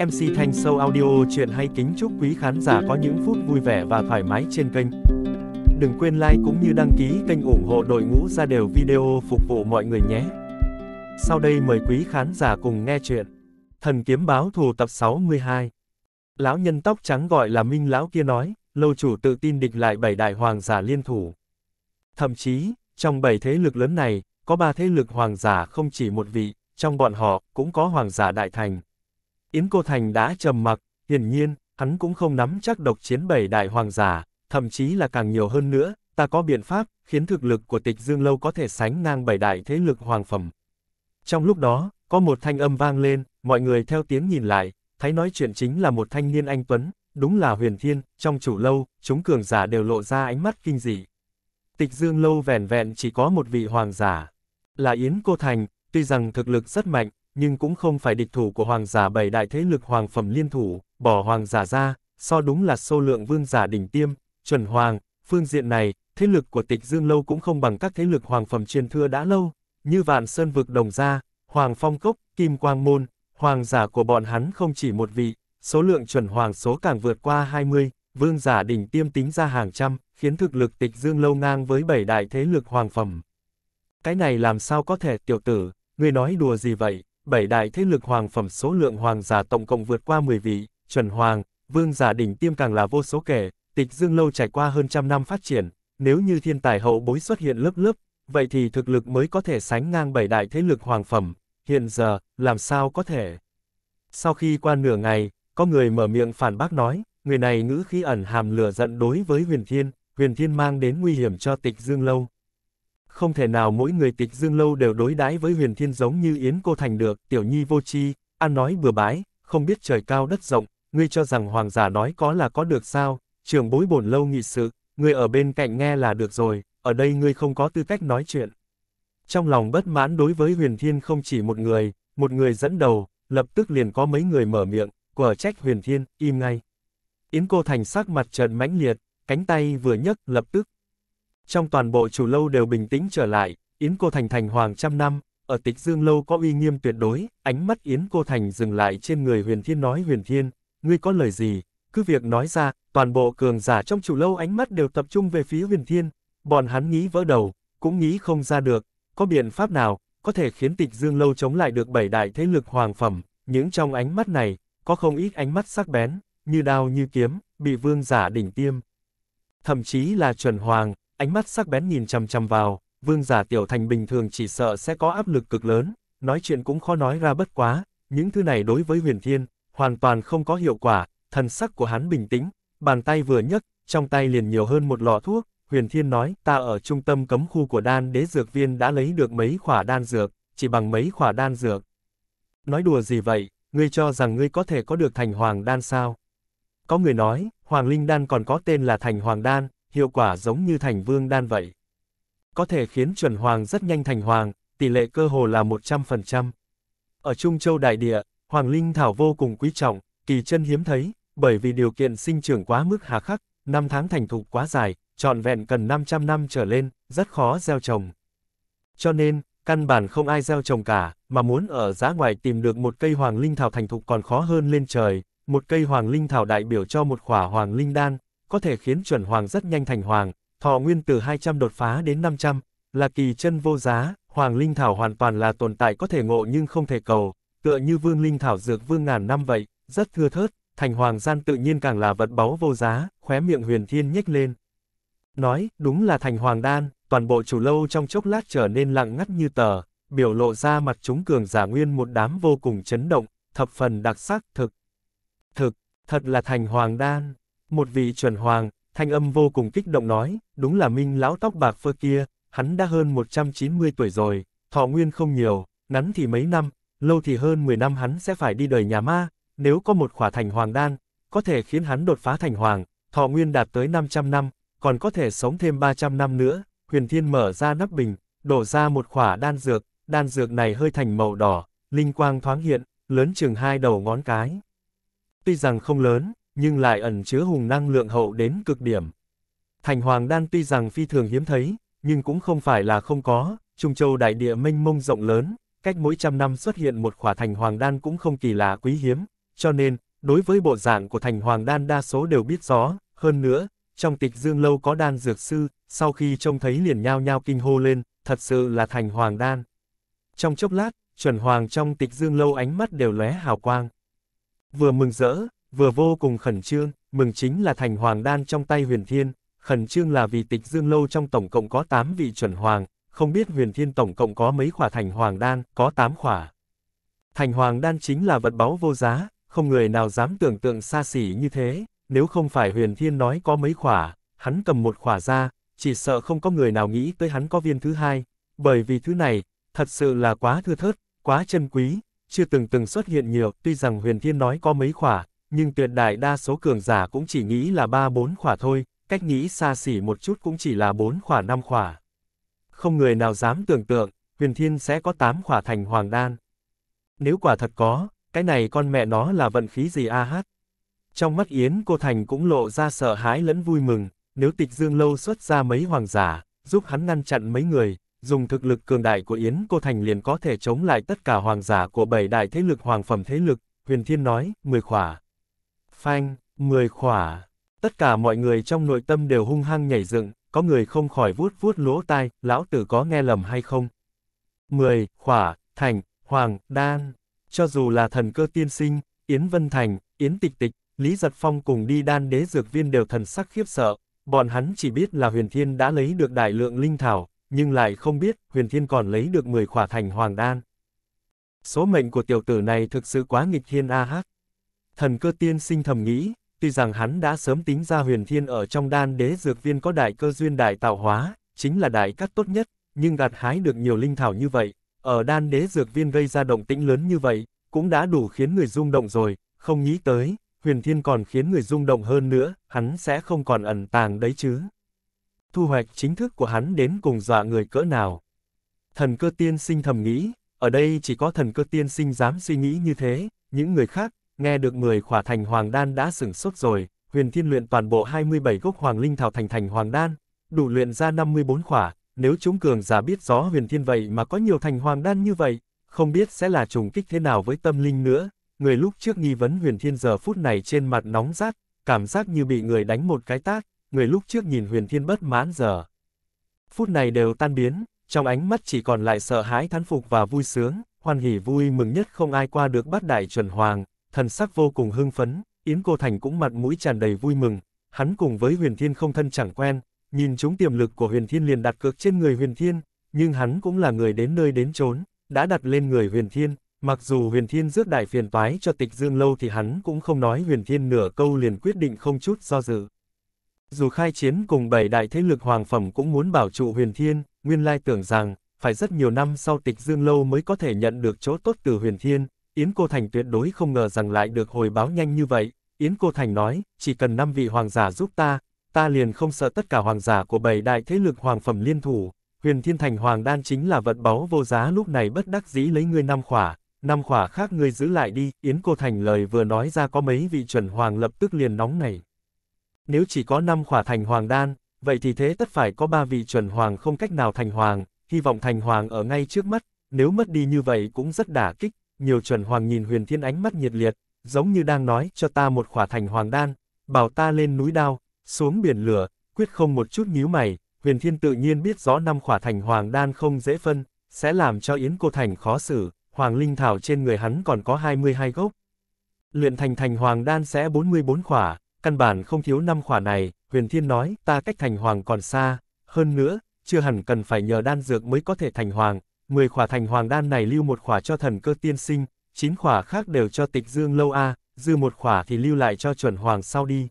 MC Thanh Sâu Audio chuyện hay kính chúc quý khán giả có những phút vui vẻ và thoải mái trên kênh. Đừng quên like cũng như đăng ký kênh ủng hộ đội ngũ ra đều video phục vụ mọi người nhé. Sau đây mời quý khán giả cùng nghe chuyện. Thần kiếm báo thù tập 62 Lão nhân tóc trắng gọi là Minh Lão kia nói, lâu chủ tự tin địch lại bảy đại hoàng giả liên thủ. Thậm chí, trong bảy thế lực lớn này, có ba thế lực hoàng giả không chỉ một vị, trong bọn họ cũng có hoàng giả đại thành, Yến Cô Thành đã trầm mặc, hiển nhiên, hắn cũng không nắm chắc độc chiến bảy đại hoàng giả, thậm chí là càng nhiều hơn nữa, ta có biện pháp, khiến thực lực của tịch Dương Lâu có thể sánh ngang bảy đại thế lực hoàng phẩm. Trong lúc đó, có một thanh âm vang lên, mọi người theo tiếng nhìn lại, thấy nói chuyện chính là một thanh niên anh Tuấn, đúng là huyền thiên, trong chủ lâu, chúng cường giả đều lộ ra ánh mắt kinh dị. Tịch Dương Lâu vẻn vẹn chỉ có một vị hoàng giả, là Yến Cô Thành, tuy rằng thực lực rất mạnh, nhưng cũng không phải địch thủ của hoàng giả bảy đại thế lực hoàng phẩm liên thủ, bỏ hoàng giả ra, so đúng là số lượng vương giả đỉnh tiêm, chuẩn hoàng, phương diện này, thế lực của tịch dương lâu cũng không bằng các thế lực hoàng phẩm truyền thưa đã lâu, như vạn sơn vực đồng gia, hoàng phong cốc, kim quang môn, hoàng giả của bọn hắn không chỉ một vị, số lượng chuẩn hoàng số càng vượt qua 20, vương giả đỉnh tiêm tính ra hàng trăm, khiến thực lực tịch dương lâu ngang với bảy đại thế lực hoàng phẩm. Cái này làm sao có thể tiểu tử, người nói đùa gì vậy? bảy đại thế lực hoàng phẩm số lượng hoàng giả tổng cộng vượt qua 10 vị, chuẩn hoàng, vương giả đỉnh tiêm càng là vô số kể, tịch dương lâu trải qua hơn trăm năm phát triển, nếu như thiên tài hậu bối xuất hiện lớp lớp, vậy thì thực lực mới có thể sánh ngang bảy đại thế lực hoàng phẩm, hiện giờ, làm sao có thể. Sau khi qua nửa ngày, có người mở miệng phản bác nói, người này ngữ khí ẩn hàm lửa giận đối với huyền thiên, huyền thiên mang đến nguy hiểm cho tịch dương lâu không thể nào mỗi người tịch dương lâu đều đối đãi với huyền thiên giống như Yến Cô Thành được, tiểu nhi vô chi, ăn nói bừa bái, không biết trời cao đất rộng, ngươi cho rằng hoàng giả nói có là có được sao, trường bối bổn lâu nghị sự, ngươi ở bên cạnh nghe là được rồi, ở đây ngươi không có tư cách nói chuyện. Trong lòng bất mãn đối với huyền thiên không chỉ một người, một người dẫn đầu, lập tức liền có mấy người mở miệng, quở trách huyền thiên, im ngay. Yến Cô Thành sắc mặt trần mãnh liệt, cánh tay vừa nhấc lập tức, trong toàn bộ chủ lâu đều bình tĩnh trở lại, Yến Cô Thành thành hoàng trăm năm, ở tịch dương lâu có uy nghiêm tuyệt đối, ánh mắt Yến Cô Thành dừng lại trên người Huyền Thiên nói Huyền Thiên, ngươi có lời gì, cứ việc nói ra, toàn bộ cường giả trong chủ lâu ánh mắt đều tập trung về phía Huyền Thiên, bọn hắn nghĩ vỡ đầu, cũng nghĩ không ra được, có biện pháp nào, có thể khiến tịch dương lâu chống lại được bảy đại thế lực hoàng phẩm, những trong ánh mắt này, có không ít ánh mắt sắc bén, như đao như kiếm, bị vương giả đỉnh tiêm. Thậm chí là chuẩn hoàng, ánh mắt sắc bén nhìn chằm chằm vào, vương giả tiểu thành bình thường chỉ sợ sẽ có áp lực cực lớn, nói chuyện cũng khó nói ra bất quá, những thứ này đối với huyền thiên, hoàn toàn không có hiệu quả, thần sắc của hắn bình tĩnh, bàn tay vừa nhấc, trong tay liền nhiều hơn một lọ thuốc, huyền thiên nói, ta ở trung tâm cấm khu của đan đế dược viên đã lấy được mấy khỏa đan dược, chỉ bằng mấy khỏa đan dược. Nói đùa gì vậy, ngươi cho rằng ngươi có thể có được thành hoàng đan sao? Có người nói, hoàng linh đan còn có tên là thành hoàng đan, hiệu quả giống như thành vương đan vậy. Có thể khiến chuẩn hoàng rất nhanh thành hoàng, tỷ lệ cơ hồ là 100%. Ở Trung Châu Đại Địa, hoàng linh thảo vô cùng quý trọng, kỳ chân hiếm thấy, bởi vì điều kiện sinh trưởng quá mức hà khắc, năm tháng thành thục quá dài, trọn vẹn cần 500 năm trở lên, rất khó gieo trồng. Cho nên, căn bản không ai gieo trồng cả, mà muốn ở giá ngoài tìm được một cây hoàng linh thảo thành thục còn khó hơn lên trời, một cây hoàng linh thảo đại biểu cho một khỏa hoàng linh đan, có thể khiến chuẩn hoàng rất nhanh thành hoàng, thọ nguyên từ 200 đột phá đến 500, là kỳ chân vô giá, hoàng linh thảo hoàn toàn là tồn tại có thể ngộ nhưng không thể cầu, tựa như vương linh thảo dược vương ngàn năm vậy, rất thưa thớt, thành hoàng gian tự nhiên càng là vật báu vô giá, khóe miệng huyền thiên nhếch lên. Nói, đúng là thành hoàng đan, toàn bộ chủ lâu trong chốc lát trở nên lặng ngắt như tờ, biểu lộ ra mặt chúng cường giả nguyên một đám vô cùng chấn động, thập phần đặc sắc thực. Thực, thật là thành hoàng đan. Một vị chuẩn hoàng, thanh âm vô cùng kích động nói, đúng là minh lão tóc bạc phơ kia, hắn đã hơn 190 tuổi rồi, thọ nguyên không nhiều, ngắn thì mấy năm, lâu thì hơn 10 năm hắn sẽ phải đi đời nhà ma, nếu có một khỏa thành hoàng đan, có thể khiến hắn đột phá thành hoàng, thọ nguyên đạt tới 500 năm, còn có thể sống thêm 300 năm nữa, huyền thiên mở ra nắp bình, đổ ra một khỏa đan dược, đan dược này hơi thành màu đỏ, linh quang thoáng hiện, lớn chừng hai đầu ngón cái. Tuy rằng không lớn, nhưng lại ẩn chứa hùng năng lượng hậu đến cực điểm. Thành Hoàng Đan tuy rằng phi thường hiếm thấy, nhưng cũng không phải là không có, Trung Châu đại địa mênh mông rộng lớn, cách mỗi trăm năm xuất hiện một khỏa Thành Hoàng Đan cũng không kỳ lạ quý hiếm, cho nên, đối với bộ dạng của Thành Hoàng Đan đa số đều biết rõ, hơn nữa, trong tịch dương lâu có đan dược sư, sau khi trông thấy liền nhao nhao kinh hô lên, thật sự là Thành Hoàng Đan. Trong chốc lát, chuẩn hoàng trong tịch dương lâu ánh mắt đều lóe hào quang. Vừa mừng rỡ, vừa vô cùng khẩn trương, mừng chính là thành hoàng đan trong tay huyền thiên, khẩn trương là vì tịch dương lâu trong tổng cộng có 8 vị chuẩn hoàng, không biết huyền thiên tổng cộng có mấy khỏa thành hoàng đan, có 8 khỏa. Thành hoàng đan chính là vật báu vô giá, không người nào dám tưởng tượng xa xỉ như thế, nếu không phải huyền thiên nói có mấy khỏa, hắn cầm một khỏa ra, chỉ sợ không có người nào nghĩ tới hắn có viên thứ hai, bởi vì thứ này, thật sự là quá thưa thớt, quá chân quý, chưa từng từng xuất hiện nhiều, tuy rằng huyền thiên nói có mấy khỏa, nhưng tuyệt đại đa số cường giả cũng chỉ nghĩ là 3-4 khỏa thôi, cách nghĩ xa xỉ một chút cũng chỉ là 4 khỏa 5 khỏa. Không người nào dám tưởng tượng, huyền thiên sẽ có 8 khỏa thành hoàng đan. Nếu quả thật có, cái này con mẹ nó là vận khí gì a hát. Trong mắt Yến cô Thành cũng lộ ra sợ hãi lẫn vui mừng, nếu tịch dương lâu xuất ra mấy hoàng giả, giúp hắn ngăn chặn mấy người, dùng thực lực cường đại của Yến cô Thành liền có thể chống lại tất cả hoàng giả của bảy đại thế lực hoàng phẩm thế lực, huyền thiên nói, 10 khỏa phanh, 10 khỏa. Tất cả mọi người trong nội tâm đều hung hăng nhảy dựng, có người không khỏi vuốt vuốt lỗ tai, lão tử có nghe lầm hay không? mười khỏa, thành, hoàng, đan. Cho dù là thần cơ tiên sinh, Yến Vân Thành, Yến Tịch Tịch, Lý Giật Phong cùng đi đan đế dược viên đều thần sắc khiếp sợ, bọn hắn chỉ biết là huyền thiên đã lấy được đại lượng linh thảo, nhưng lại không biết huyền thiên còn lấy được mười khỏa thành hoàng đan. Số mệnh của tiểu tử này thực sự quá nghịch thiên a hắc. Thần cơ tiên sinh thầm nghĩ, tuy rằng hắn đã sớm tính ra huyền thiên ở trong đan đế dược viên có đại cơ duyên đại tạo hóa, chính là đại cắt tốt nhất, nhưng gặt hái được nhiều linh thảo như vậy, ở đan đế dược viên gây ra động tĩnh lớn như vậy, cũng đã đủ khiến người rung động rồi, không nghĩ tới, huyền thiên còn khiến người rung động hơn nữa, hắn sẽ không còn ẩn tàng đấy chứ. Thu hoạch chính thức của hắn đến cùng dọa người cỡ nào. Thần cơ tiên sinh thầm nghĩ, ở đây chỉ có thần cơ tiên sinh dám suy nghĩ như thế, những người khác, Nghe được 10 khỏa thành hoàng đan đã sửng sốt rồi, huyền thiên luyện toàn bộ 27 gốc hoàng linh thảo thành thành hoàng đan, đủ luyện ra 54 khỏa, nếu chúng cường giả biết gió huyền thiên vậy mà có nhiều thành hoàng đan như vậy, không biết sẽ là trùng kích thế nào với tâm linh nữa. Người lúc trước nghi vấn huyền thiên giờ phút này trên mặt nóng rát, cảm giác như bị người đánh một cái tát, người lúc trước nhìn huyền thiên bất mãn giờ. Phút này đều tan biến, trong ánh mắt chỉ còn lại sợ hãi thán phục và vui sướng, hoan hỉ vui mừng nhất không ai qua được bát đại chuẩn hoàng, thần sắc vô cùng hưng phấn, Yến Cô Thành cũng mặt mũi tràn đầy vui mừng, hắn cùng với Huyền Thiên không thân chẳng quen, nhìn chúng tiềm lực của Huyền Thiên liền đặt cược trên người Huyền Thiên, nhưng hắn cũng là người đến nơi đến chốn, đã đặt lên người Huyền Thiên, mặc dù Huyền Thiên rước đại phiền toái cho Tịch Dương lâu thì hắn cũng không nói Huyền Thiên nửa câu liền quyết định không chút do dự. Dù khai chiến cùng bảy đại thế lực hoàng phẩm cũng muốn bảo trụ Huyền Thiên, Nguyên Lai tưởng rằng phải rất nhiều năm sau Tịch Dương lâu mới có thể nhận được chỗ tốt từ Huyền Thiên, Yến Cô Thành tuyệt đối không ngờ rằng lại được hồi báo nhanh như vậy. Yến Cô Thành nói, chỉ cần 5 vị hoàng giả giúp ta, ta liền không sợ tất cả hoàng giả của bảy đại thế lực hoàng phẩm liên thủ. Huyền Thiên Thành Hoàng Đan chính là vật báu vô giá lúc này bất đắc dĩ lấy ngươi năm khỏa, năm khỏa khác ngươi giữ lại đi, Yến Cô Thành lời vừa nói ra có mấy vị chuẩn hoàng lập tức liền nóng nảy. Nếu chỉ có năm khỏa thành hoàng đan, vậy thì thế tất phải có ba vị chuẩn hoàng không cách nào thành hoàng, hy vọng thành hoàng ở ngay trước mắt, nếu mất đi như vậy cũng rất đả kích nhiều chuẩn hoàng nhìn huyền thiên ánh mắt nhiệt liệt, giống như đang nói cho ta một khỏa thành hoàng đan, bảo ta lên núi đao, xuống biển lửa, quyết không một chút nhíu mày, huyền thiên tự nhiên biết rõ năm khỏa thành hoàng đan không dễ phân, sẽ làm cho Yến Cô Thành khó xử, hoàng linh thảo trên người hắn còn có 22 gốc. Luyện thành thành hoàng đan sẽ 44 khỏa, căn bản không thiếu năm khỏa này, huyền thiên nói ta cách thành hoàng còn xa, hơn nữa, chưa hẳn cần phải nhờ đan dược mới có thể thành hoàng, 10 khỏa thành hoàng đan này lưu một khỏa cho thần cơ tiên sinh, 9 khỏa khác đều cho tịch dương lâu a, dư một khỏa thì lưu lại cho chuẩn hoàng sau đi.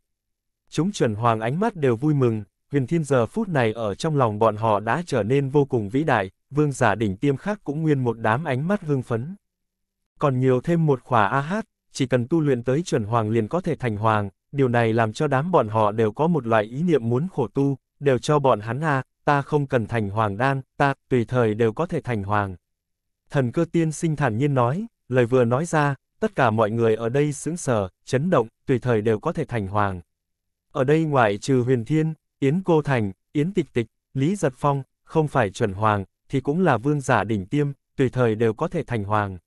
Chúng chuẩn hoàng ánh mắt đều vui mừng, huyền thiên giờ phút này ở trong lòng bọn họ đã trở nên vô cùng vĩ đại, vương giả đỉnh tiêm khác cũng nguyên một đám ánh mắt hưng phấn. Còn nhiều thêm một khỏa a hát, chỉ cần tu luyện tới chuẩn hoàng liền có thể thành hoàng, điều này làm cho đám bọn họ đều có một loại ý niệm muốn khổ tu, đều cho bọn hắn à, ta không cần thành hoàng đan, ta, tùy thời đều có thể thành hoàng. Thần cơ tiên sinh thản nhiên nói, lời vừa nói ra, tất cả mọi người ở đây sững sờ, chấn động, tùy thời đều có thể thành hoàng. Ở đây ngoại trừ huyền thiên, Yến Cô Thành, Yến Tịch Tịch, Lý Giật Phong, không phải chuẩn hoàng, thì cũng là vương giả đỉnh tiêm, tùy thời đều có thể thành hoàng.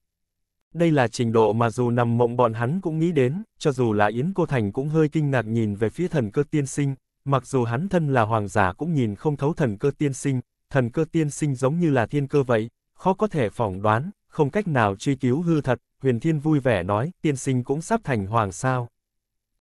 Đây là trình độ mà dù nằm mộng bọn hắn cũng nghĩ đến, cho dù là Yến Cô Thành cũng hơi kinh ngạc nhìn về phía thần cơ tiên sinh, Mặc dù hắn thân là hoàng giả cũng nhìn không thấu thần cơ tiên sinh, thần cơ tiên sinh giống như là thiên cơ vậy, khó có thể phỏng đoán, không cách nào truy cứu hư thật, huyền thiên vui vẻ nói, tiên sinh cũng sắp thành hoàng sao.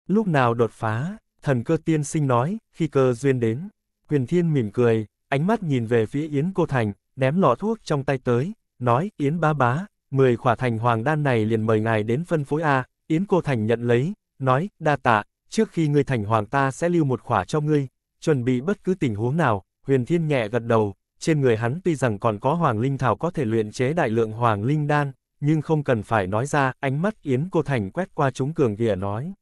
Lúc nào đột phá, thần cơ tiên sinh nói, khi cơ duyên đến, huyền thiên mỉm cười, ánh mắt nhìn về phía Yến Cô Thành, ném lọ thuốc trong tay tới, nói, Yến bá bá, mười khỏa thành hoàng đan này liền mời ngài đến phân phối A, Yến Cô Thành nhận lấy, nói, đa tạ, Trước khi ngươi thành hoàng ta sẽ lưu một khỏa cho ngươi, chuẩn bị bất cứ tình huống nào, huyền thiên nhẹ gật đầu, trên người hắn tuy rằng còn có hoàng linh thảo có thể luyện chế đại lượng hoàng linh đan, nhưng không cần phải nói ra, ánh mắt Yến Cô Thành quét qua chúng cường địa nói.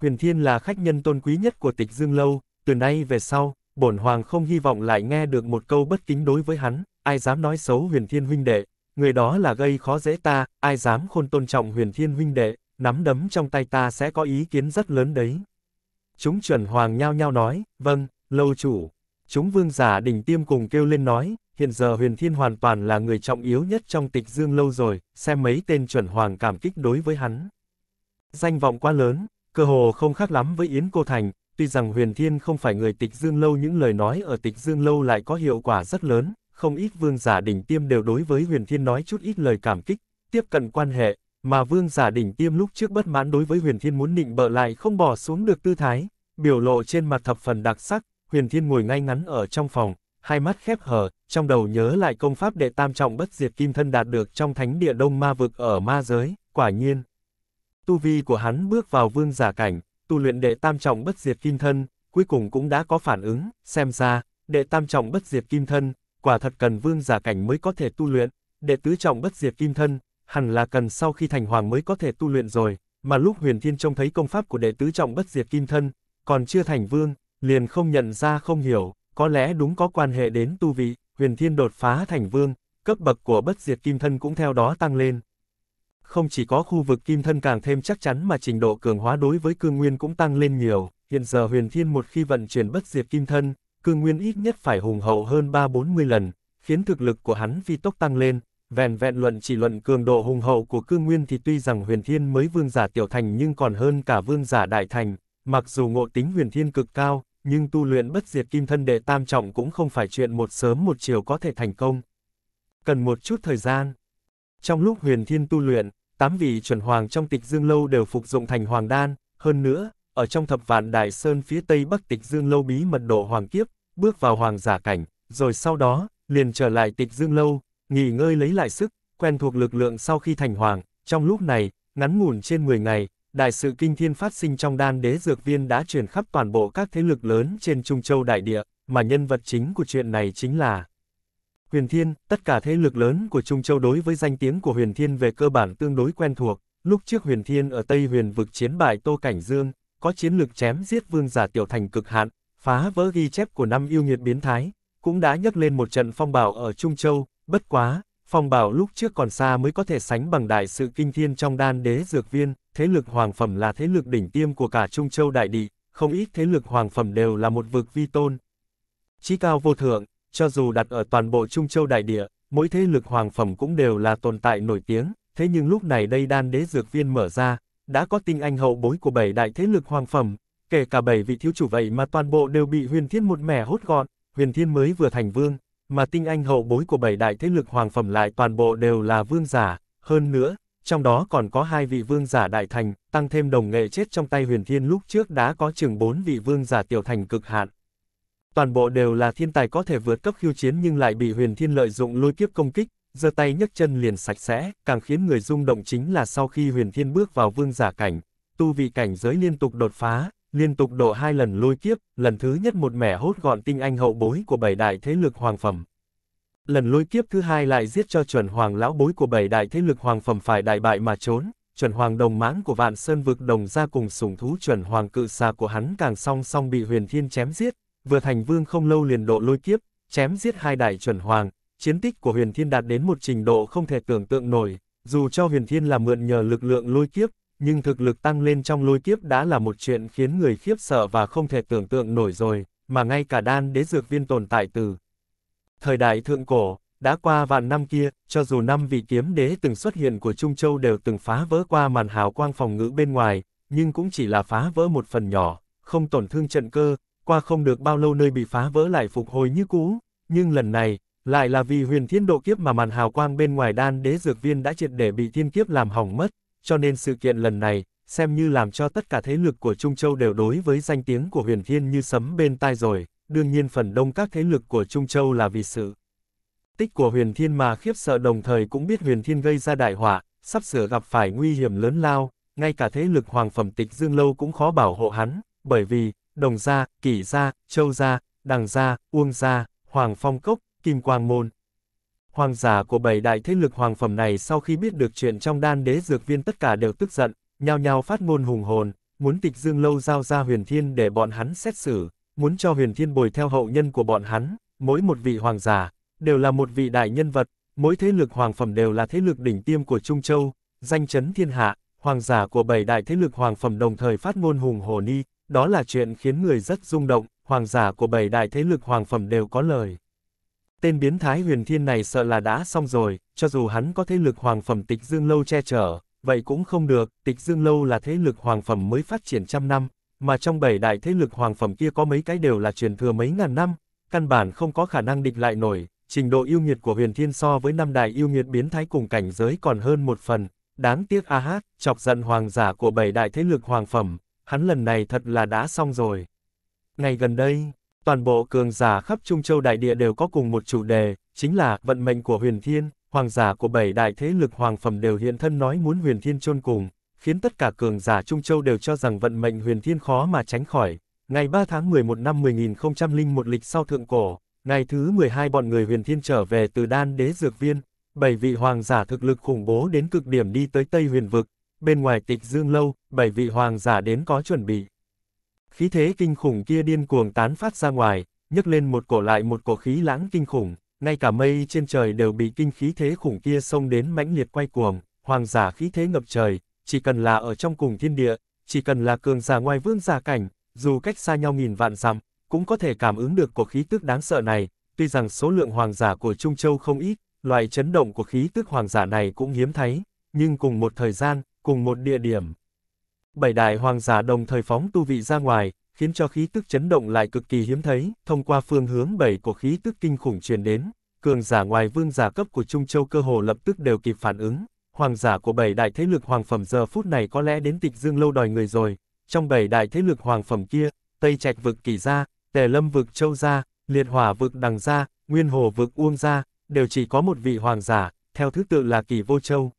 Huyền Thiên là khách nhân tôn quý nhất của tịch Dương Lâu, từ nay về sau, bổn hoàng không hy vọng lại nghe được một câu bất kính đối với hắn, ai dám nói xấu Huyền Thiên huynh đệ, người đó là gây khó dễ ta, ai dám khôn tôn trọng Huyền Thiên huynh đệ, nắm đấm trong tay ta sẽ có ý kiến rất lớn đấy. Chúng chuẩn hoàng nhao nhao nói, vâng, lâu chủ. Chúng vương giả đỉnh tiêm cùng kêu lên nói, hiện giờ huyền thiên hoàn toàn là người trọng yếu nhất trong tịch dương lâu rồi, xem mấy tên chuẩn hoàng cảm kích đối với hắn. Danh vọng quá lớn, cơ hồ không khác lắm với Yến Cô Thành, tuy rằng huyền thiên không phải người tịch dương lâu những lời nói ở tịch dương lâu lại có hiệu quả rất lớn, không ít vương giả đỉnh tiêm đều đối với huyền thiên nói chút ít lời cảm kích, tiếp cận quan hệ, mà vương giả đỉnh tiêm lúc trước bất mãn đối với huyền thiên muốn nịnh bợ lại không bỏ xuống được tư thái, biểu lộ trên mặt thập phần đặc sắc, huyền thiên ngồi ngay ngắn ở trong phòng, hai mắt khép hờ, trong đầu nhớ lại công pháp đệ tam trọng bất diệt kim thân đạt được trong thánh địa đông ma vực ở ma giới, quả nhiên. Tu vi của hắn bước vào vương giả cảnh, tu luyện đệ tam trọng bất diệt kim thân, cuối cùng cũng đã có phản ứng, xem ra, đệ tam trọng bất diệt kim thân, quả thật cần vương giả cảnh mới có thể tu luyện, đệ tứ trọng bất diệt kim thân, hẳn là cần sau khi thành hoàng mới có thể tu luyện rồi, mà lúc huyền thiên trông thấy công pháp của đệ tứ trọng bất diệt kim thân, còn chưa thành vương, liền không nhận ra không hiểu, có lẽ đúng có quan hệ đến tu vị, huyền thiên đột phá thành vương, cấp bậc của bất diệt kim thân cũng theo đó tăng lên. Không chỉ có khu vực kim thân càng thêm chắc chắn mà trình độ cường hóa đối với cương nguyên cũng tăng lên nhiều, hiện giờ huyền thiên một khi vận chuyển bất diệt kim thân, cương nguyên ít nhất phải hùng hậu hơn 3-40 lần, khiến thực lực của hắn phi tốc tăng lên, Vẹn vẹn luận chỉ luận cường độ hùng hậu của cương nguyên thì tuy rằng huyền thiên mới vương giả tiểu thành nhưng còn hơn cả vương giả đại thành, mặc dù ngộ tính huyền thiên cực cao, nhưng tu luyện bất diệt kim thân đệ tam trọng cũng không phải chuyện một sớm một chiều có thể thành công. Cần một chút thời gian. Trong lúc huyền thiên tu luyện, tám vị chuẩn hoàng trong tịch dương lâu đều phục dụng thành hoàng đan, hơn nữa, ở trong thập vạn đại sơn phía tây bắc tịch dương lâu bí mật độ hoàng kiếp, bước vào hoàng giả cảnh, rồi sau đó, liền trở lại tịch dương lâu, nghỉ ngơi lấy lại sức, quen thuộc lực lượng sau khi thành hoàng, trong lúc này, ngắn ngủn trên 10 ngày, đại sự kinh thiên phát sinh trong đan đế dược viên đã truyền khắp toàn bộ các thế lực lớn trên Trung Châu đại địa, mà nhân vật chính của chuyện này chính là Huyền Thiên, tất cả thế lực lớn của Trung Châu đối với danh tiếng của Huyền Thiên về cơ bản tương đối quen thuộc, lúc trước Huyền Thiên ở Tây Huyền vực chiến bại Tô Cảnh Dương, có chiến lược chém giết vương giả tiểu thành cực hạn, phá vỡ ghi chép của năm yêu nghiệt biến thái, cũng đã nhấc lên một trận phong bảo ở Trung Châu, Bất quá, phong bảo lúc trước còn xa mới có thể sánh bằng đại sự kinh thiên trong đan đế dược viên, thế lực hoàng phẩm là thế lực đỉnh tiêm của cả Trung Châu đại địa, không ít thế lực hoàng phẩm đều là một vực vi tôn. Chí cao vô thượng, cho dù đặt ở toàn bộ Trung Châu đại địa, mỗi thế lực hoàng phẩm cũng đều là tồn tại nổi tiếng, thế nhưng lúc này đây đan đế dược viên mở ra, đã có tinh anh hậu bối của bảy đại thế lực hoàng phẩm, kể cả bảy vị thiếu chủ vậy mà toàn bộ đều bị huyền thiên một mẻ hốt gọn, huyền thiên mới vừa thành vương, mà tinh anh hậu bối của bảy đại thế lực hoàng phẩm lại toàn bộ đều là vương giả, hơn nữa, trong đó còn có hai vị vương giả đại thành, tăng thêm đồng nghệ chết trong tay huyền thiên lúc trước đã có chừng bốn vị vương giả tiểu thành cực hạn. Toàn bộ đều là thiên tài có thể vượt cấp khiêu chiến nhưng lại bị huyền thiên lợi dụng lôi kiếp công kích, giơ tay nhấc chân liền sạch sẽ, càng khiến người rung động chính là sau khi huyền thiên bước vào vương giả cảnh, tu vị cảnh giới liên tục đột phá, liên tục độ hai lần lôi kiếp, lần thứ nhất một mẻ hốt gọn tinh anh hậu bối của bảy đại thế lực hoàng phẩm. Lần lôi kiếp thứ hai lại giết cho chuẩn hoàng lão bối của bảy đại thế lực hoàng phẩm phải đại bại mà trốn, chuẩn hoàng đồng mãng của vạn sơn vực đồng ra cùng sủng thú chuẩn hoàng cự xà của hắn càng song song bị huyền thiên chém giết, vừa thành vương không lâu liền độ lôi kiếp, chém giết hai đại chuẩn hoàng, chiến tích của huyền thiên đạt đến một trình độ không thể tưởng tượng nổi, dù cho huyền thiên là mượn nhờ lực lượng lôi kiếp, nhưng thực lực tăng lên trong lôi kiếp đã là một chuyện khiến người khiếp sợ và không thể tưởng tượng nổi rồi, mà ngay cả đan đế dược viên tồn tại từ. Thời đại thượng cổ, đã qua vạn năm kia, cho dù năm vị kiếm đế từng xuất hiện của Trung Châu đều từng phá vỡ qua màn hào quang phòng ngự bên ngoài, nhưng cũng chỉ là phá vỡ một phần nhỏ, không tổn thương trận cơ, qua không được bao lâu nơi bị phá vỡ lại phục hồi như cũ, nhưng lần này, lại là vì huyền thiên độ kiếp mà màn hào quang bên ngoài đan đế dược viên đã triệt để bị thiên kiếp làm hỏng mất, cho nên sự kiện lần này, xem như làm cho tất cả thế lực của Trung Châu đều đối với danh tiếng của huyền thiên như sấm bên tai rồi, đương nhiên phần đông các thế lực của Trung Châu là vì sự tích của huyền thiên mà khiếp sợ đồng thời cũng biết huyền thiên gây ra đại họa, sắp sửa gặp phải nguy hiểm lớn lao, ngay cả thế lực hoàng phẩm tịch dương lâu cũng khó bảo hộ hắn, bởi vì, đồng gia, kỷ gia, châu gia, đằng gia, uông gia, hoàng phong cốc, kim quang môn, hoàng giả của bảy đại thế lực hoàng phẩm này sau khi biết được chuyện trong đan đế dược viên tất cả đều tức giận, nhao nhao phát ngôn hùng hồn, muốn tịch dương lâu giao ra huyền thiên để bọn hắn xét xử, muốn cho huyền thiên bồi theo hậu nhân của bọn hắn, mỗi một vị hoàng giả, đều là một vị đại nhân vật, mỗi thế lực hoàng phẩm đều là thế lực đỉnh tiêm của Trung Châu, danh chấn thiên hạ, hoàng giả của bảy đại thế lực hoàng phẩm đồng thời phát ngôn hùng hồ đi, đó là chuyện khiến người rất rung động, hoàng giả của bảy đại thế lực hoàng phẩm đều có lời. Tên biến thái huyền thiên này sợ là đã xong rồi, cho dù hắn có thế lực hoàng phẩm tịch dương lâu che chở, vậy cũng không được, tịch dương lâu là thế lực hoàng phẩm mới phát triển trăm năm, mà trong bảy đại thế lực hoàng phẩm kia có mấy cái đều là truyền thừa mấy ngàn năm, căn bản không có khả năng địch lại nổi, trình độ yêu nghiệt của huyền thiên so với năm đại yêu nghiệt biến thái cùng cảnh giới còn hơn một phần, đáng tiếc a hát, chọc giận hoàng giả của bảy đại thế lực hoàng phẩm, hắn lần này thật là đã xong rồi. Ngày gần đây, Toàn bộ cường giả khắp Trung Châu đại địa đều có cùng một chủ đề, chính là vận mệnh của huyền thiên, hoàng giả của bảy đại thế lực hoàng phẩm đều hiện thân nói muốn huyền thiên chôn cùng, khiến tất cả cường giả Trung Châu đều cho rằng vận mệnh huyền thiên khó mà tránh khỏi. Ngày 3 tháng 11 năm 1001 lịch sau thượng cổ, ngày thứ 12 bọn người huyền thiên trở về từ đan đế dược viên, bảy vị hoàng giả thực lực khủng bố đến cực điểm đi tới Tây huyền vực, bên ngoài tịch dương lâu, bảy vị hoàng giả đến có chuẩn bị, khí thế kinh khủng kia điên cuồng tán phát ra ngoài, nhấc lên một cổ lại một cổ khí lãng kinh khủng, ngay cả mây trên trời đều bị kinh khí thế khủng kia xông đến mãnh liệt quay cuồng, hoàng giả khí thế ngập trời, chỉ cần là ở trong cùng thiên địa, chỉ cần là cường giả ngoài vương giả cảnh, dù cách xa nhau nghìn vạn dặm, cũng có thể cảm ứng được cổ khí tức đáng sợ này, tuy rằng số lượng hoàng giả của Trung Châu không ít, loại chấn động của khí tức hoàng giả này cũng hiếm thấy, nhưng cùng một thời gian, cùng một địa điểm, Bảy đại hoàng giả đồng thời phóng tu vị ra ngoài, khiến cho khí tức chấn động lại cực kỳ hiếm thấy, thông qua phương hướng bảy của khí tức kinh khủng truyền đến, cường giả ngoài vương giả cấp của Trung Châu cơ hồ lập tức đều kịp phản ứng, hoàng giả của bảy đại thế lực hoàng phẩm giờ phút này có lẽ đến tịch dương lâu đòi người rồi, trong bảy đại thế lực hoàng phẩm kia, Tây Trạch vực Kỳ gia, Tề Lâm vực Châu gia, Liệt Hỏa vực Đằng gia, Nguyên Hồ vực Uông gia, đều chỉ có một vị hoàng giả, theo thứ tự là Kỳ Vô Châu,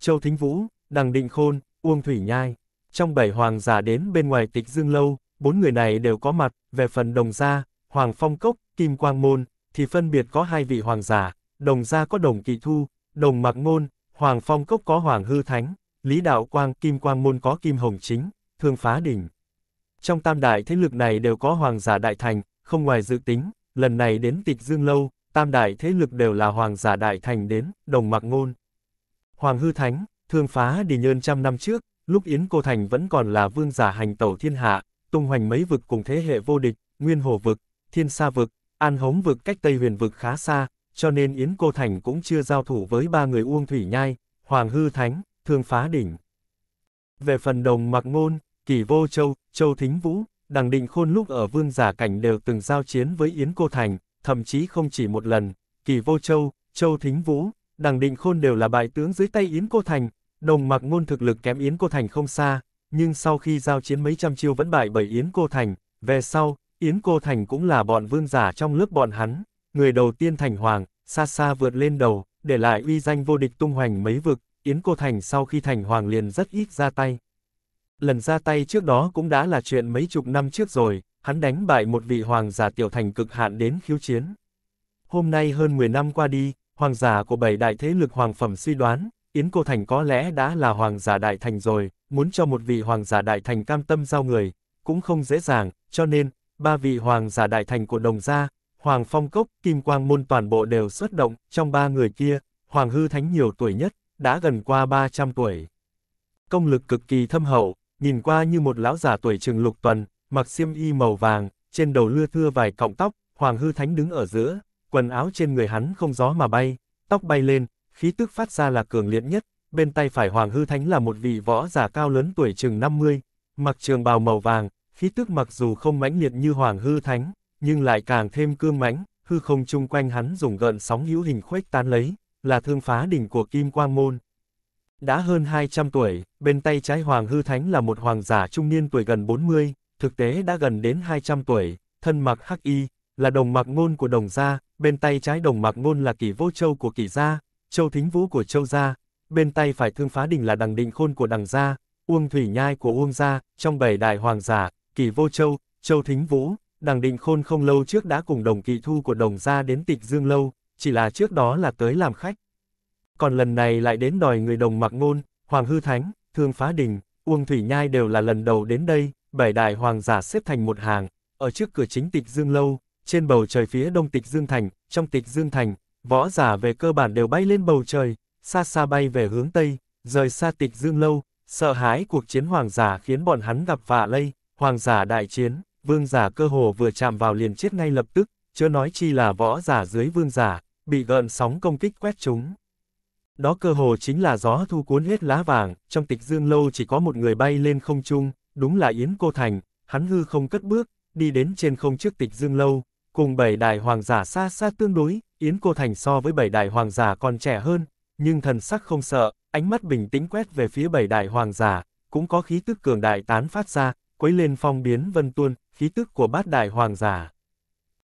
Châu Thính Vũ, Đằng Định Khôn, Uông Thủy Nhai. Trong bảy hoàng giả đến bên ngoài tịch dương lâu, bốn người này đều có mặt, về phần đồng gia, hoàng phong cốc, kim quang môn, thì phân biệt có hai vị hoàng giả, đồng gia có đồng kỳ thu, đồng mặc ngôn, hoàng phong cốc có hoàng hư thánh, lý đạo quang, kim quang môn có kim hồng chính, thương phá đỉnh. Trong tam đại thế lực này đều có hoàng giả đại thành, không ngoài dự tính, lần này đến tịch dương lâu, tam đại thế lực đều là hoàng giả đại thành đến, đồng mặc ngôn. Hoàng hư thánh, thương phá đỉnh nhân trăm năm trước, Lúc Yến Cô Thành vẫn còn là vương giả hành tẩu thiên hạ, tung hoành mấy vực cùng thế hệ vô địch, Nguyên Hồ vực, Thiên Sa vực, An Hống vực cách Tây Huyền vực khá xa, cho nên Yến Cô Thành cũng chưa giao thủ với ba người Uông Thủy Nhai, Hoàng Hư Thánh, Thương Phá Đỉnh. Về phần đồng mặc ngôn, Kỳ Vô Châu, Châu Thính Vũ, Đằng Định Khôn lúc ở vương giả cảnh đều từng giao chiến với Yến Cô Thành, thậm chí không chỉ một lần, Kỳ Vô Châu, Châu Thính Vũ, Đằng Định Khôn đều là bại tướng dưới tay Yến Cô Thành, Đồng mặc ngôn thực lực kém Yến Cô Thành không xa, nhưng sau khi giao chiến mấy trăm chiêu vẫn bại bởi Yến Cô Thành, về sau, Yến Cô Thành cũng là bọn vương giả trong lớp bọn hắn, người đầu tiên thành hoàng, xa xa vượt lên đầu, để lại uy danh vô địch tung hoành mấy vực, Yến Cô Thành sau khi thành hoàng liền rất ít ra tay. Lần ra tay trước đó cũng đã là chuyện mấy chục năm trước rồi, hắn đánh bại một vị hoàng giả tiểu thành cực hạn đến khiếu chiến. Hôm nay hơn 10 năm qua đi, hoàng giả của bảy đại thế lực hoàng phẩm suy đoán, Yến Cô Thành có lẽ đã là hoàng giả đại thành rồi, muốn cho một vị hoàng giả đại thành cam tâm giao người, cũng không dễ dàng, cho nên, ba vị hoàng giả đại thành của đồng gia, Hoàng Phong Cốc, Kim Quang Môn toàn bộ đều xuất động, trong ba người kia, Hoàng Hư Thánh nhiều tuổi nhất, đã gần qua 300 tuổi. Công lực cực kỳ thâm hậu, nhìn qua như một lão giả tuổi trường lục tuần, mặc xiêm y màu vàng, trên đầu lưa thưa vài cọng tóc, Hoàng Hư Thánh đứng ở giữa, quần áo trên người hắn không gió mà bay, tóc bay lên, khí tức phát ra là cường liệt nhất, bên tay phải Hoàng Hư Thánh là một vị võ giả cao lớn tuổi chừng 50, mặc trường bào màu vàng, khí tức mặc dù không mãnh liệt như Hoàng Hư Thánh, nhưng lại càng thêm cương mãnh, hư không chung quanh hắn dùng gợn sóng hữu hình khuếch tán lấy, là thương phá đỉnh của Kim Quang Môn. Đã hơn 200 tuổi, bên tay trái Hoàng Hư Thánh là một hoàng giả trung niên tuổi gần 40, thực tế đã gần đến 200 tuổi, thân mặc hắc y, là đồng mặc ngôn của đồng gia, bên tay trái đồng mặc ngôn là kỷ vô châu của kỷ gia, Châu Thính Vũ của Châu Gia, bên tay phải Thương Phá Đình là Đằng Định Khôn của Đằng Gia, Uông Thủy Nhai của Uông Gia, trong bảy đại hoàng giả, Kỳ Vô Châu, Châu Thính Vũ, Đằng Định Khôn không lâu trước đã cùng đồng Kỵ thu của Đồng Gia đến tịch Dương Lâu, chỉ là trước đó là tới làm khách. Còn lần này lại đến đòi người đồng mặc ngôn, Hoàng Hư Thánh, Thương Phá Đình, Uông Thủy Nhai đều là lần đầu đến đây, bảy đại hoàng giả xếp thành một hàng, ở trước cửa chính tịch Dương Lâu, trên bầu trời phía đông tịch Dương Thành, trong tịch Dương Thành, Võ giả về cơ bản đều bay lên bầu trời, xa xa bay về hướng Tây, rời xa tịch dương lâu, sợ hãi cuộc chiến hoàng giả khiến bọn hắn gặp vạ lây, hoàng giả đại chiến, vương giả cơ hồ vừa chạm vào liền chết ngay lập tức, chưa nói chi là võ giả dưới vương giả, bị gợn sóng công kích quét chúng. Đó cơ hồ chính là gió thu cuốn hết lá vàng, trong tịch dương lâu chỉ có một người bay lên không trung, đúng là Yến Cô Thành, hắn hư không cất bước, đi đến trên không trước tịch dương lâu, Cùng bảy đại hoàng giả xa xa tương đối, Yến Cô Thành so với bảy đại hoàng giả còn trẻ hơn, nhưng thần sắc không sợ, ánh mắt bình tĩnh quét về phía bảy đại hoàng giả, cũng có khí tức cường đại tán phát ra, quấy lên phong biến vân tuôn, khí tức của bát đại hoàng giả.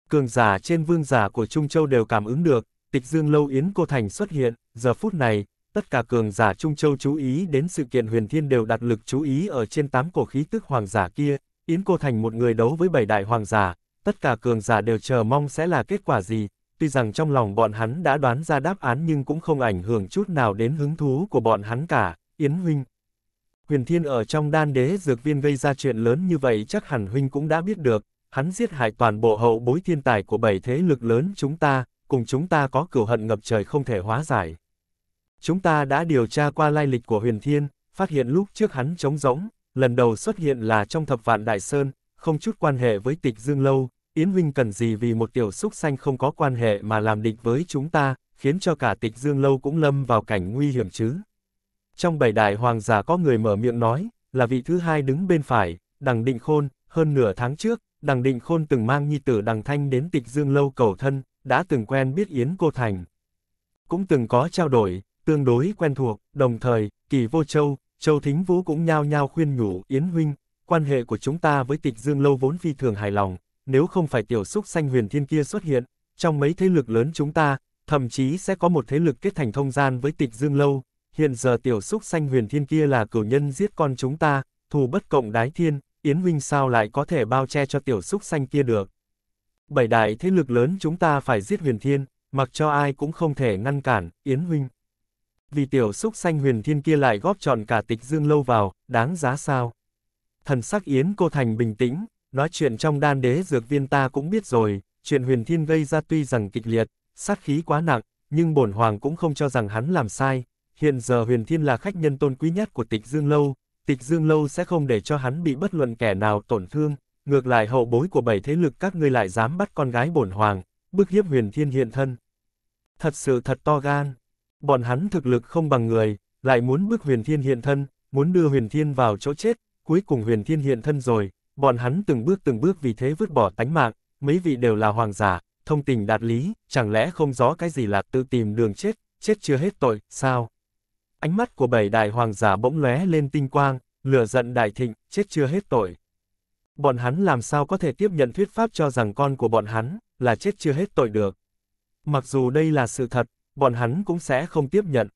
Cường giả trên vương giả của Trung Châu đều cảm ứng được, tịch dương lâu Yến Cô Thành xuất hiện, giờ phút này, tất cả cường giả Trung Châu chú ý đến sự kiện huyền thiên đều đặt lực chú ý ở trên tám cổ khí tức hoàng giả kia, Yến Cô Thành một người đấu với bảy đại hoàng giả, tất cả cường giả đều chờ mong sẽ là kết quả gì, tuy rằng trong lòng bọn hắn đã đoán ra đáp án nhưng cũng không ảnh hưởng chút nào đến hứng thú của bọn hắn cả, Yến Huynh. Huyền Thiên ở trong đan đế dược viên gây ra chuyện lớn như vậy chắc hẳn Huynh cũng đã biết được, hắn giết hại toàn bộ hậu bối thiên tài của bảy thế lực lớn chúng ta, cùng chúng ta có cửu hận ngập trời không thể hóa giải. Chúng ta đã điều tra qua lai lịch của Huyền Thiên, phát hiện lúc trước hắn trống rỗng, lần đầu xuất hiện là trong thập vạn Đại Sơn, không chút quan hệ với tịch Dương Lâu, Yến Huynh cần gì vì một tiểu xúc xanh không có quan hệ mà làm địch với chúng ta, khiến cho cả tịch dương lâu cũng lâm vào cảnh nguy hiểm chứ. Trong bảy đại hoàng giả có người mở miệng nói, là vị thứ hai đứng bên phải, đằng định khôn, hơn nửa tháng trước, đằng định khôn từng mang nhi tử đằng thanh đến tịch dương lâu cầu thân, đã từng quen biết Yến Cô Thành. Cũng từng có trao đổi, tương đối quen thuộc, đồng thời, kỳ vô châu, châu thính vũ cũng nhao nhao khuyên nhủ Yến Huynh, quan hệ của chúng ta với tịch dương lâu vốn phi thường hài lòng, nếu không phải tiểu xúc xanh huyền thiên kia xuất hiện, trong mấy thế lực lớn chúng ta, thậm chí sẽ có một thế lực kết thành thông gian với tịch dương lâu, hiện giờ tiểu xúc xanh huyền thiên kia là cử nhân giết con chúng ta, thù bất cộng đái thiên, Yến Huynh sao lại có thể bao che cho tiểu xúc xanh kia được. Bảy đại thế lực lớn chúng ta phải giết huyền thiên, mặc cho ai cũng không thể ngăn cản, Yến Huynh. Vì tiểu xúc xanh huyền thiên kia lại góp trọn cả tịch dương lâu vào, đáng giá sao. Thần sắc Yến cô thành bình tĩnh, Nói chuyện trong đan đế dược viên ta cũng biết rồi, chuyện huyền thiên gây ra tuy rằng kịch liệt, sát khí quá nặng, nhưng bổn hoàng cũng không cho rằng hắn làm sai. Hiện giờ huyền thiên là khách nhân tôn quý nhất của tịch dương lâu, tịch dương lâu sẽ không để cho hắn bị bất luận kẻ nào tổn thương, ngược lại hậu bối của bảy thế lực các ngươi lại dám bắt con gái bổn hoàng, bức hiếp huyền thiên hiện thân. Thật sự thật to gan, bọn hắn thực lực không bằng người, lại muốn bức huyền thiên hiện thân, muốn đưa huyền thiên vào chỗ chết, cuối cùng huyền thiên hiện thân rồi, Bọn hắn từng bước từng bước vì thế vứt bỏ tánh mạng, mấy vị đều là hoàng giả, thông tình đạt lý, chẳng lẽ không rõ cái gì là tự tìm đường chết, chết chưa hết tội, sao? Ánh mắt của bảy đại hoàng giả bỗng lóe lên tinh quang, lửa giận đại thịnh, chết chưa hết tội. Bọn hắn làm sao có thể tiếp nhận thuyết pháp cho rằng con của bọn hắn là chết chưa hết tội được. Mặc dù đây là sự thật, bọn hắn cũng sẽ không tiếp nhận.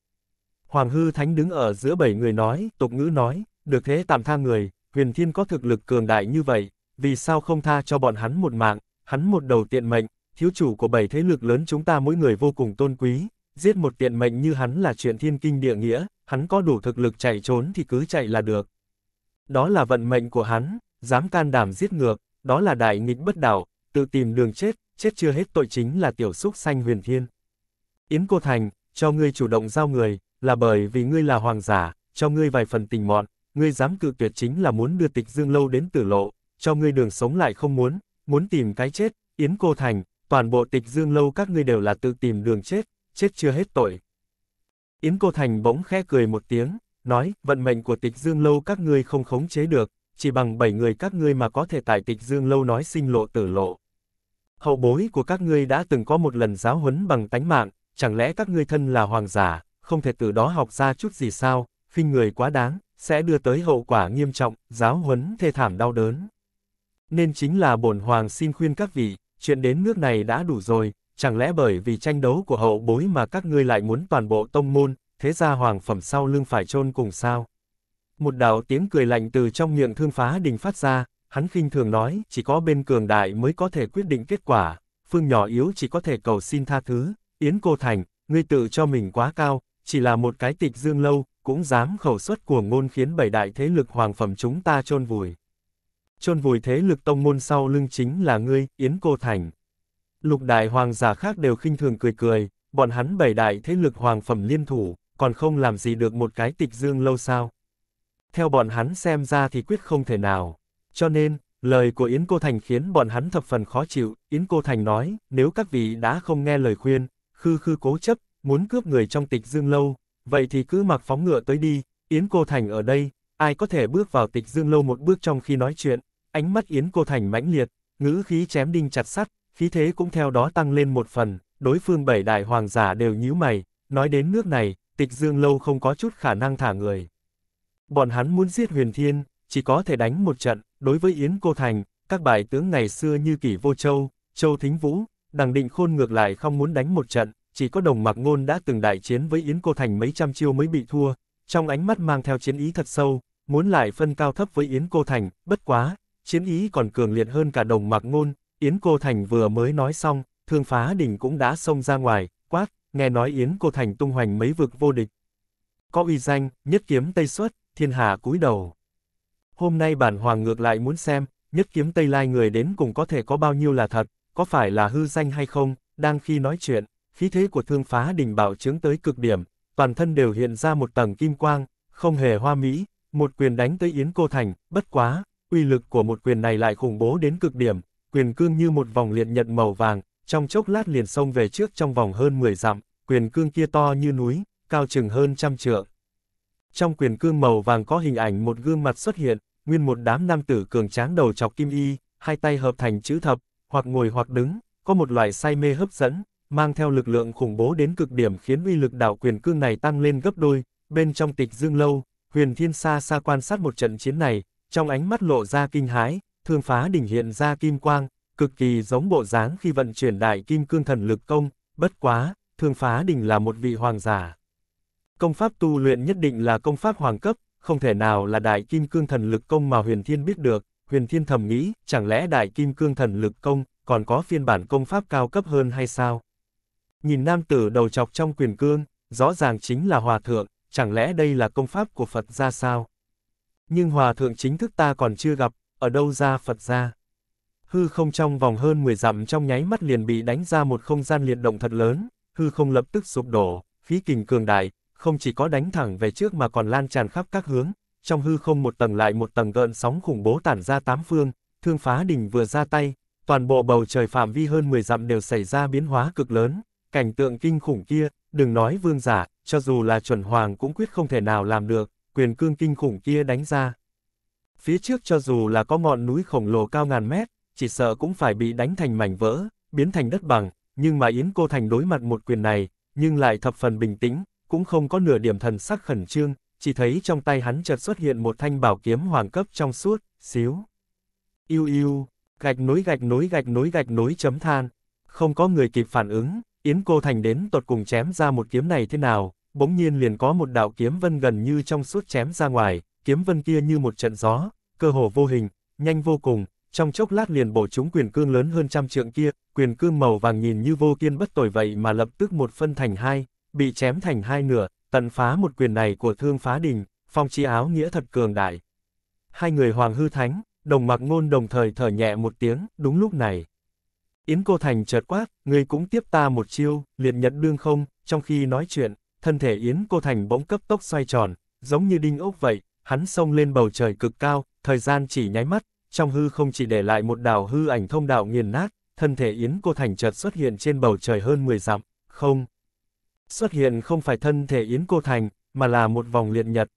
Hoàng hư thánh đứng ở giữa bảy người nói, tục ngữ nói, được thế tạm tha người, huyền thiên có thực lực cường đại như vậy, vì sao không tha cho bọn hắn một mạng, hắn một đầu tiện mệnh, thiếu chủ của bảy thế lực lớn chúng ta mỗi người vô cùng tôn quý, giết một tiện mệnh như hắn là chuyện thiên kinh địa nghĩa, hắn có đủ thực lực chạy trốn thì cứ chạy là được. Đó là vận mệnh của hắn, dám can đảm giết ngược, đó là đại nghịch bất đảo, tự tìm đường chết, chết chưa hết tội chính là tiểu xúc xanh huyền thiên. Yến Cô Thành, cho ngươi chủ động giao người, là bởi vì ngươi là hoàng giả, cho ngươi vài phần tình mọn, ngươi dám cự tuyệt chính là muốn đưa tịch dương lâu đến tử lộ, cho ngươi đường sống lại không muốn, muốn tìm cái chết, Yến Cô Thành, toàn bộ tịch dương lâu các ngươi đều là tự tìm đường chết, chết chưa hết tội. Yến Cô Thành bỗng khẽ cười một tiếng, nói, vận mệnh của tịch dương lâu các ngươi không khống chế được, chỉ bằng bảy người các ngươi mà có thể tại tịch dương lâu nói sinh lộ tử lộ. Hậu bối của các ngươi đã từng có một lần giáo huấn bằng tánh mạng, chẳng lẽ các ngươi thân là hoàng giả, không thể từ đó học ra chút gì sao, khinh người quá đáng sẽ đưa tới hậu quả nghiêm trọng, giáo huấn thê thảm đau đớn. Nên chính là bổn hoàng xin khuyên các vị, chuyện đến nước này đã đủ rồi, chẳng lẽ bởi vì tranh đấu của hậu bối mà các ngươi lại muốn toàn bộ tông môn, thế ra hoàng phẩm sau lưng phải chôn cùng sao? Một đạo tiếng cười lạnh từ trong miệng thương phá đình phát ra, hắn khinh thường nói, chỉ có bên cường đại mới có thể quyết định kết quả, phương nhỏ yếu chỉ có thể cầu xin tha thứ, Yến Cô Thành, ngươi tự cho mình quá cao, chỉ là một cái tịch dương lâu, cũng dám khẩu xuất của ngôn khiến bảy đại thế lực hoàng phẩm chúng ta chôn vùi. Chôn vùi thế lực tông môn sau lưng chính là ngươi, Yến Cô Thành. Lục đại hoàng giả khác đều khinh thường cười cười, bọn hắn bảy đại thế lực hoàng phẩm liên thủ, còn không làm gì được một cái tịch dương lâu sao. Theo bọn hắn xem ra thì quyết không thể nào. Cho nên, lời của Yến Cô Thành khiến bọn hắn thập phần khó chịu, Yến Cô Thành nói, nếu các vị đã không nghe lời khuyên, khư khư cố chấp, muốn cướp người trong tịch dương lâu, vậy thì cứ mặc phóng ngựa tới đi, Yến Cô Thành ở đây, ai có thể bước vào tịch dương lâu một bước trong khi nói chuyện, ánh mắt Yến Cô Thành mãnh liệt, ngữ khí chém đinh chặt sắt, khí thế cũng theo đó tăng lên một phần, đối phương bảy đại hoàng giả đều nhíu mày, nói đến nước này, tịch dương lâu không có chút khả năng thả người. Bọn hắn muốn giết huyền thiên, chỉ có thể đánh một trận, đối với Yến Cô Thành, các bài tướng ngày xưa như Kỷ Vô Châu, Châu Thính Vũ, Đằng Định Khôn ngược lại không muốn đánh một trận, chỉ có đồng mặc ngôn đã từng đại chiến với Yến Cô Thành mấy trăm chiêu mới bị thua, trong ánh mắt mang theo chiến ý thật sâu, muốn lại phân cao thấp với Yến Cô Thành, bất quá, chiến ý còn cường liệt hơn cả đồng mặc ngôn, Yến Cô Thành vừa mới nói xong, thương phá đỉnh cũng đã xông ra ngoài, quát, nghe nói Yến Cô Thành tung hoành mấy vực vô địch. Có uy danh, nhất kiếm Tây xuất, thiên hạ cúi đầu. Hôm nay bản hoàng ngược lại muốn xem, nhất kiếm Tây Lai người đến cùng có thể có bao nhiêu là thật, có phải là hư danh hay không, đang khi nói chuyện, khí thế của thương phá đình bạo trướng tới cực điểm, toàn thân đều hiện ra một tầng kim quang, không hề hoa mỹ, một quyền đánh tới Yến Cô Thành, bất quá, uy lực của một quyền này lại khủng bố đến cực điểm, quyền cương như một vòng liệt nhật màu vàng, trong chốc lát liền xông về trước trong vòng hơn 10 dặm, quyền cương kia to như núi, cao chừng hơn trăm trượng. Trong quyền cương màu vàng có hình ảnh một gương mặt xuất hiện, nguyên một đám nam tử cường tráng đầu chọc kim y, hai tay hợp thành chữ thập, hoặc ngồi hoặc đứng, có một loại say mê hấp dẫn, mang theo lực lượng khủng bố đến cực điểm khiến uy lực đảo quyền cương này tăng lên gấp đôi. Bên trong tịch dương lâu, huyền thiên xa xa quan sát một trận chiến này, trong ánh mắt lộ ra kinh hái, thương phá đỉnh hiện ra kim quang, cực kỳ giống bộ dáng khi vận chuyển đại kim cương thần lực công, bất quá, thương phá đỉnh là một vị hoàng giả. Công pháp tu luyện nhất định là công pháp hoàng cấp, không thể nào là đại kim cương thần lực công mà huyền thiên biết được, huyền thiên thầm nghĩ, chẳng lẽ đại kim cương thần lực công còn có phiên bản công pháp cao cấp hơn hay sao? Nhìn nam tử đầu chọc trong quyền cương, rõ ràng chính là hòa thượng, chẳng lẽ đây là công pháp của Phật ra sao? Nhưng hòa thượng chính thức ta còn chưa gặp, ở đâu ra Phật ra? Hư không trong vòng hơn 10 dặm trong nháy mắt liền bị đánh ra một không gian liệt động thật lớn, hư không lập tức sụp đổ, khí kình cường đại, không chỉ có đánh thẳng về trước mà còn lan tràn khắp các hướng, trong hư không một tầng lại một tầng gợn sóng khủng bố tản ra tám phương, thương phá đỉnh vừa ra tay, toàn bộ bầu trời phạm vi hơn 10 dặm đều xảy ra biến hóa cực lớn, cảnh tượng kinh khủng kia, đừng nói vương giả, cho dù là chuẩn hoàng cũng quyết không thể nào làm được, quyền cương kinh khủng kia đánh ra. Phía trước cho dù là có ngọn núi khổng lồ cao ngàn mét, chỉ sợ cũng phải bị đánh thành mảnh vỡ, biến thành đất bằng, nhưng mà Yến Cô Thành đối mặt một quyền này, nhưng lại thập phần bình tĩnh, cũng không có nửa điểm thần sắc khẩn trương, chỉ thấy trong tay hắn chợt xuất hiện một thanh bảo kiếm hoàng cấp trong suốt, xíu. Yêu yêu, gạch nối gạch nối gạch nối gạch nối chấm than, không có người kịp phản ứng, Yến Cô Thành đến tột cùng chém ra một kiếm này thế nào, bỗng nhiên liền có một đạo kiếm vân gần như trong suốt chém ra ngoài, kiếm vân kia như một trận gió, cơ hồ vô hình, nhanh vô cùng, trong chốc lát liền bổ chúng quyền cương lớn hơn trăm trượng kia, quyền cương màu vàng nhìn như vô kiên bất tồi vậy mà lập tức một phân thành hai, bị chém thành hai nửa, tận phá một quyền này của thương phá đình, phong chi áo nghĩa thật cường đại. Hai người hoàng hư thánh, đồng mặc ngôn đồng thời thở nhẹ một tiếng, đúng lúc này. Yến Cô Thành chợt quát, ngươi cũng tiếp ta một chiêu, liệt nhật đương không, trong khi nói chuyện, thân thể Yến Cô Thành bỗng cấp tốc xoay tròn, giống như đinh ốc vậy, hắn xông lên bầu trời cực cao, thời gian chỉ nháy mắt, trong hư không chỉ để lại một đảo hư ảnh thông đạo nghiền nát, thân thể Yến Cô Thành chợt xuất hiện trên bầu trời hơn 10 dặm, không. Xuất hiện không phải thân thể Yến Cô Thành, mà là một vòng liệt nhật.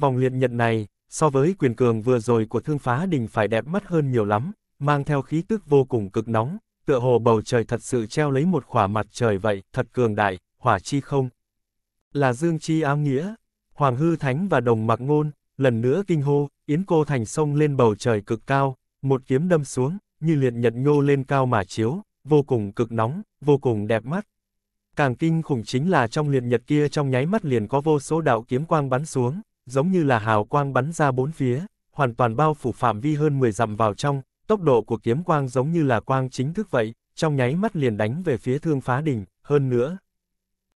Vòng liệt nhật này, so với quyền cường vừa rồi của thương phá đình phải đẹp mắt hơn nhiều lắm, mang theo khí tức vô cùng cực nóng, tựa hồ bầu trời thật sự treo lấy một khỏa mặt trời vậy, thật cường đại, hỏa chi không. Là dương chi áo nghĩa, Hoàng Hư Thánh và Đồng Mặc Ngôn, lần nữa kinh hô, Yến Cô Thành sông lên bầu trời cực cao, một kiếm đâm xuống, như liệt nhật nhô lên cao mà chiếu, vô cùng cực nóng, vô cùng đẹp mắt. Càng kinh khủng chính là trong liệt nhật kia trong nháy mắt liền có vô số đạo kiếm quang bắn xuống, giống như là hào quang bắn ra bốn phía, hoàn toàn bao phủ phạm vi hơn 10 dặm vào trong, tốc độ của kiếm quang giống như là quang chính thức vậy, trong nháy mắt liền đánh về phía thương phá đỉnh, hơn nữa.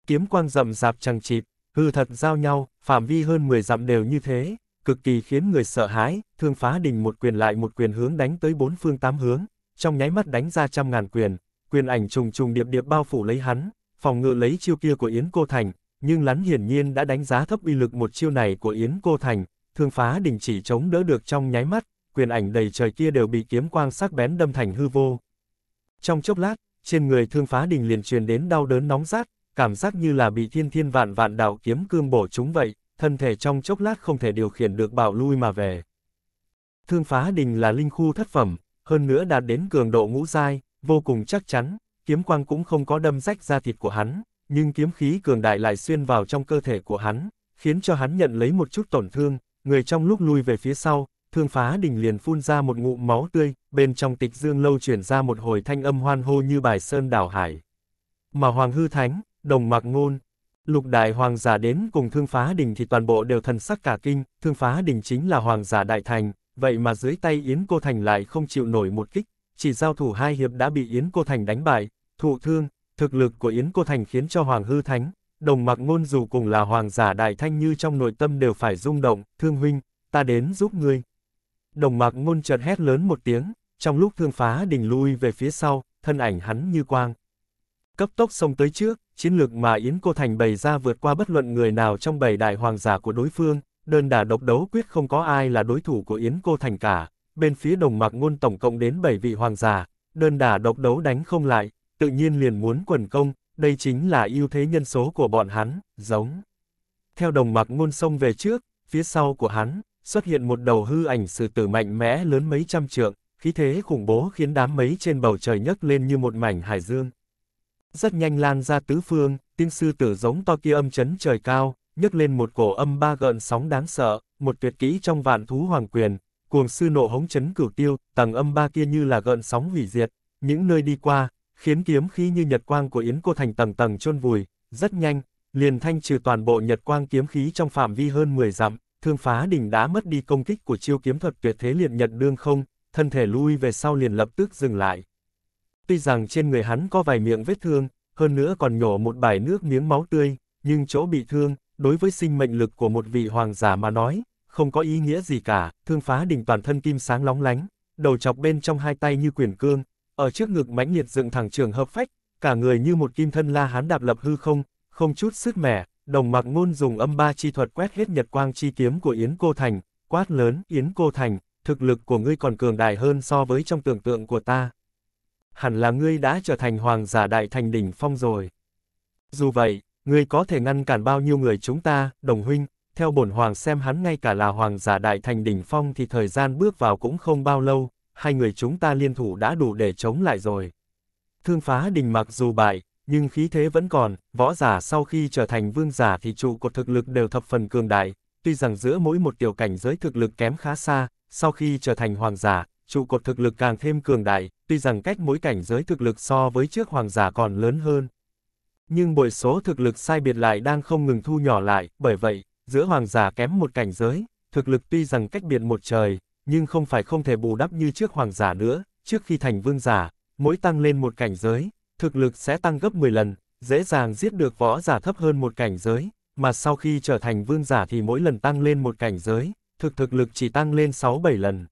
Kiếm quang rậm rạp chẳng chịt, hư thật giao nhau, phạm vi hơn 10 dặm đều như thế, cực kỳ khiến người sợ hãi, thương phá đỉnh một quyền lại một quyền hướng đánh tới bốn phương tám hướng, trong nháy mắt đánh ra trăm ngàn quyền, quyền ảnh trùng trùng điệp điệp bao phủ lấy hắn, phòng ngự lấy chiêu kia của Yến Cô Thành, nhưng lắn hiển nhiên đã đánh giá thấp uy lực một chiêu này của Yến Cô Thành, thương phá đỉnh chỉ chống đỡ được trong nháy mắt, quyền ảnh đầy trời kia đều bị kiếm quang sắc bén đâm thành hư vô. Trong chốc lát, trên người thương phá đình liền truyền đến đau đớn nóng rát, cảm giác như là bị thiên thiên vạn vạn đạo kiếm cương bổ chúng vậy, thân thể trong chốc lát không thể điều khiển được bảo lui mà về. Thương phá đình là linh khu thất phẩm, hơn nữa đạt đến cường độ ngũ giai, vô cùng chắc chắn, kiếm quang cũng không có đâm rách da thịt của hắn, nhưng kiếm khí cường đại lại xuyên vào trong cơ thể của hắn, khiến cho hắn nhận lấy một chút tổn thương, người trong lúc lui về phía sau, thương phá đình liền phun ra một ngụm máu tươi, bên trong tịch dương lâu chuyển ra một hồi thanh âm hoan hô như bài sơn đảo hải. Mà Hoàng Hư Thánh, Đồng mặc Ngôn, Lục đại hoàng giả đến cùng thương phá đình thì toàn bộ đều thần sắc cả kinh, thương phá đình chính là hoàng giả đại thành, vậy mà dưới tay Yến Cô Thành lại không chịu nổi một kích, chỉ giao thủ hai hiệp đã bị Yến Cô Thành đánh bại, thụ thương, thực lực của Yến Cô Thành khiến cho Hoàng Hư Thánh, đồng mặc ngôn dù cùng là hoàng giả đại thanh như trong nội tâm đều phải rung động, thương huynh, ta đến giúp ngươi, Đồng mạc ngôn chợt hét lớn một tiếng, trong lúc thương phá đình lui về phía sau, thân ảnh hắn như quang. Cấp tốc xông tới trước, chiến lược mà Yến Cô Thành bày ra vượt qua bất luận người nào trong bảy đại hoàng giả của đối phương, đơn đả độc đấu quyết không có ai là đối thủ của Yến Cô Thành cả. Bên phía đồng mạc ngôn tổng cộng đến bảy vị hoàng giả, đơn đả độc đấu đánh không lại, tự nhiên liền muốn quần công, đây chính là ưu thế nhân số của bọn hắn, giống. Theo đồng mạc ngôn xông về trước, phía sau của hắn, xuất hiện một đầu hư ảnh sư tử mạnh mẽ lớn mấy trăm trượng, khí thế khủng bố khiến đám mây trên bầu trời nhấc lên như một mảnh hải dương. Rất nhanh lan ra tứ phương, tiếng sư tử giống to kia âm chấn trời cao, nhấc lên một cổ âm ba gợn sóng đáng sợ, một tuyệt kỹ trong vạn thú hoàng quyền, cuồng sư nộ hống chấn cửu tiêu, tầng âm ba kia như là gợn sóng hủy diệt, những nơi đi qua, khiến kiếm khí như nhật quang của Yến Cô Thành tầng tầng chôn vùi, rất nhanh, liền thanh trừ toàn bộ nhật quang kiếm khí trong phạm vi hơn 10 dặm thương phá đỉnh đã mất đi công kích của chiêu kiếm thuật tuyệt thế liền nhận đương không, thân thể lui về sau liền lập tức dừng lại. Tuy rằng trên người hắn có vài miệng vết thương, hơn nữa còn nhổ một bài nước miếng máu tươi, nhưng chỗ bị thương, đối với sinh mệnh lực của một vị hoàng giả mà nói, không có ý nghĩa gì cả, thương phá đỉnh toàn thân kim sáng lóng lánh, đầu chọc bên trong hai tay như quyền cương, ở trước ngực mãnh liệt dựng thẳng trường hợp phách, cả người như một kim thân la hán đạp lập hư không, không chút sức mẻ, Đồng Mặc Ngôn dùng âm ba chi thuật quét hết nhật quang chi kiếm của Yến Cô Thành, quát lớn, Yến Cô Thành, thực lực của ngươi còn cường đại hơn so với trong tưởng tượng của ta. Hẳn là ngươi đã trở thành hoàng giả đại thành đỉnh phong rồi. Dù vậy, ngươi có thể ngăn cản bao nhiêu người chúng ta, đồng huynh, theo bổn hoàng xem hắn ngay cả là hoàng giả đại thành đỉnh phong thì thời gian bước vào cũng không bao lâu, hai người chúng ta liên thủ đã đủ để chống lại rồi. Thương phá đình mặc dù bại, nhưng khí thế vẫn còn, võ giả sau khi trở thành vương giả thì trụ cột thực lực đều thập phần cường đại, tuy rằng giữa mỗi một tiểu cảnh giới thực lực kém khá xa, sau khi trở thành hoàng giả, trụ cột thực lực càng thêm cường đại, tuy rằng cách mỗi cảnh giới thực lực so với trước hoàng giả còn lớn hơn. Nhưng bội số thực lực sai biệt lại đang không ngừng thu nhỏ lại, bởi vậy, giữa hoàng giả kém một cảnh giới, thực lực tuy rằng cách biệt một trời, nhưng không phải không thể bù đắp như trước hoàng giả nữa, trước khi thành vương giả, mỗi tăng lên một cảnh giới, thực lực sẽ tăng gấp 10 lần, dễ dàng giết được võ giả thấp hơn một cảnh giới, mà sau khi trở thành vương giả thì mỗi lần tăng lên một cảnh giới, thực thực lực chỉ tăng lên 6-7 lần.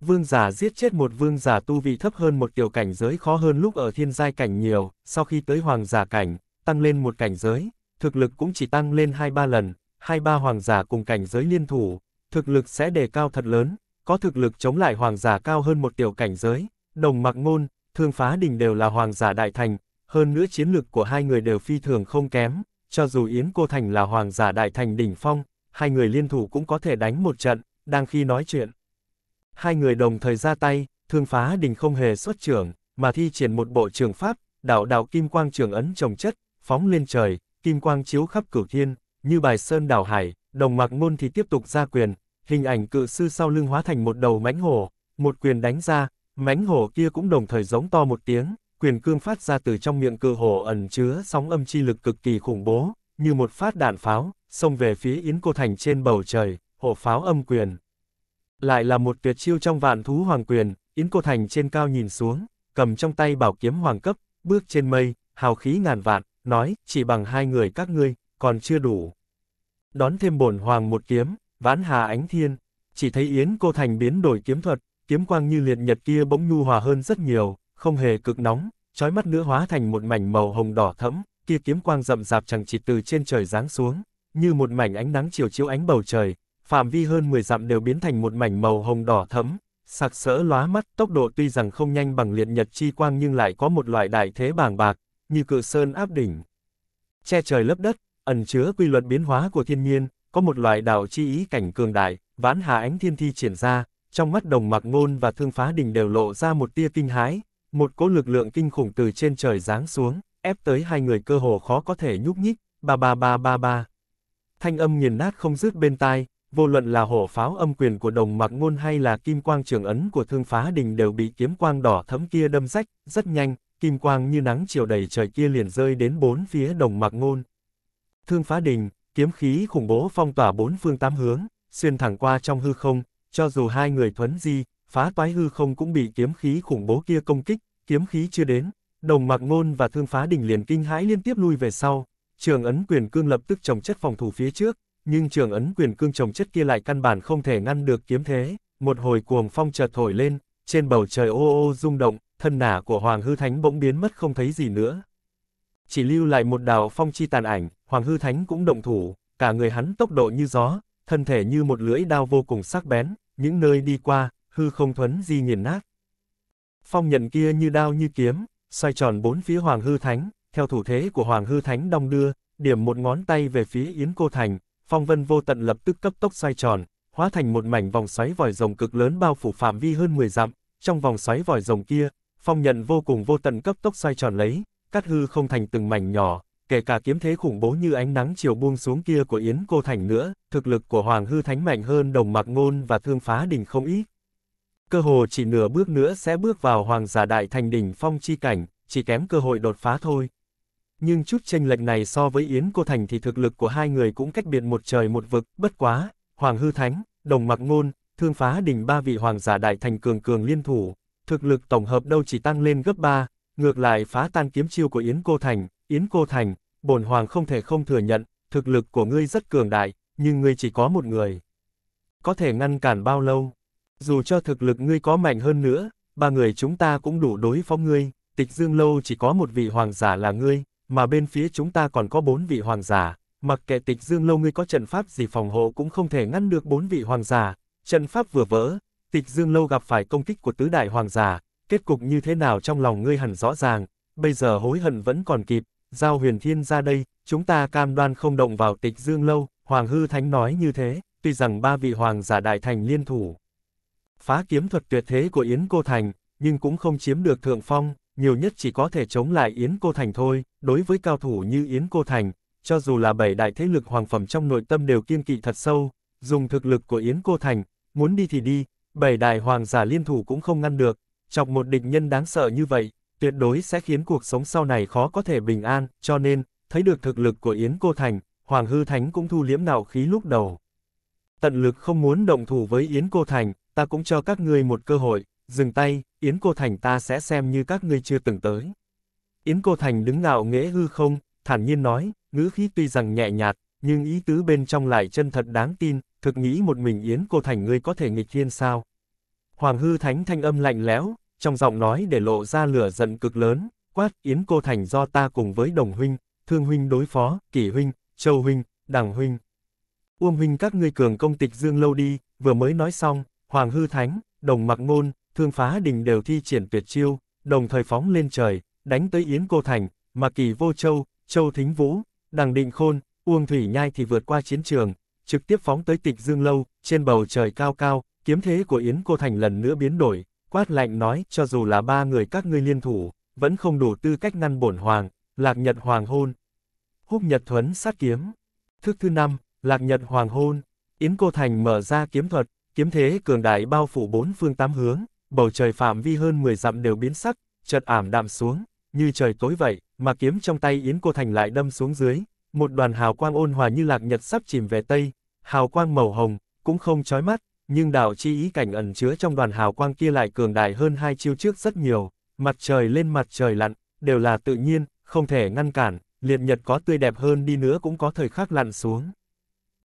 Vương giả giết chết một vương giả tu vị thấp hơn một tiểu cảnh giới khó hơn lúc ở thiên giai cảnh nhiều, sau khi tới hoàng giả cảnh, tăng lên một cảnh giới, thực lực cũng chỉ tăng lên 2-3 lần, 2-3 hoàng giả cùng cảnh giới liên thủ, thực lực sẽ đề cao thật lớn, có thực lực chống lại hoàng giả cao hơn một tiểu cảnh giới, đồng mặc ngôn, Thương Phá Đình đều là hoàng giả đại thành, hơn nữa chiến lược của hai người đều phi thường không kém, cho dù Yến Cô Thành là hoàng giả đại thành đỉnh phong, hai người liên thủ cũng có thể đánh một trận, đang khi nói chuyện. Hai người đồng thời ra tay, Thương Phá Đình không hề xuất trưởng, mà thi triển một bộ trường pháp, đạo đạo kim quang trường ấn trồng chất, phóng lên trời, kim quang chiếu khắp cửu thiên, như bài sơn đảo hải, đồng Mặc ngôn thì tiếp tục ra quyền, hình ảnh cự sư sau lưng hóa thành một đầu mãnh hổ, một quyền đánh ra, Mánh hổ kia cũng đồng thời giống to một tiếng, quyền cương phát ra từ trong miệng cự hổ ẩn chứa sóng âm chi lực cực kỳ khủng bố, như một phát đạn pháo, xông về phía Yến Cô Thành trên bầu trời, hổ pháo âm quyền. Lại là một tuyệt chiêu trong vạn thú hoàng quyền, Yến Cô Thành trên cao nhìn xuống, cầm trong tay bảo kiếm hoàng cấp, bước trên mây, hào khí ngàn vạn, nói, chỉ bằng hai người các ngươi, còn chưa đủ. Đón thêm bổn hoàng một kiếm, vãn hà ánh thiên, chỉ thấy Yến Cô Thành biến đổi kiếm thuật, kiếm quang như liệt nhật kia bỗng nhu hòa hơn rất nhiều, không hề cực nóng, trói mắt nữa hóa thành một mảnh màu hồng đỏ thẫm, kia kiếm quang rậm rạp chẳng chỉ từ trên trời giáng xuống, như một mảnh ánh nắng chiều chiếu ánh bầu trời, phạm vi hơn 10 dặm đều biến thành một mảnh màu hồng đỏ thẫm, sặc sỡ lóa mắt, tốc độ tuy rằng không nhanh bằng liệt nhật chi quang nhưng lại có một loại đại thế bàng bạc, như cự sơn áp đỉnh. Che trời lấp đất, ẩn chứa quy luật biến hóa của thiên nhiên, có một loại đạo chi ý cảnh cường đại, vãn hà ánh thiên thi triển ra, trong mắt đồng mặc ngôn và thương phá đình đều lộ ra một tia kinh hái, một cỗ lực lượng kinh khủng từ trên trời giáng xuống, ép tới hai người cơ hồ khó có thể nhúc nhích, ba ba ba ba ba. Thanh âm nghiền nát không dứt bên tai, vô luận là hổ pháo âm quyền của đồng mặc ngôn hay là kim quang trường ấn của thương phá đình đều bị kiếm quang đỏ thấm kia đâm rách, rất nhanh, kim quang như nắng chiều đầy trời kia liền rơi đến bốn phía đồng mặc ngôn. Thương phá đình, kiếm khí khủng bố phong tỏa bốn phương tám hướng, xuyên thẳng qua trong hư không, cho dù hai người thuấn di, phá toái hư không cũng bị kiếm khí khủng bố kia công kích, kiếm khí chưa đến, đồng mặc ngôn và thương phá đỉnh liền kinh hãi liên tiếp lui về sau, trường ấn quyền cương lập tức trồng chất phòng thủ phía trước, nhưng trường ấn quyền cương trồng chất kia lại căn bản không thể ngăn được kiếm thế, một hồi cuồng phong chợt thổi lên, trên bầu trời ô ô rung động, thân nả của Hoàng Hư Thánh bỗng biến mất không thấy gì nữa. Chỉ lưu lại một đạo phong chi tàn ảnh, Hoàng Hư Thánh cũng động thủ, cả người hắn tốc độ như gió, thân thể như một lưỡi đao vô cùng sắc bén, những nơi đi qua, hư không thuấn di nghiền nát. Phong nhận kia như đao như kiếm, xoay tròn bốn phía Hoàng Hư Thánh, theo thủ thế của Hoàng Hư Thánh đong đưa, điểm một ngón tay về phía Yến Cô Thành, phong vân vô tận lập tức cấp tốc xoay tròn, hóa thành một mảnh vòng xoáy vòi rồng cực lớn bao phủ phạm vi hơn 10 dặm, trong vòng xoáy vòi rồng kia, phong nhận vô cùng vô tận cấp tốc xoay tròn lấy, cắt hư không thành từng mảnh nhỏ, kể cả kiếm thế khủng bố như ánh nắng chiều buông xuống kia của Yến Cô Thành nữa, thực lực của Hoàng Hư Thánh mạnh hơn đồng mặc ngôn và thương phá đỉnh không ít. Cơ hồ chỉ nửa bước nữa sẽ bước vào Hoàng giả đại thành đỉnh phong chi cảnh, chỉ kém cơ hội đột phá thôi. Nhưng chút tranh lệch này so với Yến Cô Thành thì thực lực của hai người cũng cách biệt một trời một vực, bất quá, Hoàng Hư Thánh, Đồng Mặc Ngôn, Thương Phá Đỉnh ba vị hoàng giả đại thành cường cường liên thủ, thực lực tổng hợp đâu chỉ tăng lên gấp ba, ngược lại phá tan kiếm chiêu của Yến Cô Thành, Yến Cô Thành, bổn hoàng không thể không thừa nhận, thực lực của ngươi rất cường đại, nhưng ngươi chỉ có một người. Có thể ngăn cản bao lâu? Dù cho thực lực ngươi có mạnh hơn nữa, ba người chúng ta cũng đủ đối phó ngươi, tịch dương lâu chỉ có một vị hoàng giả là ngươi, mà bên phía chúng ta còn có bốn vị hoàng giả, mặc kệ tịch dương lâu ngươi có trận pháp gì phòng hộ cũng không thể ngăn được bốn vị hoàng giả, trận pháp vừa vỡ, tịch dương lâu gặp phải công kích của tứ đại hoàng giả, kết cục như thế nào trong lòng ngươi hẳn rõ ràng, bây giờ hối hận vẫn còn kịp, giao huyền thiên ra đây, chúng ta cam đoan không động vào tịch dương lâu, Hoàng Hư Thánh nói như thế, tuy rằng ba vị hoàng giả đại thành liên thủ. Phá kiếm thuật tuyệt thế của Yến Cô Thành, nhưng cũng không chiếm được thượng phong, nhiều nhất chỉ có thể chống lại Yến Cô Thành thôi, đối với cao thủ như Yến Cô Thành, cho dù là bảy đại thế lực hoàng phẩm trong nội tâm đều kiên kỵ thật sâu, dùng thực lực của Yến Cô Thành, muốn đi thì đi, bảy đại hoàng giả liên thủ cũng không ngăn được, chọc một địch nhân đáng sợ như vậy, tuyệt đối sẽ khiến cuộc sống sau này khó có thể bình an, cho nên, thấy được thực lực của Yến Cô Thành, Hoàng Hư Thánh cũng thu liễm nạo khí lúc đầu. Tận lực không muốn động thủ với Yến Cô Thành, ta cũng cho các ngươi một cơ hội, dừng tay, Yến Cô Thành ta sẽ xem như các ngươi chưa từng tới. Yến Cô Thành đứng ngạo nghễ hư không, thản nhiên nói, ngữ khí tuy rằng nhẹ nhạt, nhưng ý tứ bên trong lại chân thật đáng tin, thực nghĩ một mình Yến Cô Thành ngươi có thể nghịch thiên sao. Hoàng Hư Thánh thanh âm lạnh lẽo, trong giọng nói để lộ ra lửa giận cực lớn, quát Yến Cô Thành do ta cùng với Đồng Huynh, Thương Huynh đối phó, Kỷ Huynh, Châu Huynh, Đằng Huynh. Uông Huynh các ngươi cường công tịch dương lâu đi, vừa mới nói xong, Hoàng Hư Thánh, Đồng Mặc Ngôn, Thương Phá Đình đều thi triển tuyệt chiêu, đồng thời phóng lên trời, đánh tới Yến Cô Thành, mà Kỷ Vô Châu, Châu Thính Vũ, Đằng Định Khôn, Uông Thủy Nhai thì vượt qua chiến trường, trực tiếp phóng tới tịch dương lâu, trên bầu trời cao cao, kiếm thế của Yến Cô Thành lần nữa biến đổi, quát lạnh nói, cho dù là ba người các ngươi liên thủ, vẫn không đủ tư cách ngăn bổn hoàng, lạc nhật hoàng hôn. Húc nhật thuấn sát kiếm. Thức thứ năm, lạc nhật hoàng hôn, Yến Cô Thành mở ra kiếm thuật, kiếm thế cường đại bao phủ bốn phương tám hướng, bầu trời phạm vi hơn 10 dặm đều biến sắc, chợt ảm đạm xuống, như trời tối vậy, mà kiếm trong tay Yến Cô Thành lại đâm xuống dưới, một đoàn hào quang ôn hòa như lạc nhật sắp chìm về tây, hào quang màu hồng, cũng không chói mắt, nhưng đạo chi ý cảnh ẩn chứa trong đoàn hào quang kia lại cường đại hơn hai chiêu trước rất nhiều, mặt trời lên mặt trời lặn, đều là tự nhiên, không thể ngăn cản, liệt nhật có tươi đẹp hơn đi nữa cũng có thời khắc lặn xuống.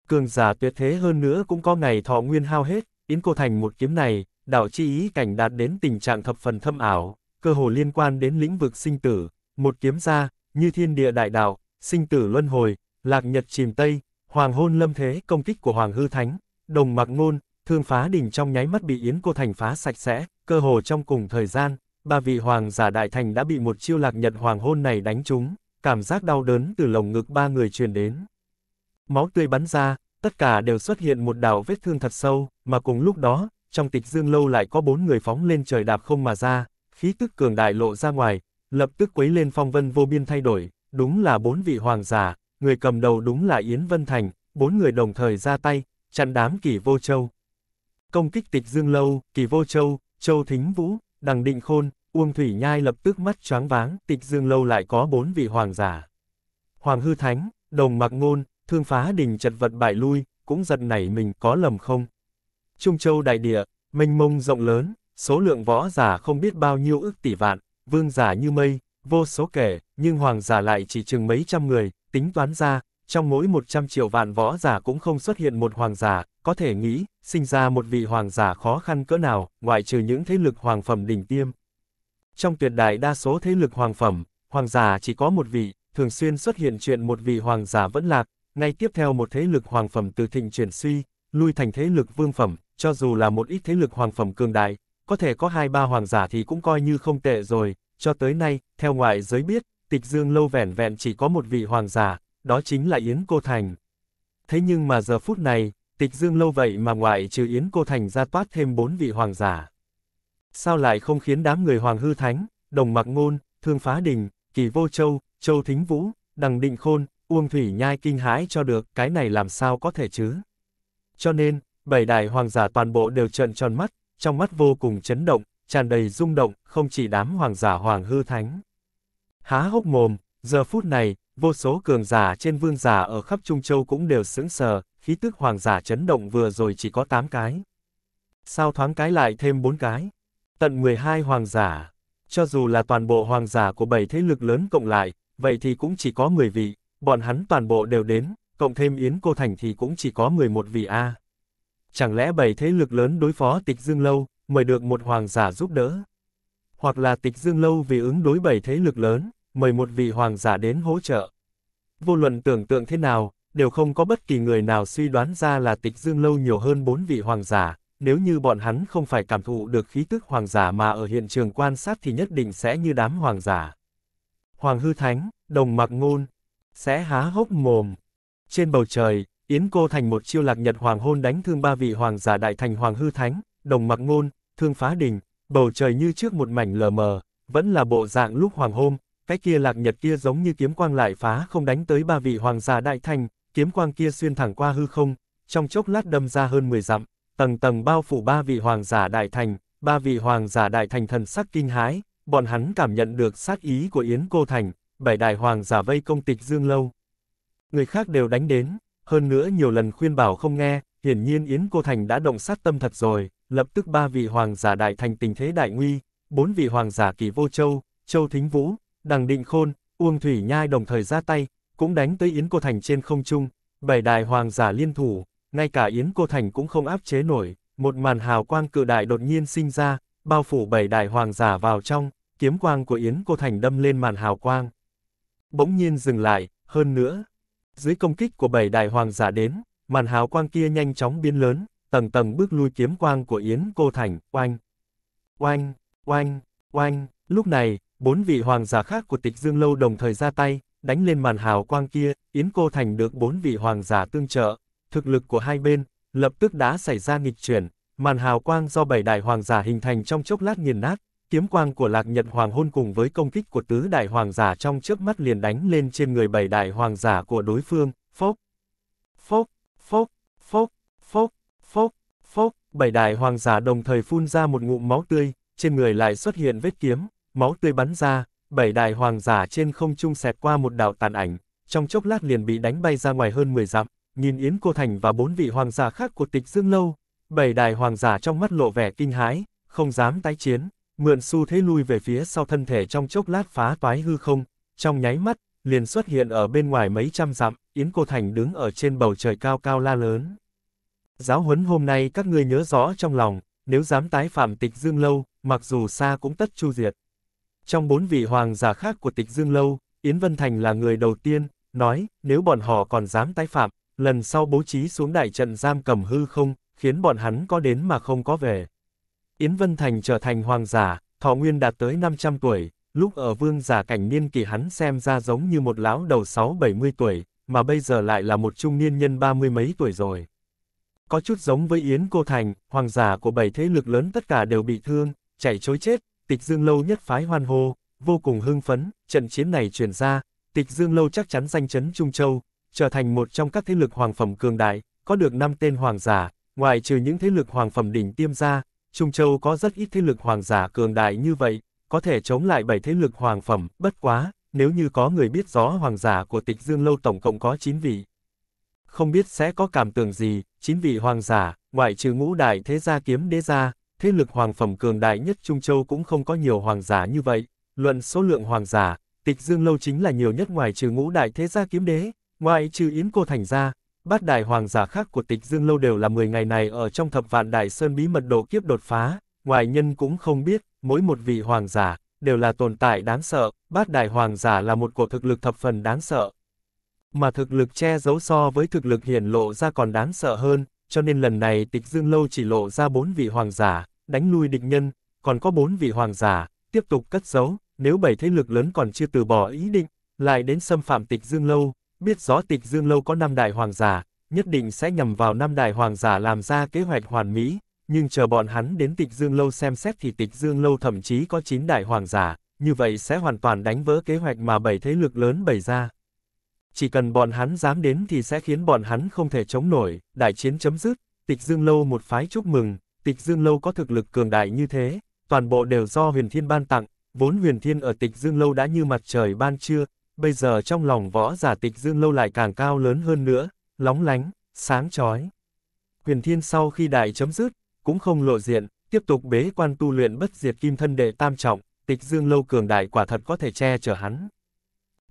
Cường giả tuyệt thế hơn nữa cũng có ngày thọ nguyên hao hết, Yến Cô Thành một kiếm này, đạo chi ý cảnh đạt đến tình trạng thập phần thâm ảo, cơ hồ liên quan đến lĩnh vực sinh tử, một kiếm ra, như thiên địa đại đạo, sinh tử luân hồi, lạc nhật chìm tây, hoàng hôn lâm thế công kích của Hoàng Hư Thánh, đồng mặc ngôn, Thương Phá Đình trong nháy mắt bị Yến Cô Thành phá sạch sẽ, cơ hồ trong cùng thời gian, ba vị hoàng giả đại thành đã bị một chiêu lạc nhật hoàng hôn này đánh trúng, cảm giác đau đớn từ lồng ngực ba người truyền đến. Máu tươi bắn ra, tất cả đều xuất hiện một đạo vết thương thật sâu, mà cùng lúc đó, trong tịch dương lâu lại có bốn người phóng lên trời đạp không mà ra, khí tức cường đại lộ ra ngoài, lập tức quấy lên phong vân vô biên thay đổi, đúng là bốn vị hoàng giả, người cầm đầu đúng là Yến Vân Thành, bốn người đồng thời ra tay, chặn đám kỷ vô châu, công kích tịch Dương Lâu, Kỳ Vô Châu, Châu Thính Vũ, Đằng Định Khôn, Uông Thủy Nhai lập tức mắt choáng váng, tịch Dương Lâu lại có bốn vị hoàng giả. Hoàng Hư Thánh, Đồng mặc Ngôn, Thương Phá Đình chật vật bại lui, cũng giật nảy mình có lầm không. Trung Châu đại địa, mênh mông rộng lớn, số lượng võ giả không biết bao nhiêu ước tỷ vạn, vương giả như mây, vô số kể, nhưng hoàng giả lại chỉ chừng mấy trăm người, tính toán ra, trong mỗi một trăm triệu vạn võ giả cũng không xuất hiện một hoàng giả, có thể nghĩ, sinh ra một vị hoàng giả khó khăn cỡ nào, ngoại trừ những thế lực hoàng phẩm đỉnh tiêm. Trong tuyệt đại đa số thế lực hoàng phẩm, hoàng giả chỉ có một vị, thường xuyên xuất hiện chuyện một vị hoàng giả vẫn lạc, ngay tiếp theo một thế lực hoàng phẩm từ thịnh chuyển suy, lui thành thế lực vương phẩm, cho dù là một ít thế lực hoàng phẩm cường đại, có thể có hai ba hoàng giả thì cũng coi như không tệ rồi, cho tới nay, theo ngoại giới biết, tịch dương lâu vẻn vẹn chỉ có một vị hoàng giả, đó chính là Yến Cô Thành. Thế nhưng mà giờ phút này, tịch dương lâu vậy mà ngoại trừ Yến Cô Thành ra toát thêm bốn vị hoàng giả. Sao lại không khiến đám người Hoàng Hư Thánh, Đồng Mặc Ngôn, Thương Phá Đình, Kỳ Vô Châu, Châu Thính Vũ, Đằng Định Khôn, Uông Thủy Nhai kinh hãi cho được, cái này làm sao có thể chứ? Cho nên, bảy đại hoàng giả toàn bộ đều trợn tròn mắt, trong mắt vô cùng chấn động, tràn đầy rung động, không chỉ đám hoàng giả Hoàng Hư Thánh. Há hốc mồm, giờ phút này, vô số cường giả trên vương giả ở khắp Trung Châu cũng đều sững sờ, khí tức hoàng giả chấn động vừa rồi chỉ có 8 cái. Sao thoáng cái lại thêm 4 cái? Tận 12 hoàng giả. Cho dù là toàn bộ hoàng giả của 7 thế lực lớn cộng lại, vậy thì cũng chỉ có 10 vị, bọn hắn toàn bộ đều đến, cộng thêm Yến Cô Thành thì cũng chỉ có 11 vị A. Chẳng lẽ 7 thế lực lớn đối phó tịch dương lâu, mời được một hoàng giả giúp đỡ? Hoặc là tịch dương lâu vì ứng đối 7 thế lực lớn, mời một vị hoàng giả đến hỗ trợ? Vô luận tưởng tượng thế nào, đều không có bất kỳ người nào suy đoán ra là tịch dương lâu nhiều hơn bốn vị hoàng giả, nếu như bọn hắn không phải cảm thụ được khí tức hoàng giả mà ở hiện trường quan sát thì nhất định sẽ như đám hoàng giả. Hoàng hư thánh, đồng mặc ngôn, sẽ há hốc mồm. Trên bầu trời, Yến Cô thành một chiêu lạc nhật hoàng hôn đánh thương ba vị hoàng giả đại thành hoàng hư thánh, đồng mặc ngôn, thương phá đình, bầu trời như trước một mảnh lờ mờ, vẫn là bộ dạng lúc hoàng hôn cái kia lạc nhật kia giống như kiếm quang lại phá không đánh tới ba vị hoàng giả đại thành, kiếm quang kia xuyên thẳng qua hư không, trong chốc lát đâm ra hơn 10 dặm, tầng tầng bao phủ ba vị hoàng giả đại thành, ba vị hoàng giả đại thành thần sắc kinh hái, bọn hắn cảm nhận được sát ý của Yến Cô Thành, bảy đại hoàng giả vây công tịch Dương Lâu. Người khác đều đánh đến, hơn nữa nhiều lần khuyên bảo không nghe, hiển nhiên Yến Cô Thành đã động sát tâm thật rồi, lập tức ba vị hoàng giả đại thành tình thế đại nguy, bốn vị hoàng giả kỳ vô châu, châu thính vũ, đằng định khôn, uông thủy nhai đồng thời ra tay, cũng đánh tới Yến Cô Thành trên không trung, bảy đại hoàng giả liên thủ, ngay cả Yến Cô Thành cũng không áp chế nổi, một màn hào quang cự đại đột nhiên sinh ra, bao phủ bảy đại hoàng giả vào trong, kiếm quang của Yến Cô Thành đâm lên màn hào quang. Bỗng nhiên dừng lại, hơn nữa, dưới công kích của bảy đại hoàng giả đến, màn hào quang kia nhanh chóng biến lớn, tầng tầng bước lui kiếm quang của Yến Cô Thành, oanh, oanh, oanh, oanh, lúc này, bốn vị hoàng giả khác của tịch dương lâu đồng thời ra tay, đánh lên màn hào quang kia, Yến Cô Thành được bốn vị hoàng giả tương trợ, thực lực của hai bên, lập tức đã xảy ra nghịch chuyển, màn hào quang do bảy đại hoàng giả hình thành trong chốc lát nghiền nát, kiếm quang của Lạc Nhật Hoàng Hôn cùng với công kích của tứ đại hoàng giả trong trước mắt liền đánh lên trên người bảy đại hoàng giả của đối phương, phốc, phốc, phốc, phốc, phốc, phốc, phốc, bảy đại hoàng giả đồng thời phun ra một ngụm máu tươi, trên người lại xuất hiện vết kiếm, máu tươi bắn ra, bảy đại hoàng giả trên không trung xẹt qua một đạo tàn ảnh, trong chốc lát liền bị đánh bay ra ngoài hơn 10 dặm, nhìn Yến Cô Thành và bốn vị hoàng giả khác của tịch dương lâu. Bảy đại hoàng giả trong mắt lộ vẻ kinh hãi, không dám tái chiến, mượn xu thế lui về phía sau thân thể trong chốc lát phá toái hư không, trong nháy mắt, liền xuất hiện ở bên ngoài mấy trăm dặm, Yến Cô Thành đứng ở trên bầu trời cao cao la lớn. Giáo huấn hôm nay các ngươi nhớ rõ trong lòng, nếu dám tái phạm tịch dương lâu, mặc dù xa cũng tất chu diệt. Trong bốn vị hoàng giả khác của tịch Dương Lâu, Yến Vân Thành là người đầu tiên, nói, nếu bọn họ còn dám tái phạm, lần sau bố trí xuống đại trận giam cầm hư không, khiến bọn hắn có đến mà không có về. Yến Vân Thành trở thành hoàng giả, thọ nguyên đạt tới 500 tuổi, lúc ở vương giả cảnh niên kỳ hắn xem ra giống như một lão đầu 6-70 tuổi, mà bây giờ lại là một trung niên nhân ba mươi mấy tuổi rồi. Có chút giống với Yến Cô Thành, hoàng giả của bảy thế lực lớn tất cả đều bị thương, chạy chối chết, tịch dương lâu nhất phái hoan hô, vô cùng hưng phấn, trận chiến này chuyển ra, tịch dương lâu chắc chắn danh chấn Trung Châu, trở thành một trong các thế lực hoàng phẩm cường đại, có được 5 tên hoàng giả, ngoại trừ những thế lực hoàng phẩm đỉnh tiêm ra, Trung Châu có rất ít thế lực hoàng giả cường đại như vậy, có thể chống lại 7 thế lực hoàng phẩm, bất quá, nếu như có người biết rõ hoàng giả của tịch dương lâu tổng cộng có 9 vị. Không biết sẽ có cảm tưởng gì, 9 vị hoàng giả, ngoại trừ ngũ đại thế gia kiếm đế gia, thế lực hoàng phẩm cường đại nhất Trung Châu cũng không có nhiều hoàng giả như vậy. Luận số lượng hoàng giả, tịch dương lâu chính là nhiều nhất ngoài trừ ngũ đại thế gia kiếm đế, ngoài trừ yến cô thành gia, bát đại hoàng giả khác của tịch dương lâu đều là 10 ngày này ở trong thập vạn đại sơn bí mật độ kiếp đột phá, ngoài nhân cũng không biết, mỗi một vị hoàng giả, đều là tồn tại đáng sợ, bát đại hoàng giả là một cổ thực lực thập phần đáng sợ. Mà thực lực che giấu so với thực lực hiển lộ ra còn đáng sợ hơn, cho nên lần này tịch dương lâu chỉ lộ ra bốn vị hoàng giả, đánh lui địch nhân, còn có bốn vị hoàng giả, tiếp tục cất giấu, nếu bảy thế lực lớn còn chưa từ bỏ ý định, lại đến xâm phạm tịch Dương Lâu, biết rõ tịch Dương Lâu có năm đại hoàng giả, nhất định sẽ nhằm vào năm đại hoàng giả làm ra kế hoạch hoàn mỹ, nhưng chờ bọn hắn đến tịch Dương Lâu xem xét thì tịch Dương Lâu thậm chí có chín đại hoàng giả, như vậy sẽ hoàn toàn đánh vỡ kế hoạch mà bảy thế lực lớn bày ra. Chỉ cần bọn hắn dám đến thì sẽ khiến bọn hắn không thể chống nổi, đại chiến chấm dứt, tịch Dương Lâu một phái chúc mừng, tịch dương lâu có thực lực cường đại như thế, toàn bộ đều do huyền thiên ban tặng, vốn huyền thiên ở tịch dương lâu đã như mặt trời ban trưa, bây giờ trong lòng võ giả tịch dương lâu lại càng cao lớn hơn nữa, lóng lánh, sáng chói. Huyền thiên sau khi đại chấm dứt, cũng không lộ diện, tiếp tục bế quan tu luyện bất diệt kim thân đệ tam trọng, tịch dương lâu cường đại quả thật có thể che chở hắn.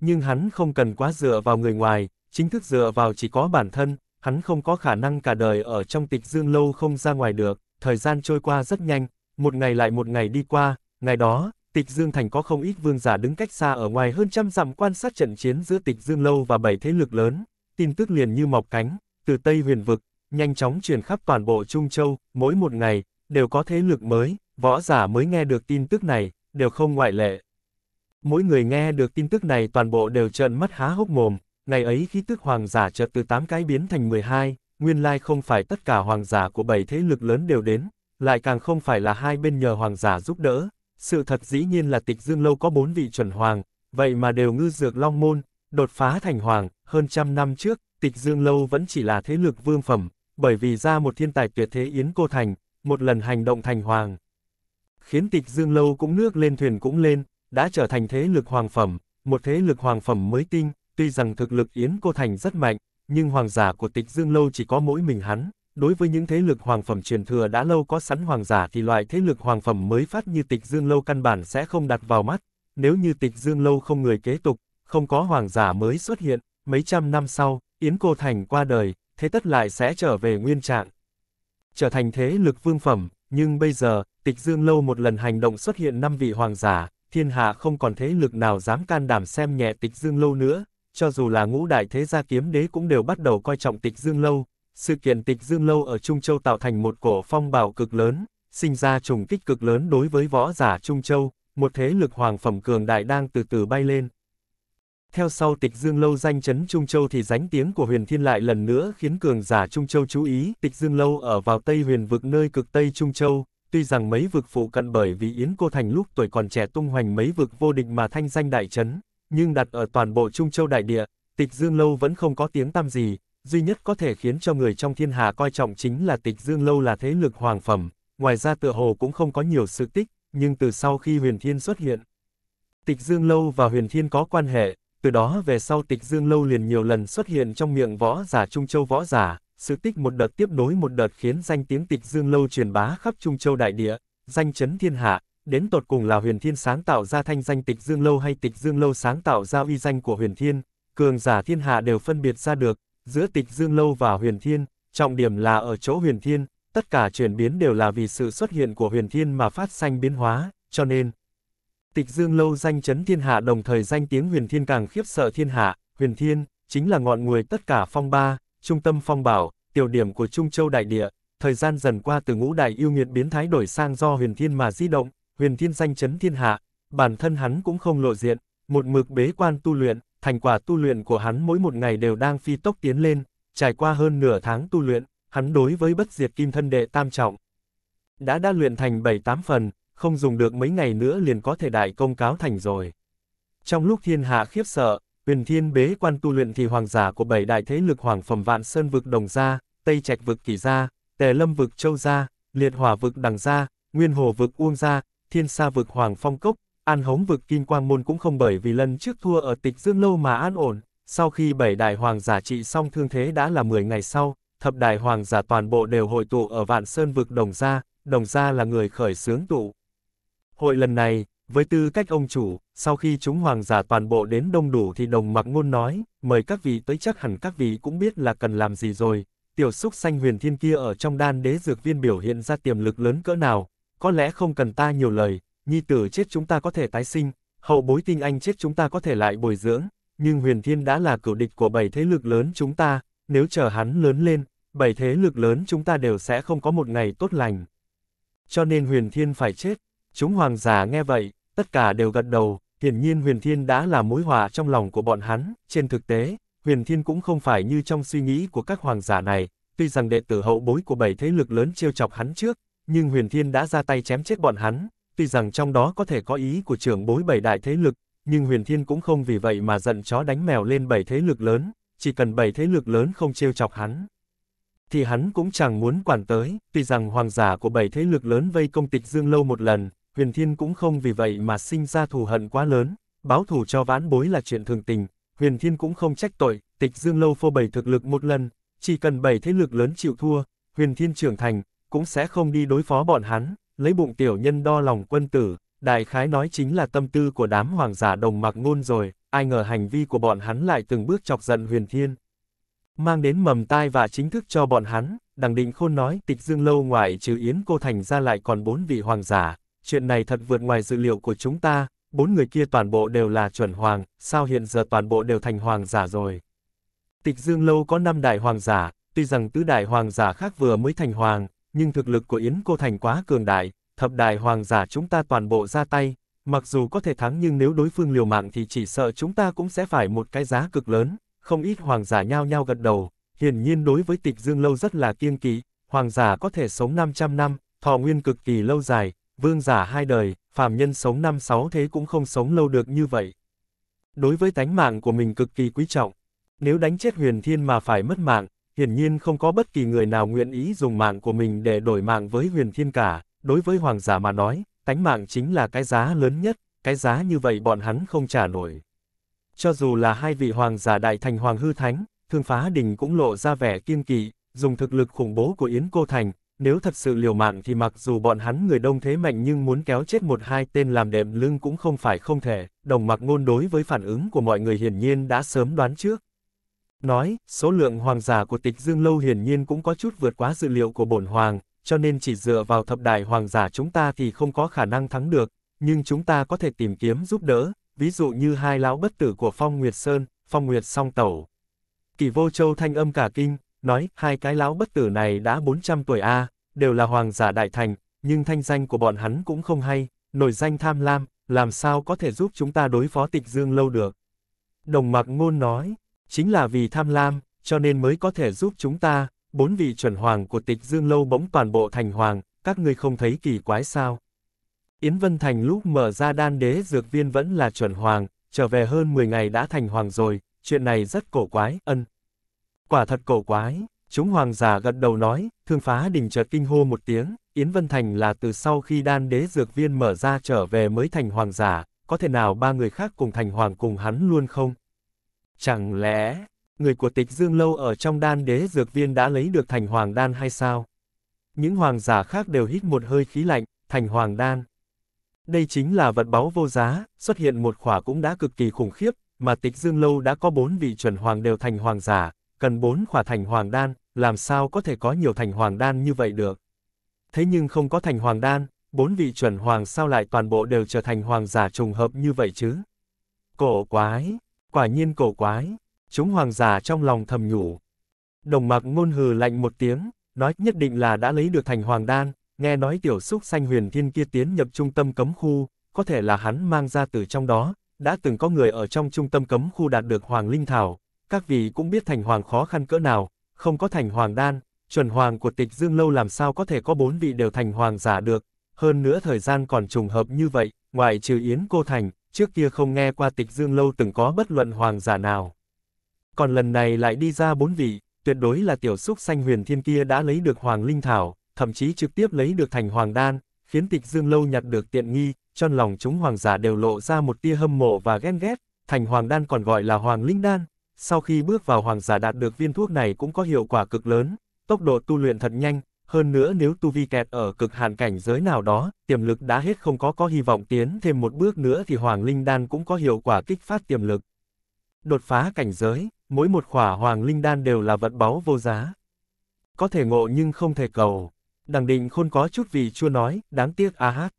Nhưng hắn không cần quá dựa vào người ngoài, chính thức dựa vào chỉ có bản thân, hắn không có khả năng cả đời ở trong tịch dương lâu không ra ngoài được thời gian trôi qua rất nhanh, một ngày lại một ngày đi qua, ngày đó, Tịch Dương Thành có không ít vương giả đứng cách xa ở ngoài hơn trăm dặm quan sát trận chiến giữa Tịch Dương Lâu và bảy thế lực lớn, tin tức liền như mọc cánh, từ Tây huyền vực, nhanh chóng truyền khắp toàn bộ Trung Châu, mỗi một ngày, đều có thế lực mới, võ giả mới nghe được tin tức này, đều không ngoại lệ. Mỗi người nghe được tin tức này toàn bộ đều trợn mắt há hốc mồm, ngày ấy khí tức hoàng giả chợt từ 8 cái biến thành 12, nguyên lai không phải tất cả hoàng giả của bảy thế lực lớn đều đến, lại càng không phải là hai bên nhờ hoàng giả giúp đỡ. Sự thật dĩ nhiên là tịch dương lâu có bốn vị chuẩn hoàng, vậy mà đều ngư dược long môn, đột phá thành hoàng, hơn trăm năm trước, tịch dương lâu vẫn chỉ là thế lực vương phẩm, bởi vì ra một thiên tài tuyệt thế Yến Cô Thành, một lần hành động thành hoàng. Khiến tịch dương lâu cũng nước lên thuyền cũng lên, đã trở thành thế lực hoàng phẩm, một thế lực hoàng phẩm mới tinh, tuy rằng thực lực Yến Cô Thành rất mạnh, nhưng hoàng giả của tịch dương lâu chỉ có mỗi mình hắn. Đối với những thế lực hoàng phẩm truyền thừa đã lâu có sẵn hoàng giả thì loại thế lực hoàng phẩm mới phát như tịch dương lâu căn bản sẽ không đặt vào mắt. Nếu như tịch dương lâu không người kế tục, không có hoàng giả mới xuất hiện, mấy trăm năm sau, Yến Cô Thành qua đời, thế tất lại sẽ trở về nguyên trạng. Trở thành thế lực vương phẩm, nhưng bây giờ, tịch dương lâu một lần hành động xuất hiện năm vị hoàng giả, thiên hạ không còn thế lực nào dám can đảm xem nhẹ tịch dương lâu nữa, cho dù là ngũ đại thế gia kiếm đế cũng đều bắt đầu coi trọng tịch dương lâu. Sự kiện tịch dương lâu ở Trung Châu tạo thành một cổ phong bào cực lớn, sinh ra trùng kích cực lớn đối với võ giả Trung Châu, một thế lực hoàng phẩm cường đại đang từ từ bay lên. Theo sau tịch dương lâu danh chấn Trung Châu thì danh tiếng của huyền thiên lại lần nữa khiến cường giả Trung Châu chú ý, tịch dương lâu ở vào Tây huyền vực nơi cực Tây Trung Châu, tuy rằng mấy vực phụ cận bởi vì Yến Cô Thành lúc tuổi còn trẻ tung hoành mấy vực vô địch mà thanh danh đại chấn, nhưng đặt ở toàn bộ Trung Châu đại địa, Tịch Dương Lâu vẫn không có tiếng tăm gì, duy nhất có thể khiến cho người trong thiên hà coi trọng chính là Tịch Dương Lâu là thế lực hoàng phẩm, ngoài ra tựa hồ cũng không có nhiều sự tích, nhưng từ sau khi Huyền Thiên xuất hiện, Tịch Dương Lâu và Huyền Thiên có quan hệ, từ đó về sau Tịch Dương Lâu liền nhiều lần xuất hiện trong miệng võ giả Trung Châu võ giả, sự tích một đợt tiếp nối một đợt khiến danh tiếng Tịch Dương Lâu truyền bá khắp Trung Châu đại địa, danh chấn thiên hạ, đến tột cùng là huyền thiên sáng tạo ra thanh danh tịch dương lâu hay tịch dương lâu sáng tạo ra uy danh của huyền thiên, cường giả thiên hạ đều phân biệt ra được, giữa tịch dương lâu và huyền thiên, trọng điểm là ở chỗ huyền thiên, tất cả chuyển biến đều là vì sự xuất hiện của huyền thiên mà phát sanh biến hóa, cho nên, tịch dương lâu danh chấn thiên hạ đồng thời danh tiếng huyền thiên càng khiếp sợ thiên hạ, huyền thiên, chính là ngọn nguồn tất cả phong ba, trung tâm phong bảo, tiểu điểm của Trung Châu đại địa, thời gian dần qua từ ngũ đại yêu nghiệt biến thái đổi sang do huyền thiên mà di động, huyền thiên danh chấn thiên hạ, bản thân hắn cũng không lộ diện, một mực bế quan tu luyện, thành quả tu luyện của hắn mỗi một ngày đều đang phi tốc tiến lên, trải qua hơn nửa tháng tu luyện, hắn đối với bất diệt kim thân đệ tam trọng. Đã đã luyện thành 7-8 phần, không dùng được mấy ngày nữa liền có thể đại công cáo thành rồi. Trong lúc thiên hạ khiếp sợ, huyền thiên bế quan tu luyện thì hoàng giả của bảy đại thế lực hoàng phẩm vạn sơn vực đồng gia, tây trạch vực kỳ gia, tề lâm vực châu gia, liệt hỏa vực đằng gia, nguyên hồ vực uông gia, thiên sa vực Hoàng Phong Cốc, An Hống vực Kim Quang Môn cũng không bởi vì lần trước thua ở tịch Dương Lâu mà an ổn, sau khi bảy đại hoàng giả trị xong thương thế đã là 10 ngày sau, thập đại hoàng giả toàn bộ đều hội tụ ở Vạn Sơn vực Đồng Gia, Đồng Gia là người khởi xướng tụ. Hội lần này, với tư cách ông chủ, sau khi chúng hoàng giả toàn bộ đến đông đủ thì đồng mặc ngôn nói, mời các vị tới chắc hẳn các vị cũng biết là cần làm gì rồi, tiểu xúc xanh huyền thiên kia ở trong đan đế dược viên biểu hiện ra tiềm lực lớn cỡ nào, có lẽ không cần ta nhiều lời, nhi tử chết chúng ta có thể tái sinh, hậu bối tinh anh chết chúng ta có thể lại bồi dưỡng, nhưng huyền thiên đã là cựu địch của bảy thế lực lớn chúng ta, nếu chờ hắn lớn lên, bảy thế lực lớn chúng ta đều sẽ không có một ngày tốt lành. Cho nên huyền thiên phải chết, chúng hoàng giả nghe vậy, tất cả đều gật đầu, hiển nhiên huyền thiên đã là mối hòa trong lòng của bọn hắn, trên thực tế, huyền thiên cũng không phải như trong suy nghĩ của các hoàng giả này, tuy rằng đệ tử hậu bối của bảy thế lực lớn trêu chọc hắn trước, nhưng Huyền Thiên đã ra tay chém chết bọn hắn, tuy rằng trong đó có thể có ý của trưởng bối bảy đại thế lực, nhưng Huyền Thiên cũng không vì vậy mà giận chó đánh mèo lên bảy thế lực lớn, chỉ cần bảy thế lực lớn không trêu chọc hắn. Thì hắn cũng chẳng muốn quản tới, tuy rằng hoàng giả của bảy thế lực lớn vây công tịch dương lâu một lần, Huyền Thiên cũng không vì vậy mà sinh ra thù hận quá lớn, báo thù cho vãn bối là chuyện thường tình, Huyền Thiên cũng không trách tội, tịch dương lâu phô bày thực lực một lần, chỉ cần bảy thế lực lớn chịu thua, Huyền Thiên trưởng thành, cũng sẽ không đi đối phó bọn hắn, lấy bụng tiểu nhân đo lòng quân tử, đại khái nói chính là tâm tư của đám hoàng giả đồng mặc ngôn rồi, ai ngờ hành vi của bọn hắn lại từng bước chọc giận huyền thiên. Mang đến mầm tai và chính thức cho bọn hắn, đằng định khôn nói tịch dương lâu ngoại trừ yến cô thành ra lại còn bốn vị hoàng giả, chuyện này thật vượt ngoài dự liệu của chúng ta, bốn người kia toàn bộ đều là chuẩn hoàng, sao hiện giờ toàn bộ đều thành hoàng giả rồi. Tịch dương lâu có năm đại hoàng giả, tuy rằng tứ đại hoàng giả khác vừa mới thành hoàng, nhưng thực lực của Yến Cô Thành quá cường đại, thập đại hoàng giả chúng ta toàn bộ ra tay, mặc dù có thể thắng nhưng nếu đối phương liều mạng thì chỉ sợ chúng ta cũng sẽ phải một cái giá cực lớn, không ít hoàng giả nhao nhao gật đầu, hiển nhiên đối với tịch dương lâu rất là kiêng kỵ, hoàng giả có thể sống 500 năm, thọ nguyên cực kỳ lâu dài, vương giả hai đời, phàm nhân sống năm sáu thế cũng không sống lâu được như vậy. Đối với tánh mạng của mình cực kỳ quý trọng, nếu đánh chết huyền thiên mà phải mất mạng, hiển nhiên không có bất kỳ người nào nguyện ý dùng mạng của mình để đổi mạng với huyền thiên cả, đối với hoàng giả mà nói, tánh mạng chính là cái giá lớn nhất, cái giá như vậy bọn hắn không trả nổi. Cho dù là hai vị hoàng giả đại thành hoàng hư thánh, thương phá đình cũng lộ ra vẻ kiên kỵ, dùng thực lực khủng bố của Yến Cô Thành, nếu thật sự liều mạng thì mặc dù bọn hắn người đông thế mạnh nhưng muốn kéo chết một hai tên làm đệm lưng cũng không phải không thể, đồng mặc ngôn đối với phản ứng của mọi người hiển nhiên đã sớm đoán trước nói, số lượng hoàng giả của tịch Dương Lâu hiển nhiên cũng có chút vượt quá dự liệu của bổn hoàng, cho nên chỉ dựa vào thập đại hoàng giả chúng ta thì không có khả năng thắng được, nhưng chúng ta có thể tìm kiếm giúp đỡ, ví dụ như hai lão bất tử của Phong Nguyệt Sơn, Phong Nguyệt Song Tẩu. Kỳ Vô Châu thanh âm cả kinh, nói, hai cái lão bất tử này đã 400 tuổi A, đều là hoàng giả đại thành, nhưng thanh danh của bọn hắn cũng không hay, nổi danh tham lam, làm sao có thể giúp chúng ta đối phó tịch dương lâu được. Đồng mặc ngôn nói, Chính là vì tham lam, cho nên mới có thể giúp chúng ta, bốn vị chuẩn hoàng của tịch dương lâu bỗng toàn bộ thành hoàng, các ngươi không thấy kỳ quái sao. Yến Vân Thành lúc mở ra đan đế dược viên vẫn là chuẩn hoàng, trở về hơn 10 ngày đã thành hoàng rồi, chuyện này rất cổ quái, ân. Quả thật cổ quái, chúng hoàng giả gật đầu nói, thương phá đình chợt kinh hô một tiếng, Yến Vân Thành là từ sau khi đan đế dược viên mở ra trở về mới thành hoàng giả, có thể nào ba người khác cùng thành hoàng cùng hắn luôn không? Chẳng lẽ, người của tịch dương lâu ở trong đan đế dược viên đã lấy được thành hoàng đan hay sao? Những hoàng giả khác đều hít một hơi khí lạnh, thành hoàng đan. Đây chính là vật báu vô giá, xuất hiện một khỏa cũng đã cực kỳ khủng khiếp, mà tịch dương lâu đã có bốn vị chuẩn hoàng đều thành hoàng giả, cần bốn khỏa thành hoàng đan, làm sao có thể có nhiều thành hoàng đan như vậy được. Thế nhưng không có thành hoàng đan, bốn vị chuẩn hoàng sao lại toàn bộ đều trở thành hoàng giả trùng hợp như vậy chứ? Cổ quái! Quả nhiên cổ quái, chúng hoàng giả trong lòng thầm nhủ. Đồng mặc ngôn hừ lạnh một tiếng, nói nhất định là đã lấy được thành hoàng đan, nghe nói tiểu xúc xanh huyền thiên kia tiến nhập trung tâm cấm khu, có thể là hắn mang ra từ trong đó, đã từng có người ở trong trung tâm cấm khu đạt được hoàng linh thảo, các vị cũng biết thành hoàng khó khăn cỡ nào, không có thành hoàng đan, chuẩn hoàng của tịch dương lâu làm sao có thể có bốn vị đều thành hoàng giả được, hơn nữa thời gian còn trùng hợp như vậy, ngoại trừ yến cô thành, trước kia không nghe qua tịch dương lâu từng có bất luận hoàng giả nào. Còn lần này lại đi ra bốn vị, tuyệt đối là tiểu xúc xanh huyền thiên kia đã lấy được hoàng linh thảo, thậm chí trực tiếp lấy được thành hoàng đan, khiến tịch dương lâu nhặt được tiện nghi, trong lòng chúng hoàng giả đều lộ ra một tia hâm mộ và ghen ghét, thành hoàng đan còn gọi là hoàng linh đan. Sau khi bước vào hoàng giả đạt được viên thuốc này cũng có hiệu quả cực lớn, tốc độ tu luyện thật nhanh, hơn nữa nếu tu vi kẹt ở cực hạn cảnh giới nào đó, tiềm lực đã hết không có có hy vọng tiến thêm một bước nữa thì Hoàng Linh Đan cũng có hiệu quả kích phát tiềm lực. Đột phá cảnh giới, mỗi một khỏa Hoàng Linh Đan đều là vật báu vô giá. Có thể ngộ nhưng không thể cầu. Đằng định khôn có chút vị chua nói, đáng tiếc a hát.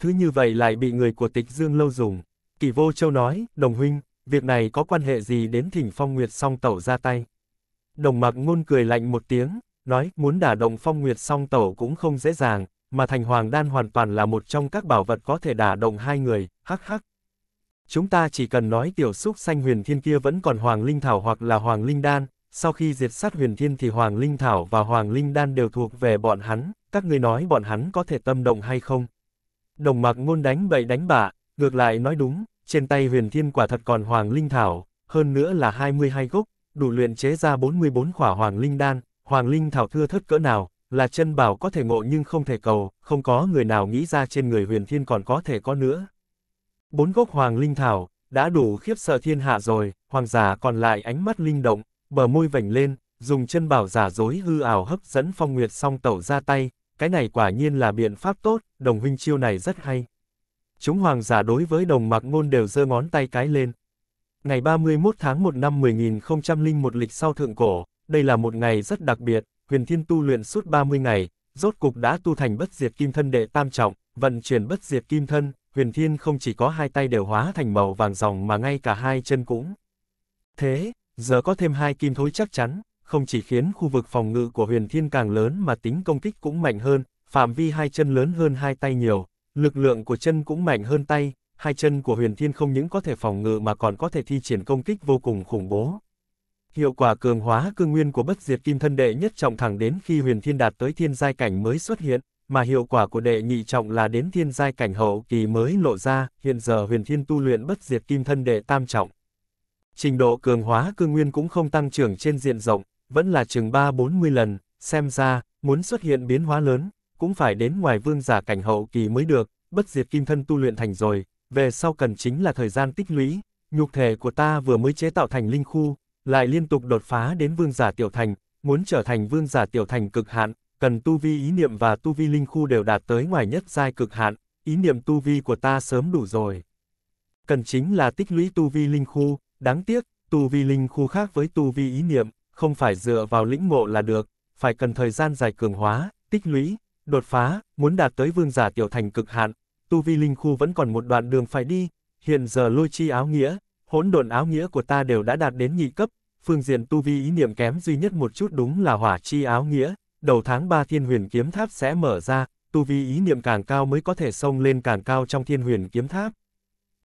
Thứ như vậy lại bị người của tịch dương lâu dùng. Kỳ vô châu nói, đồng huynh, việc này có quan hệ gì đến thỉnh phong nguyệt song tẩu ra tay. Đồng mặc ngôn cười lạnh một tiếng, nói, muốn đả động phong nguyệt song tẩu cũng không dễ dàng, mà thành hoàng đan hoàn toàn là một trong các bảo vật có thể đả động hai người, hắc hắc. Chúng ta chỉ cần nói tiểu xúc xanh huyền thiên kia vẫn còn hoàng linh thảo hoặc là hoàng linh đan, sau khi diệt sát huyền thiên thì hoàng linh thảo và hoàng linh đan đều thuộc về bọn hắn, các người nói bọn hắn có thể tâm động hay không. Đồng mạc ngôn đánh bậy đánh bạ, ngược lại nói đúng, trên tay huyền thiên quả thật còn hoàng linh thảo, hơn nữa là 22 gốc, đủ luyện chế ra 44 khỏa hoàng linh đan, Hoàng Linh Thảo thưa thất cỡ nào, là chân bảo có thể ngộ nhưng không thể cầu, không có người nào nghĩ ra trên người huyền thiên còn có thể có nữa. Bốn gốc Hoàng Linh Thảo, đã đủ khiếp sợ thiên hạ rồi, hoàng giả còn lại ánh mắt linh động, bờ môi vảnh lên, dùng chân bảo giả dối hư ảo hấp dẫn phong nguyệt song tẩu ra tay, cái này quả nhiên là biện pháp tốt, đồng huynh chiêu này rất hay. Chúng hoàng giả đối với đồng mặc ngôn đều giơ ngón tay cái lên. Ngày 31 tháng 1 năm 1001 lịch sau thượng cổ, đây là một ngày rất đặc biệt, huyền thiên tu luyện suốt 30 ngày, rốt cục đã tu thành bất diệt kim thân đệ tam trọng, vận chuyển bất diệt kim thân, huyền thiên không chỉ có hai tay đều hóa thành màu vàng ròng mà ngay cả hai chân cũng. Thế, giờ có thêm hai kim thối chắc chắn, không chỉ khiến khu vực phòng ngự của huyền thiên càng lớn mà tính công kích cũng mạnh hơn, phạm vi hai chân lớn hơn hai tay nhiều, lực lượng của chân cũng mạnh hơn tay, hai chân của huyền thiên không những có thể phòng ngự mà còn có thể thi triển công kích vô cùng khủng bố. Hiệu quả cường hóa cương nguyên của bất diệt kim thân đệ nhất trọng thẳng đến khi huyền thiên đạt tới thiên giai cảnh mới xuất hiện, mà hiệu quả của đệ nhị trọng là đến thiên giai cảnh hậu kỳ mới lộ ra, hiện giờ huyền thiên tu luyện bất diệt kim thân đệ tam trọng. Trình độ cường hóa cương nguyên cũng không tăng trưởng trên diện rộng, vẫn là chừng 3-40 lần, xem ra, muốn xuất hiện biến hóa lớn, cũng phải đến ngoài vương giả cảnh hậu kỳ mới được, bất diệt kim thân tu luyện thành rồi, về sau cần chính là thời gian tích lũy, nhục thể của ta vừa mới chế tạo thành linh khu, lại liên tục đột phá đến vương giả tiểu thành, muốn trở thành vương giả tiểu thành cực hạn, cần tu vi ý niệm và tu vi linh khu đều đạt tới ngoài nhất giai cực hạn, ý niệm tu vi của ta sớm đủ rồi. Cần chính là tích lũy tu vi linh khu, đáng tiếc, tu vi linh khu khác với tu vi ý niệm, không phải dựa vào lĩnh ngộ là được, phải cần thời gian dài cường hóa, tích lũy, đột phá, muốn đạt tới vương giả tiểu thành cực hạn, tu vi linh khu vẫn còn một đoạn đường phải đi, hiện giờ lôi chi áo nghĩa, hỗn độn áo nghĩa của ta đều đã đạt đến nhị cấp, phương diện tu vi ý niệm kém duy nhất một chút đúng là hỏa chi áo nghĩa, đầu tháng 3 thiên huyền kiếm tháp sẽ mở ra, tu vi ý niệm càng cao mới có thể xông lên càng cao trong thiên huyền kiếm tháp.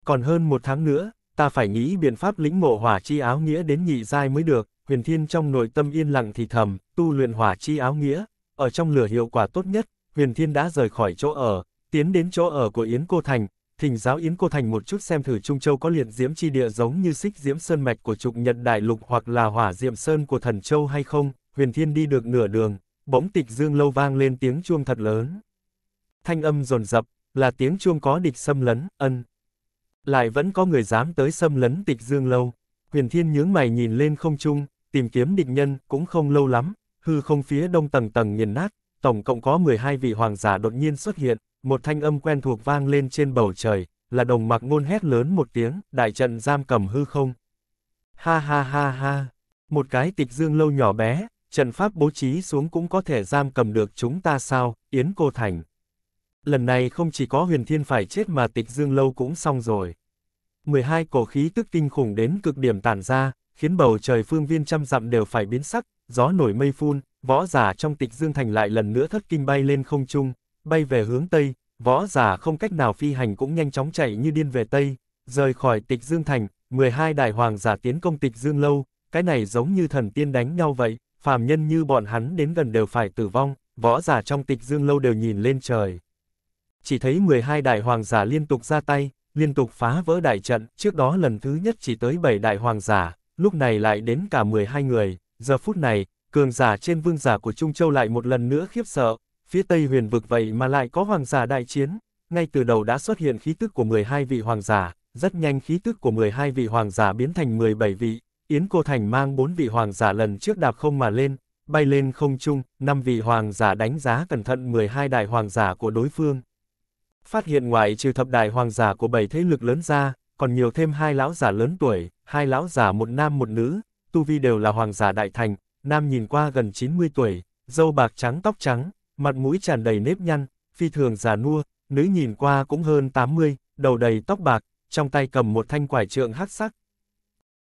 Còn hơn một tháng nữa, ta phải nghĩ biện pháp lĩnh ngộ hỏa chi áo nghĩa đến nhị giai mới được, huyền thiên trong nội tâm yên lặng thì thầm, tu luyện hỏa chi áo nghĩa, ở trong lửa hiệu quả tốt nhất, huyền thiên đã rời khỏi chỗ ở, tiến đến chỗ ở của Yến Cô Thành, thỉnh giáo Yến Cô Thành một chút xem thử Trung Châu có liệt diễm chi địa giống như xích diễm sơn mạch của trục nhật đại lục hoặc là hỏa diệm sơn của thần Châu hay không, huyền thiên đi được nửa đường, bỗng tịch dương lâu vang lên tiếng chuông thật lớn. Thanh âm rồn rập, là tiếng chuông có địch xâm lấn, ân. Lại vẫn có người dám tới xâm lấn tịch dương lâu, huyền thiên nhướng mày nhìn lên không trung, tìm kiếm địch nhân cũng không lâu lắm, hư không phía đông tầng tầng nghiền nát, tổng cộng có 12 vị hoàng giả đột nhiên xuất hiện, một thanh âm quen thuộc vang lên trên bầu trời, là đồng mặc ngôn hét lớn một tiếng, đại trận giam cầm hư không. Ha ha ha ha, một cái tịch dương lâu nhỏ bé, trận pháp bố trí xuống cũng có thể giam cầm được chúng ta sao, Yến Cô Thành. Lần này không chỉ có huyền thiên phải chết mà tịch dương lâu cũng xong rồi. 12 cổ khí tức kinh khủng đến cực điểm tản ra, khiến bầu trời phương viên trăm dặm đều phải biến sắc, gió nổi mây phun, võ giả trong tịch dương thành lại lần nữa thất kinh bay lên không trung, bay về hướng Tây, võ giả không cách nào phi hành cũng nhanh chóng chạy như điên về Tây, rời khỏi tịch Dương Thành, 12 đại hoàng giả tiến công tịch Dương Lâu, cái này giống như thần tiên đánh nhau vậy, phàm nhân như bọn hắn đến gần đều phải tử vong, võ giả trong tịch Dương Lâu đều nhìn lên trời. Chỉ thấy 12 đại hoàng giả liên tục ra tay, liên tục phá vỡ đại trận, trước đó lần thứ nhất chỉ tới 7 đại hoàng giả, lúc này lại đến cả 12 người, giờ phút này, cường giả trên vương giả của Trung Châu lại một lần nữa khiếp sợ, Phía Tây huyền vực vậy mà lại có hoàng giả đại chiến, ngay từ đầu đã xuất hiện khí tức của 12 vị hoàng giả, rất nhanh khí tức của 12 vị hoàng giả biến thành 17 vị, Yến Cô Thành mang 4 vị hoàng giả lần trước đạp không mà lên, bay lên không trung, 5 vị hoàng giả đánh giá cẩn thận 12 đại hoàng giả của đối phương. Phát hiện ngoại trừ thập đại hoàng giả của 7 thế lực lớn ra, còn nhiều thêm hai lão giả lớn tuổi, hai lão giả một nam một nữ, tu vi đều là hoàng giả đại thành, nam nhìn qua gần 90 tuổi, dâu bạc trắng tóc trắng, mặt mũi tràn đầy nếp nhăn, phi thường già nua, nữ nhìn qua cũng hơn 80, đầu đầy tóc bạc, trong tay cầm một thanh quải trượng hắc sắc.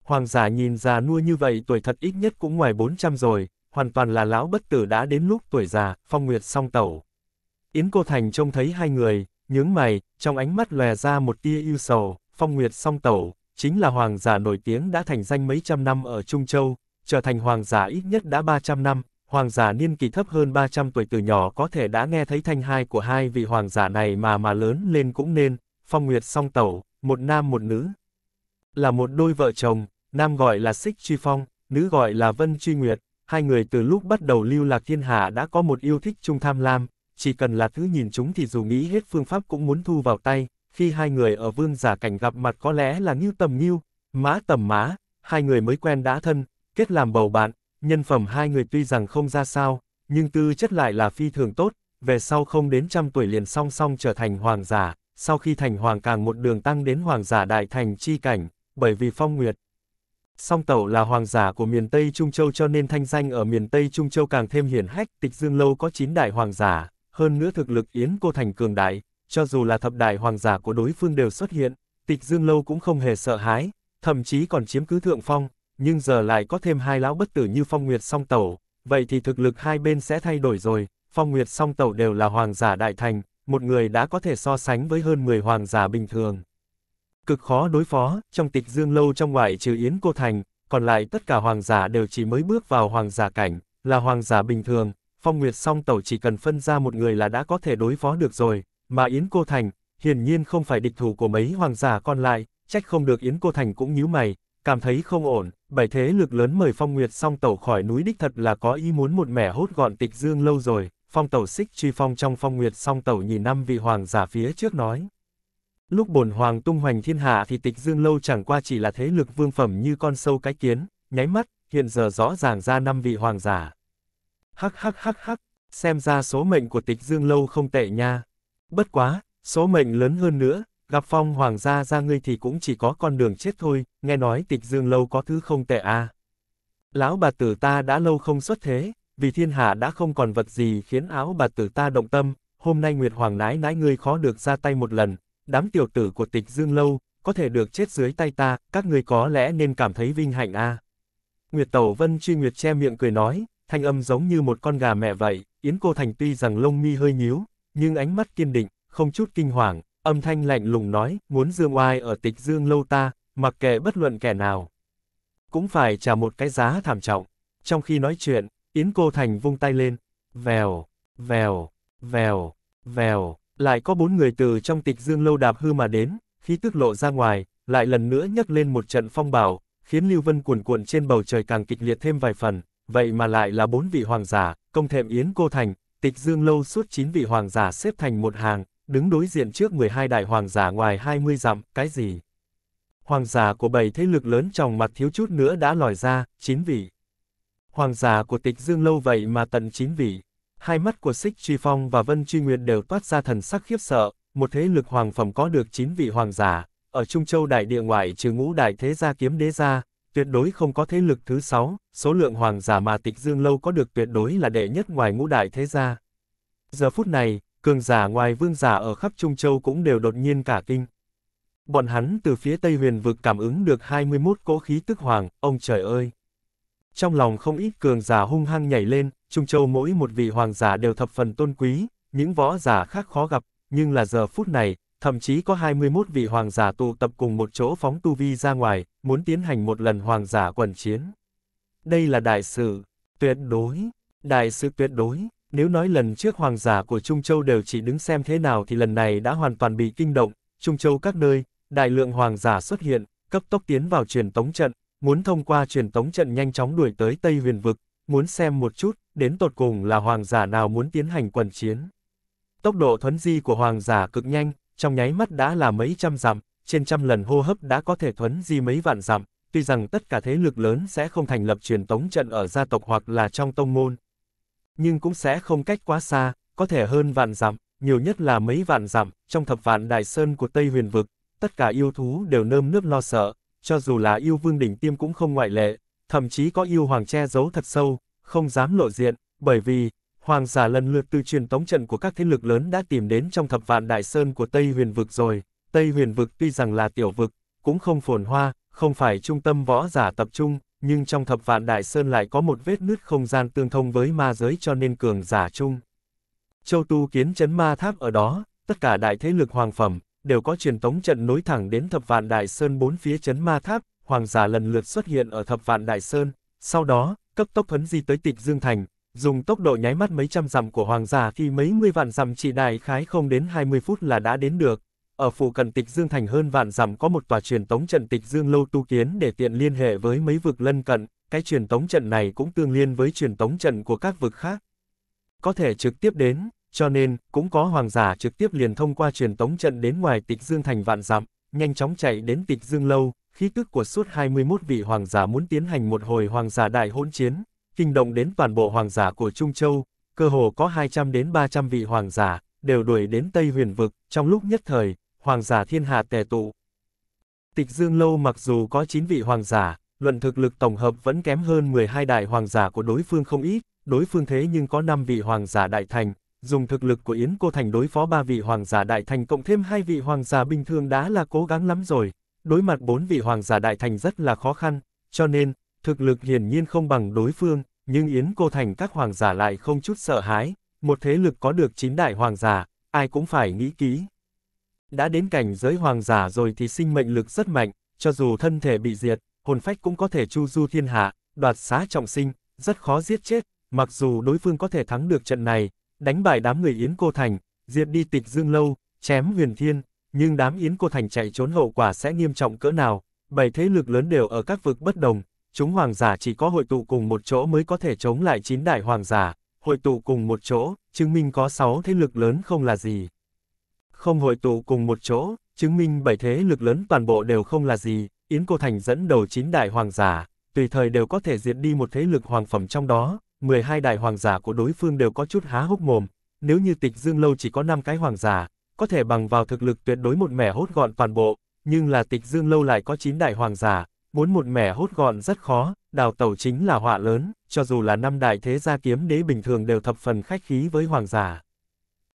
Hoàng giả nhìn già nua như vậy tuổi thật ít nhất cũng ngoài 400 rồi, hoàn toàn là lão bất tử đã đến lúc tuổi già, phong nguyệt song tẩu. Yến Cô Thành trông thấy hai người, nhướng mày, trong ánh mắt lòe ra một tia yêu sầu, phong nguyệt song tẩu, chính là hoàng giả nổi tiếng đã thành danh mấy trăm năm ở Trung Châu, trở thành hoàng giả ít nhất đã 300 năm, Hoàng giả niên kỳ thấp hơn 300 tuổi từ nhỏ có thể đã nghe thấy thanh hai của hai vị hoàng giả này mà mà lớn lên cũng nên, phong nguyệt song tẩu, một nam một nữ. Là một đôi vợ chồng, nam gọi là Xích Truy Phong, nữ gọi là Vân Truy Nguyệt, hai người từ lúc bắt đầu lưu lạc thiên hạ đã có một yêu thích chung tham lam, chỉ cần là thứ nhìn chúng thì dù nghĩ hết phương pháp cũng muốn thu vào tay, khi hai người ở vương giả cảnh gặp mặt có lẽ là như tầm nghiêu, má tầm má, hai người mới quen đã thân, kết làm bầu bạn, nhân phẩm hai người tuy rằng không ra sao, nhưng tư chất lại là phi thường tốt, về sau không đến trăm tuổi liền song song trở thành hoàng giả, sau khi thành hoàng càng một đường tăng đến hoàng giả đại thành chi cảnh, bởi vì phong nguyệt. Song tẩu là hoàng giả của miền Tây Trung Châu cho nên thanh danh ở miền Tây Trung Châu càng thêm hiển hách, tịch dương lâu có chín đại hoàng giả, hơn nữa thực lực yến cô thành cường đại, cho dù là thập đại hoàng giả của đối phương đều xuất hiện, tịch dương lâu cũng không hề sợ hãi, thậm chí còn chiếm cứ thượng phong, nhưng giờ lại có thêm hai lão bất tử như Phong Nguyệt song tẩu, vậy thì thực lực hai bên sẽ thay đổi rồi, Phong Nguyệt song tẩu đều là hoàng giả đại thành, một người đã có thể so sánh với hơn 10 hoàng giả bình thường. Cực khó đối phó, trong tịch dương lâu trong ngoại trừ Yến Cô Thành, còn lại tất cả hoàng giả đều chỉ mới bước vào hoàng giả cảnh, là hoàng giả bình thường, Phong Nguyệt song tẩu chỉ cần phân ra một người là đã có thể đối phó được rồi, mà Yến Cô Thành, hiển nhiên không phải địch thủ của mấy hoàng giả còn lại, trách không được Yến Cô Thành cũng nhíu mày, cảm thấy không ổn, bảy thế lực lớn mời Phong Nguyệt song tẩu khỏi núi đích thật là có ý muốn một mẻ hốt gọn tịch dương lâu rồi, Phong tẩu xích truy phong trong Phong Nguyệt song tẩu nhìn năm vị hoàng giả phía trước nói. Lúc bổn hoàng tung hoành thiên hạ thì tịch dương lâu chẳng qua chỉ là thế lực vương phẩm như con sâu cái kiến, nháy mắt, hiện giờ rõ ràng ra năm vị hoàng giả. Hắc hắc hắc hắc, xem ra số mệnh của tịch dương lâu không tệ nha. Bất quá, số mệnh lớn hơn nữa, Gặp phong hoàng gia ra ngươi thì cũng chỉ có con đường chết thôi, nghe nói tịch dương lâu có thứ không tệ à. Lão bà tử ta đã lâu không xuất thế, vì thiên hạ đã không còn vật gì khiến áo bà tử ta động tâm, hôm nay Nguyệt Hoàng nái nái ngươi khó được ra tay một lần, đám tiểu tử của tịch dương lâu, có thể được chết dưới tay ta, các ngươi có lẽ nên cảm thấy vinh hạnh a. À. Nguyệt Tẩu Vân truy Nguyệt che miệng cười nói, thanh âm giống như một con gà mẹ vậy, Yến Cô Thành tuy rằng lông mi hơi nhíu, nhưng ánh mắt kiên định, không chút kinh hoàng, âm thanh lạnh lùng nói, muốn dương oai ở tịch dương lâu ta, mặc kệ bất luận kẻ nào. Cũng phải trả một cái giá thảm trọng. Trong khi nói chuyện, Yến Cô Thành vung tay lên, vèo, vèo, vèo, vèo, lại có bốn người từ trong tịch dương lâu đạp hư mà đến, khi tức lộ ra ngoài, lại lần nữa nhấc lên một trận phong bảo, khiến Lưu Vân cuồn cuộn trên bầu trời càng kịch liệt thêm vài phần, vậy mà lại là bốn vị hoàng giả, công thệm Yến Cô Thành, tịch dương lâu suốt chín vị hoàng giả xếp thành một hàng, đứng đối diện trước 12 đại hoàng giả ngoài 20 dặm, cái gì? Hoàng giả của bảy thế lực lớn trong mặt thiếu chút nữa đã lòi ra, chín vị. Hoàng giả của tịch dương lâu vậy mà tận chín vị. Hai mắt của Sích Truy Phong và Vân Truy Nguyệt đều toát ra thần sắc khiếp sợ, một thế lực hoàng phẩm có được chín vị hoàng giả, ở Trung Châu đại địa ngoại trừ ngũ đại thế gia kiếm đế gia, tuyệt đối không có thế lực thứ sáu, số lượng hoàng giả mà tịch dương lâu có được tuyệt đối là đệ nhất ngoài ngũ đại thế gia. Giờ phút này, cường giả ngoài vương giả ở khắp Trung Châu cũng đều đột nhiên cả kinh. Bọn hắn từ phía Tây huyền vực cảm ứng được 21 cỗ khí tức hoàng, ông trời ơi! Trong lòng không ít cường giả hung hăng nhảy lên, Trung Châu mỗi một vị hoàng giả đều thập phần tôn quý, những võ giả khác khó gặp, nhưng là giờ phút này, thậm chí có 21 vị hoàng giả tụ tập cùng một chỗ phóng tu vi ra ngoài, muốn tiến hành một lần hoàng giả quần chiến. Đây là đại sự, tuyệt đối, đại sự tuyệt đối, nếu nói lần trước hoàng giả của Trung Châu đều chỉ đứng xem thế nào thì lần này đã hoàn toàn bị kinh động, Trung Châu các nơi, đại lượng hoàng giả xuất hiện, cấp tốc tiến vào truyền tống trận, muốn thông qua truyền tống trận nhanh chóng đuổi tới Tây huyền vực, muốn xem một chút, đến tột cùng là hoàng giả nào muốn tiến hành quần chiến. Tốc độ thuấn di của hoàng giả cực nhanh, trong nháy mắt đã là mấy trăm dặm, trên trăm lần hô hấp đã có thể thuấn di mấy vạn dặm, tuy rằng tất cả thế lực lớn sẽ không thành lập truyền tống trận ở gia tộc hoặc là trong tông môn, nhưng cũng sẽ không cách quá xa, có thể hơn vạn dặm, nhiều nhất là mấy vạn dặm, trong thập vạn đại sơn của Tây huyền vực, tất cả yêu thú đều nơm nớp lo sợ, cho dù là yêu vương đỉnh tiêm cũng không ngoại lệ, thậm chí có yêu hoàng che giấu thật sâu, không dám lộ diện, bởi vì, hoàng giả lần lượt từ truyền tống trận của các thế lực lớn đã tìm đến trong thập vạn đại sơn của Tây huyền vực rồi, Tây huyền vực tuy rằng là tiểu vực, cũng không phồn hoa, không phải trung tâm võ giả tập trung, nhưng trong thập vạn đại sơn lại có một vết nứt không gian tương thông với ma giới cho nên cường giả chung. Châu tu kiến chấn ma tháp ở đó, tất cả đại thế lực hoàng phẩm, đều có truyền tống trận nối thẳng đến thập vạn đại sơn bốn phía chấn ma tháp, hoàng giả lần lượt xuất hiện ở thập vạn đại sơn, sau đó, cấp tốc hấn di tới tịch Dương Thành, dùng tốc độ nháy mắt mấy trăm dặm của hoàng giả khi mấy mươi vạn dặm chỉ đại khái không đến 20 phút là đã đến được ở phủ cận tịch Dương Thành hơn vạn dặm có một tòa truyền tống trận tịch Dương Lâu tu kiến để tiện liên hệ với mấy vực lân cận, cái truyền tống trận này cũng tương liên với truyền tống trận của các vực khác. Có thể trực tiếp đến, cho nên, cũng có hoàng giả trực tiếp liền thông qua truyền tống trận đến ngoài tịch Dương Thành vạn dặm, nhanh chóng chạy đến tịch Dương Lâu, khí tức của suốt 21 vị hoàng giả muốn tiến hành một hồi hoàng giả đại hỗn chiến, kinh động đến toàn bộ hoàng giả của Trung Châu, cơ hồ có 200 đến 300 vị hoàng giả, đều đuổi đến Tây huyền vực, trong lúc nhất thời, hoàng giả thiên hạ tề tụ. Tịch Dương Lâu mặc dù có 9 vị hoàng giả, luận thực lực tổng hợp vẫn kém hơn 12 đại hoàng giả của đối phương không ít, đối phương thế nhưng có 5 vị hoàng giả đại thành, dùng thực lực của Yến Cô Thành đối phó 3 vị hoàng giả đại thành cộng thêm 2 vị hoàng giả bình thường đã là cố gắng lắm rồi, đối mặt 4 vị hoàng giả đại thành rất là khó khăn, cho nên, thực lực hiển nhiên không bằng đối phương, nhưng Yến Cô Thành các hoàng giả lại không chút sợ hãi, một thế lực có được 9 đại hoàng giả, ai cũng phải nghĩ kỹ đã đến cảnh giới hoàng giả rồi thì sinh mệnh lực rất mạnh, cho dù thân thể bị diệt, hồn phách cũng có thể chu du thiên hạ, đoạt xá trọng sinh, rất khó giết chết, mặc dù đối phương có thể thắng được trận này, đánh bại đám người Yến Cô Thành, diệt đi tịch dương lâu, chém huyền thiên, nhưng đám Yến Cô Thành chạy trốn hậu quả sẽ nghiêm trọng cỡ nào, bảy thế lực lớn đều ở các vực bất đồng, chúng hoàng giả chỉ có hội tụ cùng một chỗ mới có thể chống lại chín đại hoàng giả, hội tụ cùng một chỗ, chứng minh có sáu thế lực lớn không là gì không hội tụ cùng một chỗ, chứng minh bảy thế lực lớn toàn bộ đều không là gì, Yến Cô Thành dẫn đầu chín đại hoàng giả, tùy thời đều có thể diệt đi một thế lực hoàng phẩm trong đó, 12 đại hoàng giả của đối phương đều có chút há hốc mồm, nếu như tịch dương lâu chỉ có 5 cái hoàng giả, có thể bằng vào thực lực tuyệt đối một mẻ hốt gọn toàn bộ, nhưng là tịch dương lâu lại có chín đại hoàng giả, muốn một mẻ hốt gọn rất khó, đào tẩu chính là họa lớn, cho dù là năm đại thế gia kiếm đế bình thường đều thập phần khách khí với hoàng giả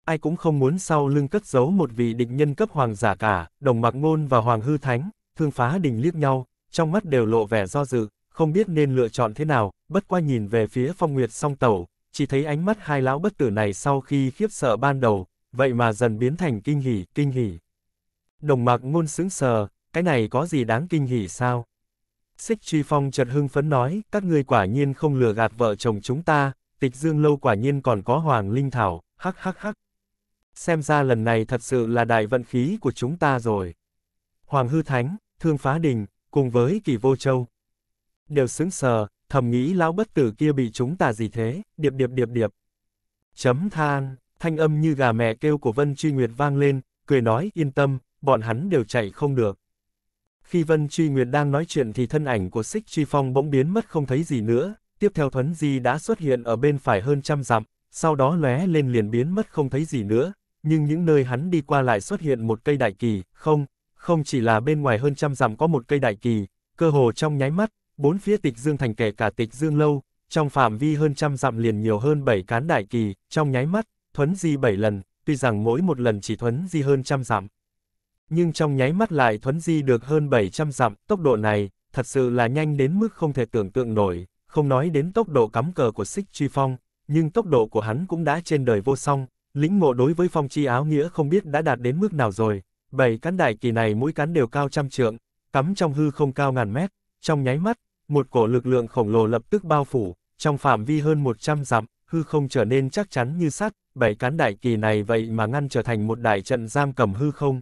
ai cũng không muốn sau lưng cất giấu một vị địch nhân cấp hoàng giả cả, đồng Mặc ngôn và hoàng hư thánh, thương phá đình liếc nhau, trong mắt đều lộ vẻ do dự, không biết nên lựa chọn thế nào, bất qua nhìn về phía phong nguyệt song tẩu, chỉ thấy ánh mắt hai lão bất tử này sau khi khiếp sợ ban đầu, vậy mà dần biến thành kinh hỉ, kinh hỉ. Đồng Mặc ngôn sững sờ, cái này có gì đáng kinh hỉ sao? Xích truy phong chợt hưng phấn nói, các ngươi quả nhiên không lừa gạt vợ chồng chúng ta, tịch dương lâu quả nhiên còn có hoàng linh thảo, hắc hắc hắc. Xem ra lần này thật sự là đại vận khí của chúng ta rồi. Hoàng Hư Thánh, Thương Phá Đình, cùng với Kỳ Vô Châu. Đều xứng sờ, thầm nghĩ lão bất tử kia bị chúng ta gì thế, điệp điệp điệp điệp. Chấm than, thanh âm như gà mẹ kêu của Vân Truy Nguyệt vang lên, cười nói yên tâm, bọn hắn đều chạy không được. Khi Vân Truy Nguyệt đang nói chuyện thì thân ảnh của Xích Truy Phong bỗng biến mất không thấy gì nữa, tiếp theo Thuấn Di đã xuất hiện ở bên phải hơn trăm dặm, sau đó lóe lên liền biến mất không thấy gì nữa, nhưng những nơi hắn đi qua lại xuất hiện một cây đại kỳ, không, không chỉ là bên ngoài hơn trăm dặm có một cây đại kỳ, cơ hồ trong nháy mắt, bốn phía tịch dương thành kể cả tịch dương lâu, trong phạm vi hơn trăm dặm liền nhiều hơn bảy cán đại kỳ, trong nháy mắt, thuấn di bảy lần, tuy rằng mỗi một lần chỉ thuấn di hơn trăm dặm. Nhưng trong nháy mắt lại thuấn di được hơn 700 dặm, tốc độ này, thật sự là nhanh đến mức không thể tưởng tượng nổi, không nói đến tốc độ cắm cờ của Xích Truy Phong, nhưng tốc độ của hắn cũng đã trên đời vô song, Lĩnh ngộ đối với phong chi áo nghĩa không biết đã đạt đến mức nào rồi, bảy cán đại kỳ này mỗi cán đều cao trăm trượng, cắm trong hư không cao ngàn mét, trong nháy mắt, một cổ lực lượng khổng lồ lập tức bao phủ, trong phạm vi hơn 100 dặm, hư không trở nên chắc chắn như sắt, bảy cán đại kỳ này vậy mà ngăn trở thành một đại trận giam cầm hư không.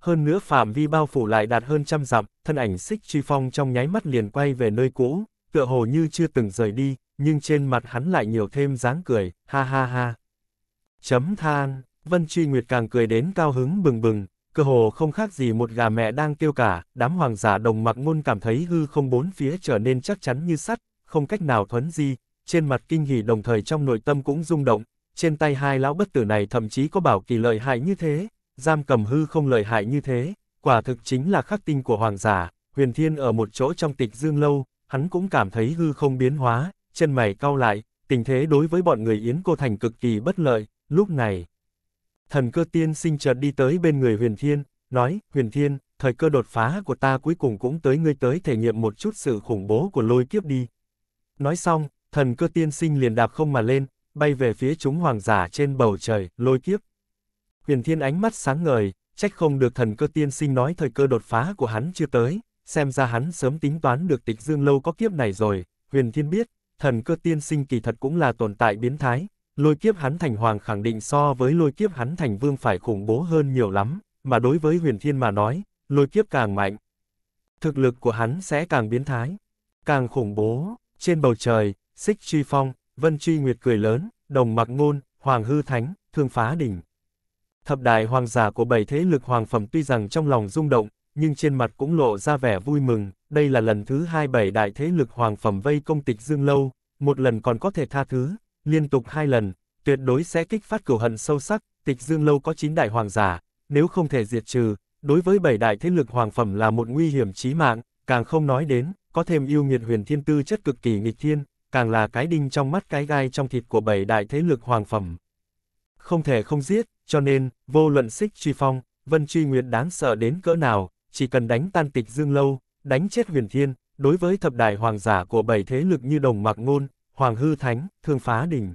Hơn nữa phạm vi bao phủ lại đạt hơn trăm dặm, thân ảnh xích truy phong trong nháy mắt liền quay về nơi cũ, tựa hồ như chưa từng rời đi, nhưng trên mặt hắn lại nhiều thêm dáng cười, ha ha ha. Chấm than, Vân Truy Nguyệt càng cười đến cao hứng bừng bừng, cơ hồ không khác gì một gà mẹ đang kêu cả, đám hoàng giả đồng mặc ngôn cảm thấy hư không bốn phía trở nên chắc chắn như sắt, không cách nào thuấn di, trên mặt kinh hỉ đồng thời trong nội tâm cũng rung động, trên tay hai lão bất tử này thậm chí có bảo kỳ lợi hại như thế, giam cầm hư không lợi hại như thế, quả thực chính là khắc tinh của hoàng giả, huyền thiên ở một chỗ trong tịch dương lâu, hắn cũng cảm thấy hư không biến hóa, chân mày cau lại, tình thế đối với bọn người Yến Cô Thành cực kỳ bất lợi, Lúc này, thần cơ tiên sinh chợt đi tới bên người Huyền Thiên, nói, Huyền Thiên, thời cơ đột phá của ta cuối cùng cũng tới ngươi tới thể nghiệm một chút sự khủng bố của lôi kiếp đi. Nói xong, thần cơ tiên sinh liền đạp không mà lên, bay về phía chúng hoàng giả trên bầu trời, lôi kiếp. Huyền Thiên ánh mắt sáng ngời, trách không được thần cơ tiên sinh nói thời cơ đột phá của hắn chưa tới, xem ra hắn sớm tính toán được tịch dương lâu có kiếp này rồi, Huyền Thiên biết, thần cơ tiên sinh kỳ thật cũng là tồn tại biến thái, Lôi kiếp hắn thành hoàng khẳng định so với lôi kiếp hắn thành vương phải khủng bố hơn nhiều lắm, mà đối với huyền thiên mà nói, lôi kiếp càng mạnh. Thực lực của hắn sẽ càng biến thái, càng khủng bố. Trên bầu trời, xích truy phong, vân truy nguyệt cười lớn, đồng mặc ngôn, hoàng hư thánh, thương phá đỉnh. Thập đại hoàng giả của bảy thế lực hoàng phẩm tuy rằng trong lòng rung động, nhưng trên mặt cũng lộ ra vẻ vui mừng, đây là lần thứ hai bảy đại thế lực hoàng phẩm vây công tịch Dương Lâu, một lần còn có thể tha thứ, liên tục hai lần, tuyệt đối sẽ kích phát cửu hận sâu sắc, tịch dương lâu có 9 đại hoàng giả, nếu không thể diệt trừ, đối với bảy đại thế lực hoàng phẩm là một nguy hiểm chí mạng, càng không nói đến, có thêm yêu nghiệt huyền thiên tư chất cực kỳ nghịch thiên, càng là cái đinh trong mắt cái gai trong thịt của bảy đại thế lực hoàng phẩm. Không thể không giết, cho nên, vô luận xích truy phong, vân truy nguyệt đáng sợ đến cỡ nào, chỉ cần đánh tan tịch dương lâu, đánh chết huyền thiên, đối với thập đại hoàng giả của bảy thế lực như đồng mạc ngôn, Hoàng Hư Thánh, Thương Phá Đình.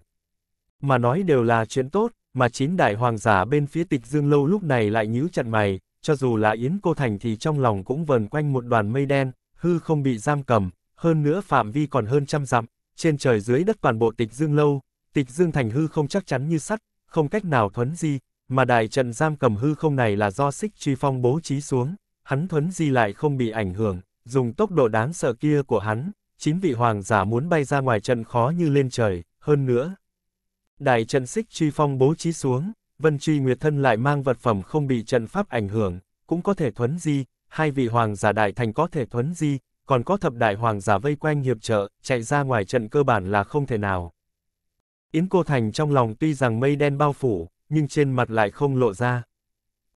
Mà nói đều là chuyện tốt, mà chín đại hoàng giả bên phía tịch dương lâu lúc này lại nhíu chặt mày, cho dù là Yến Cô Thành thì trong lòng cũng vần quanh một đoàn mây đen, hư không bị giam cầm, hơn nữa phạm vi còn hơn trăm dặm, trên trời dưới đất toàn bộ tịch dương lâu, tịch dương thành hư không chắc chắn như sắt, không cách nào thuấn di, mà đại trận giam cầm hư không này là do xích truy phong bố trí xuống, hắn thuấn di lại không bị ảnh hưởng, dùng tốc độ đáng sợ kia của hắn, chín vị hoàng giả muốn bay ra ngoài trận khó như lên trời, hơn nữa. Đại trận xích truy phong bố trí xuống, Vân Truy Nguyệt Thân lại mang vật phẩm không bị trận pháp ảnh hưởng, cũng có thể thuấn di, hai vị hoàng giả đại thành có thể thuấn di, còn có thập đại hoàng giả vây quanh hiệp trợ, chạy ra ngoài trận cơ bản là không thể nào. Yến Cô Thành trong lòng tuy rằng mây đen bao phủ, nhưng trên mặt lại không lộ ra.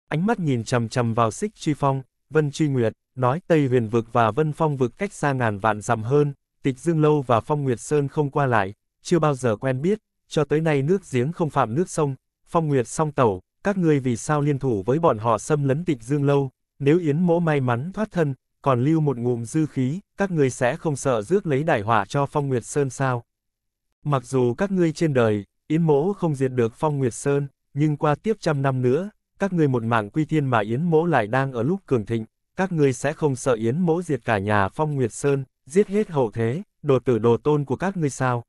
Ánh mắt nhìn chầm chầm vào xích truy phong, Vân Truy Nguyệt, nói Tây huyền vực và Vân Phong vực cách xa ngàn vạn dặm hơn, tịch Dương Lâu và Phong Nguyệt Sơn không qua lại, chưa bao giờ quen biết, cho tới nay nước giếng không phạm nước sông, Phong Nguyệt song tẩu, các ngươi vì sao liên thủ với bọn họ xâm lấn tịch Dương Lâu, nếu Yến mỗ may mắn thoát thân, còn lưu một ngụm dư khí, các ngươi sẽ không sợ rước lấy đại hỏa cho Phong Nguyệt Sơn sao? Mặc dù các ngươi trên đời, Yến mỗ không diệt được Phong Nguyệt Sơn, nhưng qua tiếp trăm năm nữa, các ngươi một mạng quy thiên mà Yến mỗ lại đang ở lúc cường thịnh, các ngươi sẽ không sợ Yến mỗ diệt cả nhà Phong Nguyệt Sơn, giết hết hậu thế, đồ tử đồ tôn của các ngươi sao.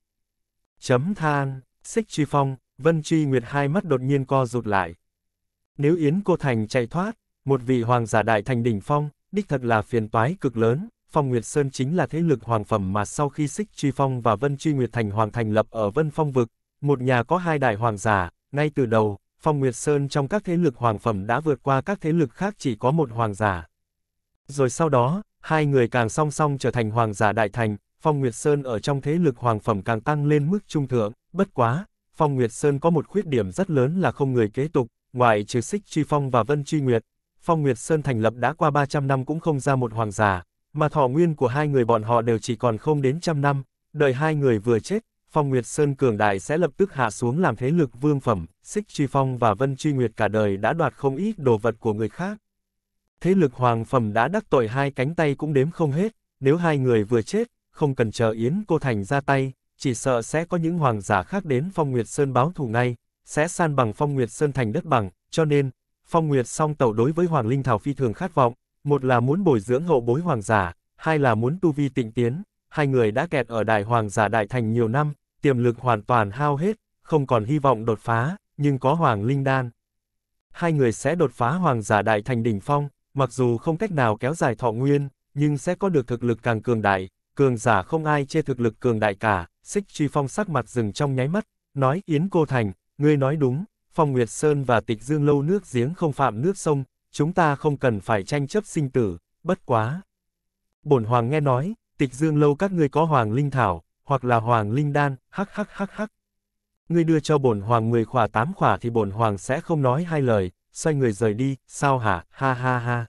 Chấm than, xích truy phong, vân truy nguyệt hai mắt đột nhiên co rụt lại. Nếu Yến cô thành chạy thoát, một vị hoàng giả đại thành đỉnh phong, đích thật là phiền toái cực lớn, Phong Nguyệt Sơn chính là thế lực hoàng phẩm mà sau khi Xích Truy Phong và Vân Truy Nguyệt Thành hoàng thành lập ở Vân Phong Vực, một nhà có hai đại hoàng giả, ngay từ đầu, Phong Nguyệt Sơn trong các thế lực hoàng phẩm đã vượt qua các thế lực khác chỉ có một hoàng giả. Rồi sau đó, hai người càng song song trở thành hoàng giả đại thành, Phong Nguyệt Sơn ở trong thế lực hoàng phẩm càng tăng lên mức trung thượng, bất quá, Phong Nguyệt Sơn có một khuyết điểm rất lớn là không người kế tục, ngoại trừ Xích Truy Phong và Vân Truy Nguyệt. Phong Nguyệt Sơn thành lập đã qua 300 năm cũng không ra một hoàng giả, mà thọ nguyên của hai người bọn họ đều chỉ còn không đến trăm năm, đời hai người vừa chết, Phong Nguyệt Sơn cường đại sẽ lập tức hạ xuống làm thế lực vương phẩm, Xích Truy Phong và Vân Truy Nguyệt cả đời đã đoạt không ít đồ vật của người khác. Thế lực hoàng phẩm đã đắc tội hai cánh tay cũng đếm không hết, nếu hai người vừa chết, không cần chờ Yến Cô Thành ra tay, chỉ sợ sẽ có những hoàng giả khác đến Phong Nguyệt Sơn báo thù ngay, sẽ san bằng Phong Nguyệt Sơn thành đất bằng, cho nên, Phong Nguyệt song tẩu đối với Hoàng Linh Thảo phi thường khát vọng, một là muốn bồi dưỡng hậu bối hoàng giả, hai là muốn tu vi tịnh tiến, hai người đã kẹt ở đài hoàng giả đại thành nhiều năm, tiềm lực hoàn toàn hao hết, không còn hy vọng đột phá, nhưng có Hoàng Linh Đan. Hai người sẽ đột phá Hoàng Giả Đại thành đỉnh phong, mặc dù không cách nào kéo dài thọ nguyên, nhưng sẽ có được thực lực càng cường đại, cường giả không ai chê thực lực cường đại cả, xích truy phong sắc mặt rừng trong nháy mắt, nói Yến Cô Thành, ngươi nói đúng, Phong Nguyệt Sơn và Tịch Dương Lâu nước giếng không phạm nước sông, chúng ta không cần phải tranh chấp sinh tử, bất quá. Bổn Hoàng nghe nói, Tịch Dương Lâu các ngươi có Hoàng Linh Thảo, hoặc là hoàng linh đan, hắc hắc hắc hắc. Ngươi đưa cho bổn hoàng 10 khỏa 8 khỏa thì bổn hoàng sẽ không nói hai lời, xoay người rời đi, sao hả, ha ha ha.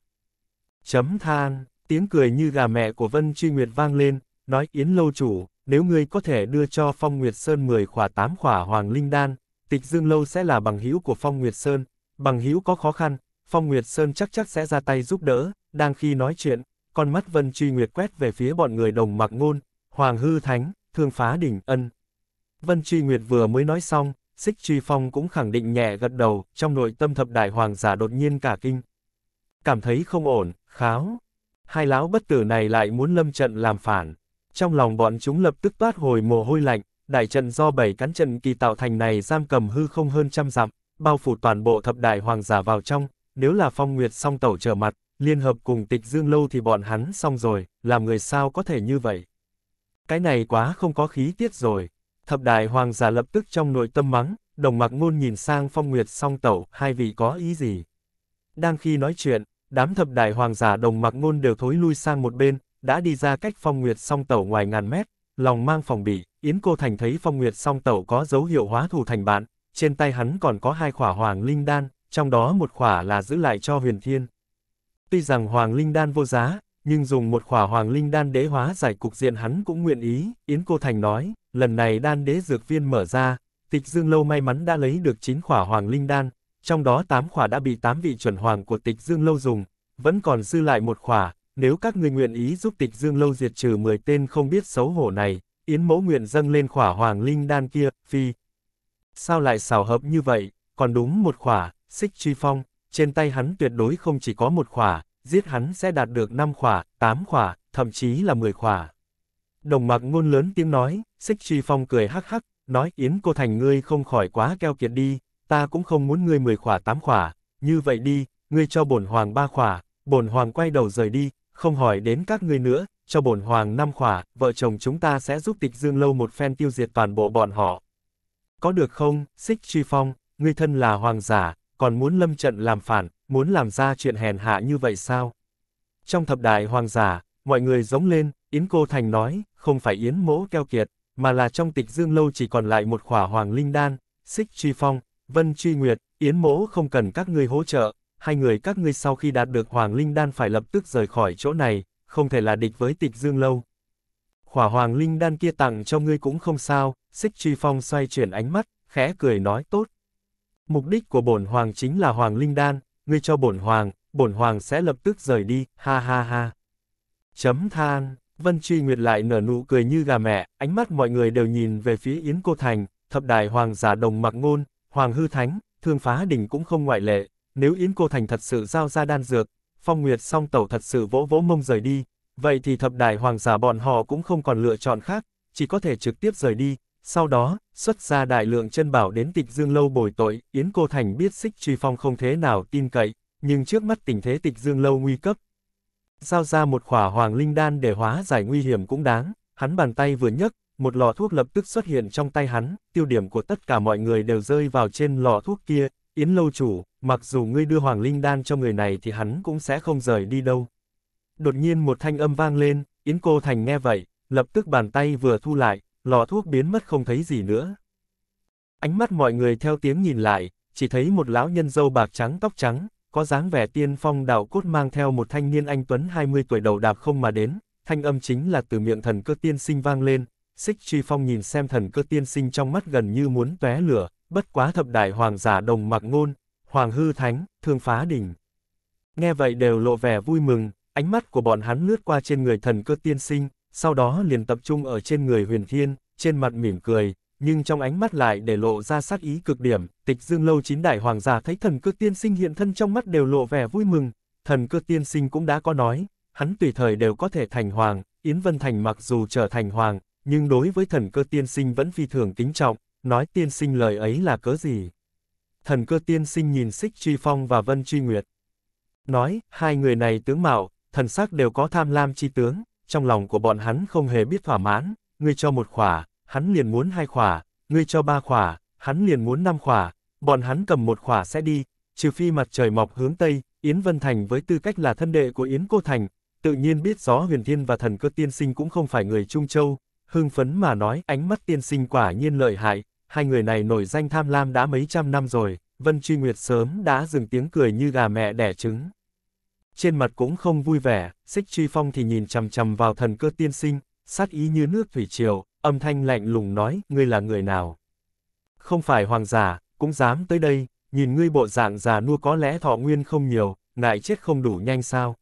Chấm than, tiếng cười như gà mẹ của Vân Truy Nguyệt vang lên, nói Yến Lâu Chủ, nếu ngươi có thể đưa cho Phong Nguyệt Sơn 10 khỏa 8 khỏa hoàng linh đan, tịch dương lâu sẽ là bằng hữu của Phong Nguyệt Sơn, bằng hữu có khó khăn, Phong Nguyệt Sơn chắc chắc sẽ ra tay giúp đỡ, đang khi nói chuyện, con mắt Vân Truy Nguyệt quét về phía bọn người đồng mặc ngôn, Hoàng Hư Thánh, thương phá đỉnh, ân. Vân Truy Nguyệt vừa mới nói xong, Xích Truy Phong cũng khẳng định nhẹ gật đầu, trong nội tâm thập đại hoàng giả đột nhiên cả kinh. Cảm thấy không ổn, kháo. Hai lão bất tử này lại muốn lâm trận làm phản. Trong lòng bọn chúng lập tức toát hồi mồ hôi lạnh, đại trận do bảy cắn trận kỳ tạo thành này giam cầm hư không hơn trăm dặm, bao phủ toàn bộ thập đại hoàng giả vào trong, nếu là phong nguyệt song tẩu trở mặt, liên hợp cùng tịch dương lâu thì bọn hắn xong rồi, làm người sao có thể như vậy cái này quá không có khí tiết rồi. Thập đại hoàng giả lập tức trong nội tâm mắng, đồng mặc ngôn nhìn sang phong nguyệt song tẩu, hai vị có ý gì? Đang khi nói chuyện, đám thập đại hoàng giả đồng mặc ngôn đều thối lui sang một bên, đã đi ra cách phong nguyệt song tẩu ngoài ngàn mét, lòng mang phòng bị, Yến Cô Thành thấy phong nguyệt song tẩu có dấu hiệu hóa thù thành bạn, trên tay hắn còn có hai khỏa hoàng linh đan, trong đó một khỏa là giữ lại cho huyền thiên. Tuy rằng hoàng linh đan vô giá, nhưng dùng một khỏa hoàng linh đan đế hóa giải cục diện hắn cũng nguyện ý, Yến Cô Thành nói, lần này đan đế dược viên mở ra, tịch dương lâu may mắn đã lấy được 9 khỏa hoàng linh đan, trong đó 8 khỏa đã bị 8 vị chuẩn hoàng của tịch dương lâu dùng, vẫn còn dư lại một khỏa, nếu các người nguyện ý giúp tịch dương lâu diệt trừ 10 tên không biết xấu hổ này, Yến mẫu nguyện dâng lên khỏa hoàng linh đan kia, phi. Sao lại xảo hợp như vậy, còn đúng một khỏa, xích truy phong, trên tay hắn tuyệt đối không chỉ có một khỏa, giết hắn sẽ đạt được 5 khỏa, 8 khỏa, thậm chí là 10 khỏa. Đồng mặc ngôn lớn tiếng nói, xích truy phong cười hắc hắc, nói Yến cô thành ngươi không khỏi quá keo kiệt đi, ta cũng không muốn ngươi 10 khỏa 8 khỏa, như vậy đi, ngươi cho bổn hoàng 3 khỏa, bổn hoàng quay đầu rời đi, không hỏi đến các ngươi nữa, cho bổn hoàng 5 khỏa, vợ chồng chúng ta sẽ giúp tịch dương lâu một phen tiêu diệt toàn bộ bọn họ. Có được không, xích truy phong, ngươi thân là hoàng giả, còn muốn lâm trận làm phản, muốn làm ra chuyện hèn hạ như vậy sao? Trong thập đại hoàng giả, mọi người giống lên, Yến Cô Thành nói, không phải Yến mỗ keo kiệt, mà là trong tịch dương lâu chỉ còn lại một khỏa hoàng linh đan, xích truy phong, vân truy nguyệt, Yến mỗ không cần các ngươi hỗ trợ, hai người các ngươi sau khi đạt được hoàng linh đan phải lập tức rời khỏi chỗ này, không thể là địch với tịch dương lâu. Khỏa hoàng linh đan kia tặng cho ngươi cũng không sao, xích truy phong xoay chuyển ánh mắt, khẽ cười nói tốt. Mục đích của bổn hoàng chính là hoàng linh đan, ngươi cho bổn hoàng, bổn hoàng sẽ lập tức rời đi, ha ha ha. Chấm than, Vân Truy Nguyệt lại nở nụ cười như gà mẹ, ánh mắt mọi người đều nhìn về phía Yến Cô Thành, thập đại hoàng giả đồng mặc ngôn, hoàng hư thánh, thương phá đỉnh cũng không ngoại lệ, nếu Yến Cô Thành thật sự giao ra đan dược, phong nguyệt song tẩu thật sự vỗ vỗ mông rời đi, vậy thì thập đại hoàng giả bọn họ cũng không còn lựa chọn khác, chỉ có thể trực tiếp rời đi, sau đó, xuất ra đại lượng chân bảo đến tịch dương lâu bồi tội, Yến Cô Thành biết xích truy phong không thế nào tin cậy, nhưng trước mắt tình thế tịch dương lâu nguy cấp. giao ra một khỏa hoàng linh đan để hóa giải nguy hiểm cũng đáng, hắn bàn tay vừa nhấc, một lọ thuốc lập tức xuất hiện trong tay hắn, tiêu điểm của tất cả mọi người đều rơi vào trên lọ thuốc kia, Yến lâu chủ, mặc dù ngươi đưa hoàng linh đan cho người này thì hắn cũng sẽ không rời đi đâu. Đột nhiên một thanh âm vang lên, Yến Cô Thành nghe vậy, lập tức bàn tay vừa thu lại, lọ thuốc biến mất không thấy gì nữa. Ánh mắt mọi người theo tiếng nhìn lại, chỉ thấy một lão nhân dâu bạc trắng tóc trắng, có dáng vẻ tiên phong đạo cốt mang theo một thanh niên anh Tuấn 20 tuổi đầu đạp không mà đến, thanh âm chính là từ miệng thần cơ tiên sinh vang lên, xích truy phong nhìn xem thần cơ tiên sinh trong mắt gần như muốn tóe lửa, bất quá thập đại hoàng giả đồng mặc ngôn, hoàng hư thánh, thương phá đỉnh. Nghe vậy đều lộ vẻ vui mừng, ánh mắt của bọn hắn lướt qua trên người thần cơ tiên sinh, sau đó liền tập trung ở trên người huyền thiên, trên mặt mỉm cười, nhưng trong ánh mắt lại để lộ ra sát ý cực điểm, tịch dương lâu chín đại hoàng gia thấy thần Cơ tiên sinh hiện thân trong mắt đều lộ vẻ vui mừng, thần Cơ tiên sinh cũng đã có nói, hắn tùy thời đều có thể thành hoàng, Yến Vân Thành mặc dù trở thành hoàng, nhưng đối với thần cơ tiên sinh vẫn phi thường kính trọng, nói tiên sinh lời ấy là cớ gì. Thần cơ tiên sinh nhìn Xích Truy Phong và Vân Truy Nguyệt. Nói, hai người này tướng mạo, thần sắc đều có tham lam chi tướng, trong lòng của bọn hắn không hề biết thỏa mãn, ngươi cho một khỏa, hắn liền muốn hai khỏa, ngươi cho ba khỏa, hắn liền muốn năm khỏa, bọn hắn cầm một khỏa sẽ đi, trừ phi mặt trời mọc hướng Tây, Yến Vân Thành với tư cách là thân đệ của Yến Cô Thành, tự nhiên biết gió huyền thiên và thần cơ tiên sinh cũng không phải người Trung Châu, hưng phấn mà nói ánh mắt tiên sinh quả nhiên lợi hại, hai người này nổi danh tham lam đã mấy trăm năm rồi, Vân Truy Nguyệt sớm đã dừng tiếng cười như gà mẹ đẻ trứng trên mặt cũng không vui vẻ, xích truy phong thì nhìn chằm chằm vào thần cơ tiên sinh, sát ý như nước thủy triều, âm thanh lạnh lùng nói, ngươi là người nào? Không phải hoàng giả, cũng dám tới đây, nhìn ngươi bộ dạng già nua có lẽ thọ nguyên không nhiều, ngại chết không đủ nhanh sao?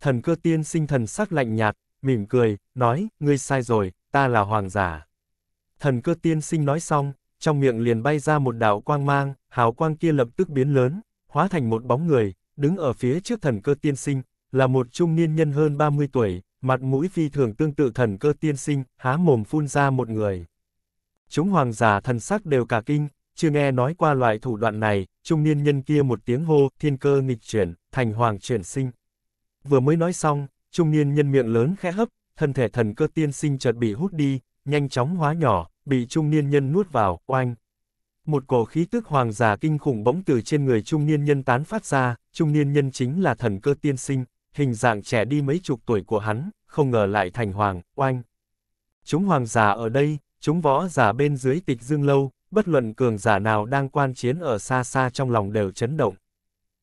Thần cơ tiên sinh thần sắc lạnh nhạt, mỉm cười, nói, ngươi sai rồi, ta là hoàng giả. Thần cơ tiên sinh nói xong, trong miệng liền bay ra một đạo quang mang, hào quang kia lập tức biến lớn, hóa thành một bóng người, đứng ở phía trước thần cơ tiên sinh, là một trung niên nhân hơn 30 tuổi, mặt mũi phi thường tương tự thần cơ tiên sinh, há mồm phun ra một người. Chúng hoàng giả thần sắc đều cả kinh, chưa nghe nói qua loại thủ đoạn này, trung niên nhân kia một tiếng hô, thiên cơ nghịch chuyển, thành hoàng chuyển sinh. Vừa mới nói xong, trung niên nhân miệng lớn khẽ hấp, thân thể thần cơ tiên sinh chợt bị hút đi, nhanh chóng hóa nhỏ, bị trung niên nhân nuốt vào, oanh, một cổ khí tức hoàng giả kinh khủng bỗng từ trên người trung niên nhân tán phát ra, trung niên nhân chính là thần cơ tiên sinh, hình dạng trẻ đi mấy chục tuổi của hắn, không ngờ lại thành hoàng, oanh. Chúng hoàng giả ở đây, chúng võ giả bên dưới tịch dương lâu, bất luận cường giả nào đang quan chiến ở xa xa trong lòng đều chấn động.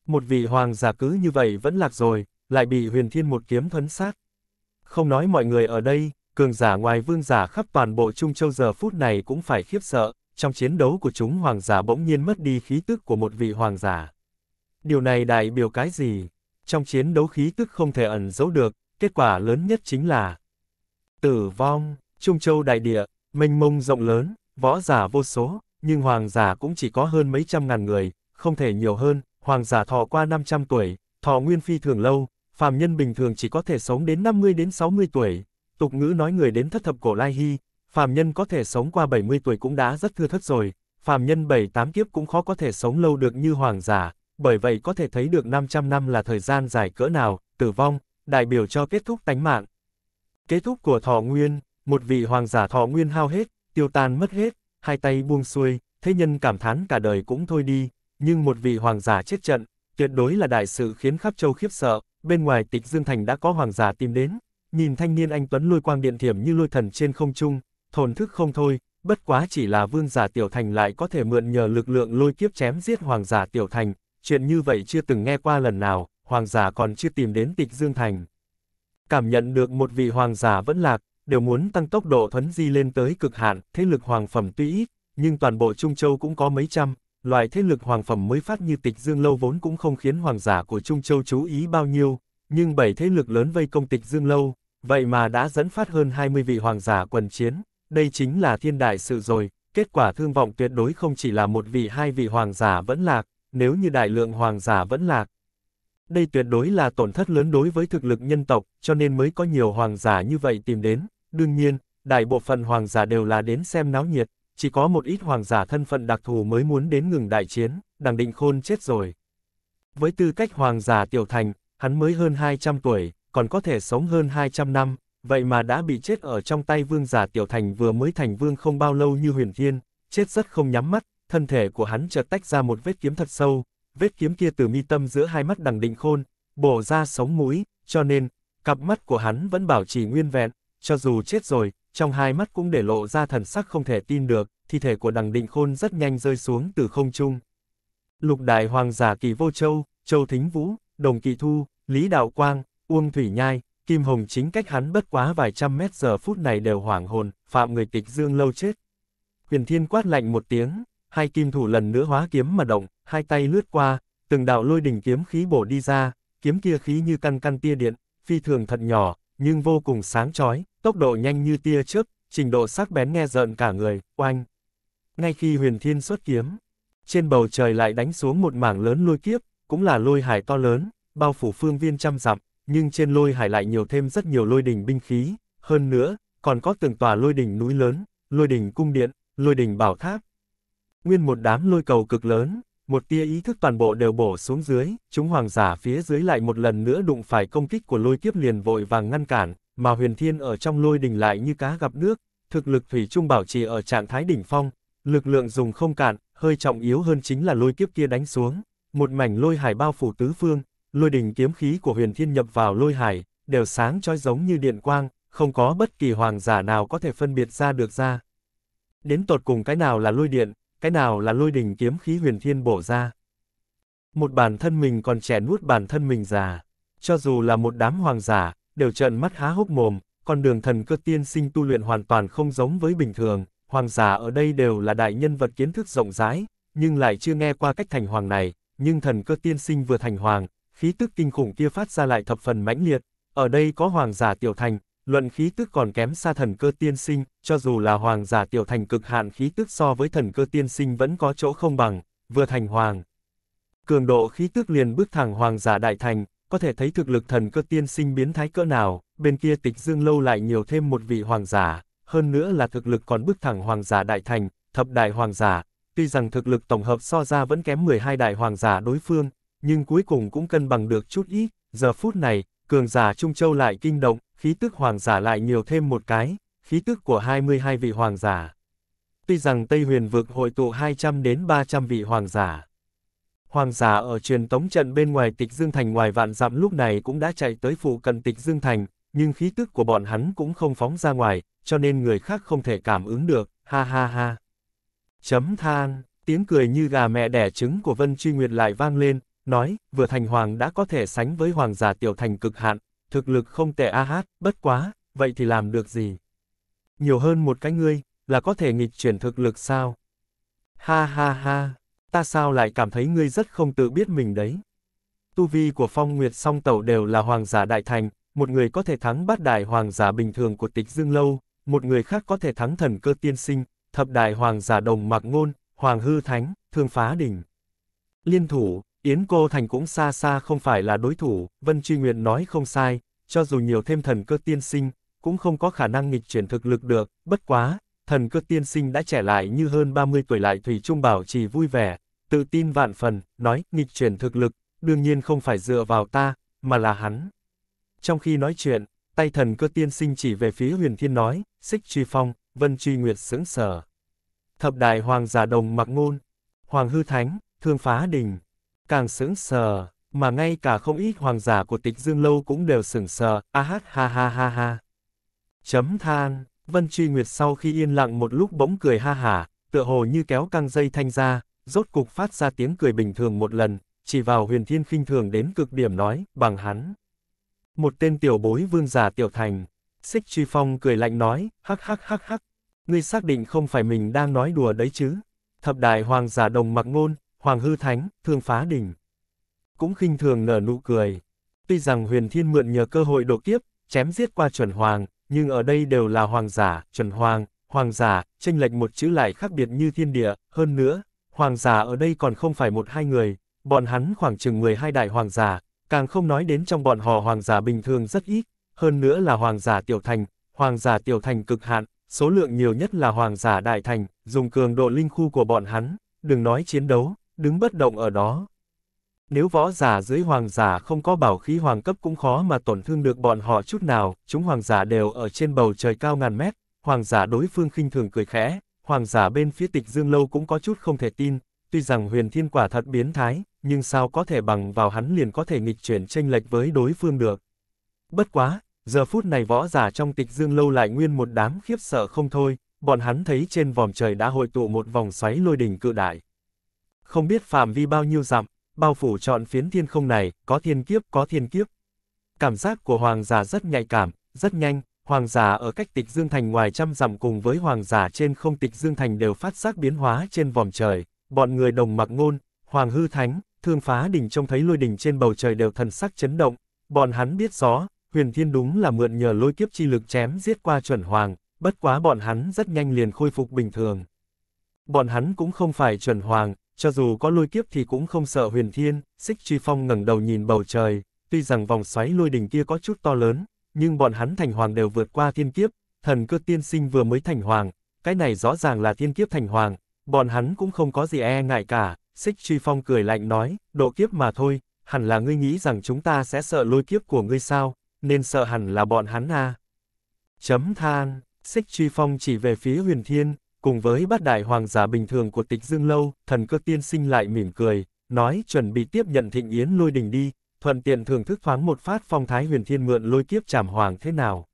Một vị hoàng giả cứ như vậy vẫn lạc rồi, lại bị huyền thiên một kiếm thuấn sát. Không nói mọi người ở đây, cường giả ngoài vương giả khắp toàn bộ Trung Châu giờ phút này cũng phải khiếp sợ, trong chiến đấu của chúng hoàng giả bỗng nhiên mất đi khí tức của một vị hoàng giả. Điều này đại biểu cái gì? Trong chiến đấu khí tức không thể ẩn giấu được, kết quả lớn nhất chính là tử vong, Trung Châu đại địa, mênh mông rộng lớn, võ giả vô số, nhưng hoàng giả cũng chỉ có hơn mấy trăm ngàn người, không thể nhiều hơn, hoàng giả thọ qua 500 tuổi, thọ nguyên phi thường lâu, phàm nhân bình thường chỉ có thể sống đến 50 đến 60 tuổi. Tục ngữ nói người đến thất thập cổ lai hy, phàm nhân có thể sống qua 70 tuổi cũng đã rất thưa thất rồi, phàm nhân 7-8 kiếp cũng khó có thể sống lâu được như hoàng giả, bởi vậy có thể thấy được 500 năm là thời gian dài cỡ nào, tử vong, đại biểu cho kết thúc tánh mạng. Kết thúc của thọ nguyên, một vị hoàng giả thọ nguyên hao hết, tiêu tan mất hết, hai tay buông xuôi, thế nhân cảm thán cả đời cũng thôi đi, nhưng một vị hoàng giả chết trận, tuyệt đối là đại sự khiến khắp châu khiếp sợ, bên ngoài tịch Dương Thành đã có hoàng giả tìm đến, nhìn thanh niên anh Tuấn lôi quang điện thiểm như lôi thần trên không trung, thổn thức không thôi, bất quá chỉ là vương giả tiểu thành lại có thể mượn nhờ lực lượng lôi kiếp chém giết hoàng giả tiểu thành, chuyện như vậy chưa từng nghe qua lần nào, hoàng giả còn chưa tìm đến tịch dương thành. Cảm nhận được một vị hoàng giả vẫn lạc, đều muốn tăng tốc độ thuấn di lên tới cực hạn, thế lực hoàng phẩm tuy ít, nhưng toàn bộ Trung Châu cũng có mấy trăm, loại thế lực hoàng phẩm mới phát như tịch dương lâu vốn cũng không khiến hoàng giả của Trung Châu chú ý bao nhiêu, nhưng bảy thế lực lớn vây công tịch dương lâu, vậy mà đã dẫn phát hơn 20 vị hoàng giả quần chiến, đây chính là thiên đại sự rồi, kết quả thương vọng tuyệt đối không chỉ là một vị hai vị hoàng giả vẫn lạc, nếu như đại lượng hoàng giả vẫn lạc. Đây tuyệt đối là tổn thất lớn đối với thực lực nhân tộc, cho nên mới có nhiều hoàng giả như vậy tìm đến. Đương nhiên, đại bộ phận hoàng giả đều là đến xem náo nhiệt, chỉ có một ít hoàng giả thân phận đặc thù mới muốn đến ngừng đại chiến, đằng định khôn chết rồi. Với tư cách hoàng giả tiểu thành, hắn mới hơn 200 tuổi, còn có thể sống hơn 200 năm, vậy mà đã bị chết ở trong tay vương giả tiểu thành vừa mới thành vương không bao lâu như huyền thiên, chết rất không nhắm mắt, thân thể của hắn chợt tách ra một vết kiếm thật sâu, vết kiếm kia từ mi tâm giữa hai mắt đằng định khôn, bổ ra sống mũi, cho nên, cặp mắt của hắn vẫn bảo trì nguyên vẹn, cho dù chết rồi, trong hai mắt cũng để lộ ra thần sắc không thể tin được, thi thể của đằng định khôn rất nhanh rơi xuống từ không trung. Lục đại hoàng giả kỳ vô châu, châu thính vũ, đồng kỳ thu, lý đạo quang, uông thủy nhai, Kim Hồng chính cách hắn bất quá vài trăm mét giờ phút này đều hoảng hồn, phạm người tịch dương lâu chết. Huyền Thiên quát lạnh một tiếng, hai kim thủ lần nữa hóa kiếm mà động, hai tay lướt qua, từng đạo lôi đỉnh kiếm khí bổ đi ra, kiếm kia khí như căn căn tia điện, phi thường thật nhỏ, nhưng vô cùng sáng chói, tốc độ nhanh như tia chớp, trình độ sắc bén nghe rợn cả người, oanh. Ngay khi Huyền Thiên xuất kiếm, trên bầu trời lại đánh xuống một mảng lớn lôi kiếp, cũng là lôi hải to lớn, bao phủ phương viên trăm dặm, nhưng trên lôi hải lại nhiều thêm rất nhiều lôi đỉnh binh khí, hơn nữa, còn có từng tòa lôi đỉnh núi lớn, lôi đỉnh cung điện, lôi đỉnh bảo tháp. Nguyên một đám lôi cầu cực lớn, một tia ý thức toàn bộ đều bổ xuống dưới, chúng hoàng giả phía dưới lại một lần nữa đụng phải công kích của lôi kiếp liền vội vàng ngăn cản, mà huyền thiên ở trong lôi đỉnh lại như cá gặp nước, thực lực thủy trung bảo trì ở trạng thái đỉnh phong, lực lượng dùng không cạn, hơi trọng yếu hơn chính là lôi kiếp kia đánh xuống, một mảnh lôi hải bao phủ tứ phương, lôi đình kiếm khí của huyền thiên nhập vào lôi hải, đều sáng chói giống như điện quang, không có bất kỳ hoàng giả nào có thể phân biệt ra được ra. Đến tột cùng cái nào là lôi điện, cái nào là lôi đình kiếm khí huyền thiên bổ ra. Một bản thân mình còn trẻ nuốt bản thân mình già. Cho dù là một đám hoàng giả, đều trợn mắt há hốc mồm, con đường thần cơ tiên sinh tu luyện hoàn toàn không giống với bình thường. Hoàng giả ở đây đều là đại nhân vật kiến thức rộng rãi, nhưng lại chưa nghe qua cách thành hoàng này, nhưng thần cơ tiên sinh vừa thành hoàng, khí tức kinh khủng kia phát ra lại thập phần mãnh liệt, ở đây có hoàng giả tiểu thành, luận khí tức còn kém xa thần cơ tiên sinh, cho dù là hoàng giả tiểu thành cực hạn khí tức so với thần cơ tiên sinh vẫn có chỗ không bằng, vừa thành hoàng. Cường độ khí tức liền bước thẳng hoàng giả đại thành, có thể thấy thực lực thần cơ tiên sinh biến thái cỡ nào, bên kia tịch dương lâu lại nhiều thêm một vị hoàng giả, hơn nữa là thực lực còn bước thẳng hoàng giả đại thành, thập đại hoàng giả, tuy rằng thực lực tổng hợp so ra vẫn kém 12 đại hoàng giả đối phương, nhưng cuối cùng cũng cân bằng được chút ít, giờ phút này, cường giả Trung Châu lại kinh động, khí tức hoàng giả lại nhiều thêm một cái, khí tức của 22 vị hoàng giả. Tuy rằng Tây Huyền vực hội tụ 200 đến 300 vị hoàng giả. Hoàng giả ở truyền tống trận bên ngoài tịch Dương Thành ngoài vạn dặm lúc này cũng đã chạy tới phụ cận tịch Dương Thành, nhưng khí tức của bọn hắn cũng không phóng ra ngoài, cho nên người khác không thể cảm ứng được, ha ha ha. Chấm than, tiếng cười như gà mẹ đẻ trứng của Vân Truy Nguyệt lại vang lên, nói, vừa thành hoàng đã có thể sánh với hoàng giả tiểu thành cực hạn, thực lực không tệ a hát, bất quá, vậy thì làm được gì? Nhiều hơn một cái ngươi, là có thể nghịch chuyển thực lực sao? Ha ha ha, ta sao lại cảm thấy ngươi rất không tự biết mình đấy? Tu vi của phong nguyệt song tẩu đều là hoàng giả đại thành, một người có thể thắng bát đại hoàng giả bình thường của tịch dương lâu, một người khác có thể thắng thần cơ tiên sinh, thập đại hoàng giả đồng mặc ngôn, hoàng hư thánh, thương phá đỉnh. Liên thủ, Yến Cô Thành cũng xa xa không phải là đối thủ, Vân Truy Nguyệt nói không sai, cho dù nhiều thêm thần cơ tiên sinh, cũng không có khả năng nghịch chuyển thực lực được, bất quá, thần cơ tiên sinh đã trẻ lại như hơn 30 tuổi lại Thủy Trung Bảo chỉ vui vẻ, tự tin vạn phần, nói, nghịch chuyển thực lực, đương nhiên không phải dựa vào ta, mà là hắn. Trong khi nói chuyện, tay thần cơ tiên sinh chỉ về phía huyền thiên nói, xích truy phong, vân truy nguyệt sững sờ Thập đại hoàng giả đồng mặc ngôn, hoàng hư thánh, thương phá đình, càng sững sờ, mà ngay cả không ít hoàng giả của tịch dương lâu cũng đều sững sờ, a hát ha ha ha ha. Chấm than, Vân Truy Nguyệt sau khi yên lặng một lúc bỗng cười ha hả, tựa hồ như kéo căng dây thanh ra, rốt cục phát ra tiếng cười bình thường một lần, chỉ vào huyền thiên khinh thường đến cực điểm nói, bằng hắn. Một tên tiểu bối vương giả tiểu thành, xích truy phong cười lạnh nói, hắc hắc hắc hắc, ngươi xác định không phải mình đang nói đùa đấy chứ. Thập đại hoàng giả đồng mặc ngôn, Hoàng Hư Thánh, Thương Phá Đình. Cũng khinh thường nở nụ cười. Tuy rằng Huyền Thiên mượn nhờ cơ hội độ kiếp, chém giết qua chuẩn hoàng, nhưng ở đây đều là hoàng giả, chuẩn hoàng, hoàng giả, tranh lệch một chữ lại khác biệt như thiên địa, hơn nữa, hoàng giả ở đây còn không phải một hai người, bọn hắn khoảng chừng hai đại hoàng giả, càng không nói đến trong bọn họ hoàng giả bình thường rất ít, hơn nữa là hoàng giả tiểu thành, hoàng giả tiểu thành cực hạn, số lượng nhiều nhất là hoàng giả đại thành, dùng cường độ linh khu của bọn hắn, đừng nói chiến đấu, đứng bất động ở đó. Nếu võ giả dưới hoàng giả không có bảo khí hoàng cấp cũng khó mà tổn thương được bọn họ chút nào, chúng hoàng giả đều ở trên bầu trời cao ngàn mét, hoàng giả đối phương khinh thường cười khẽ, hoàng giả bên phía tịch dương lâu cũng có chút không thể tin, tuy rằng huyền thiên quả thật biến thái, nhưng sao có thể bằng vào hắn liền có thể nghịch chuyển tranh lệch với đối phương được. Bất quá, giờ phút này võ giả trong tịch dương lâu lại nguyên một đám khiếp sợ không thôi, bọn hắn thấy trên vòm trời đã hội tụ một vòng xoáy lôi đỉnh cự đại, không biết phạm vi bao nhiêu dặm, bao phủ trọn phiến thiên không này, có thiên kiếp, có thiên kiếp. Cảm giác của hoàng giả rất nhạy cảm, rất nhanh, hoàng giả ở cách tịch Dương Thành ngoài trăm dặm cùng với hoàng giả trên không tịch Dương Thành đều phát giác biến hóa trên vòm trời, bọn người đồng mặc ngôn, hoàng hư thánh, thương phá đỉnh trông thấy lôi đỉnh trên bầu trời đều thần sắc chấn động, bọn hắn biết rõ, huyền thiên đúng là mượn nhờ lôi kiếp chi lực chém giết qua chuẩn hoàng, bất quá bọn hắn rất nhanh liền khôi phục bình thường. Bọn hắn cũng không phải chuẩn hoàng, cho dù có lôi kiếp thì cũng không sợ huyền thiên, xích truy phong ngẩng đầu nhìn bầu trời, tuy rằng vòng xoáy lôi đỉnh kia có chút to lớn, nhưng bọn hắn thành hoàng đều vượt qua thiên kiếp, thần cơ tiên sinh vừa mới thành hoàng, cái này rõ ràng là thiên kiếp thành hoàng, bọn hắn cũng không có gì e ngại cả, xích truy phong cười lạnh nói, độ kiếp mà thôi, hẳn là ngươi nghĩ rằng chúng ta sẽ sợ lôi kiếp của ngươi sao, nên sợ hẳn là bọn hắn à. Chấm than, xích truy phong chỉ về phía huyền thiên, cùng với bát đại hoàng giả bình thường của tịch dương lâu, thần cơ tiên sinh lại mỉm cười, nói chuẩn bị tiếp nhận thịnh yến lôi đình đi, thuận tiện thưởng thức thoáng một phát phong thái huyền thiên mượn lôi kiếp trảm hoàng thế nào.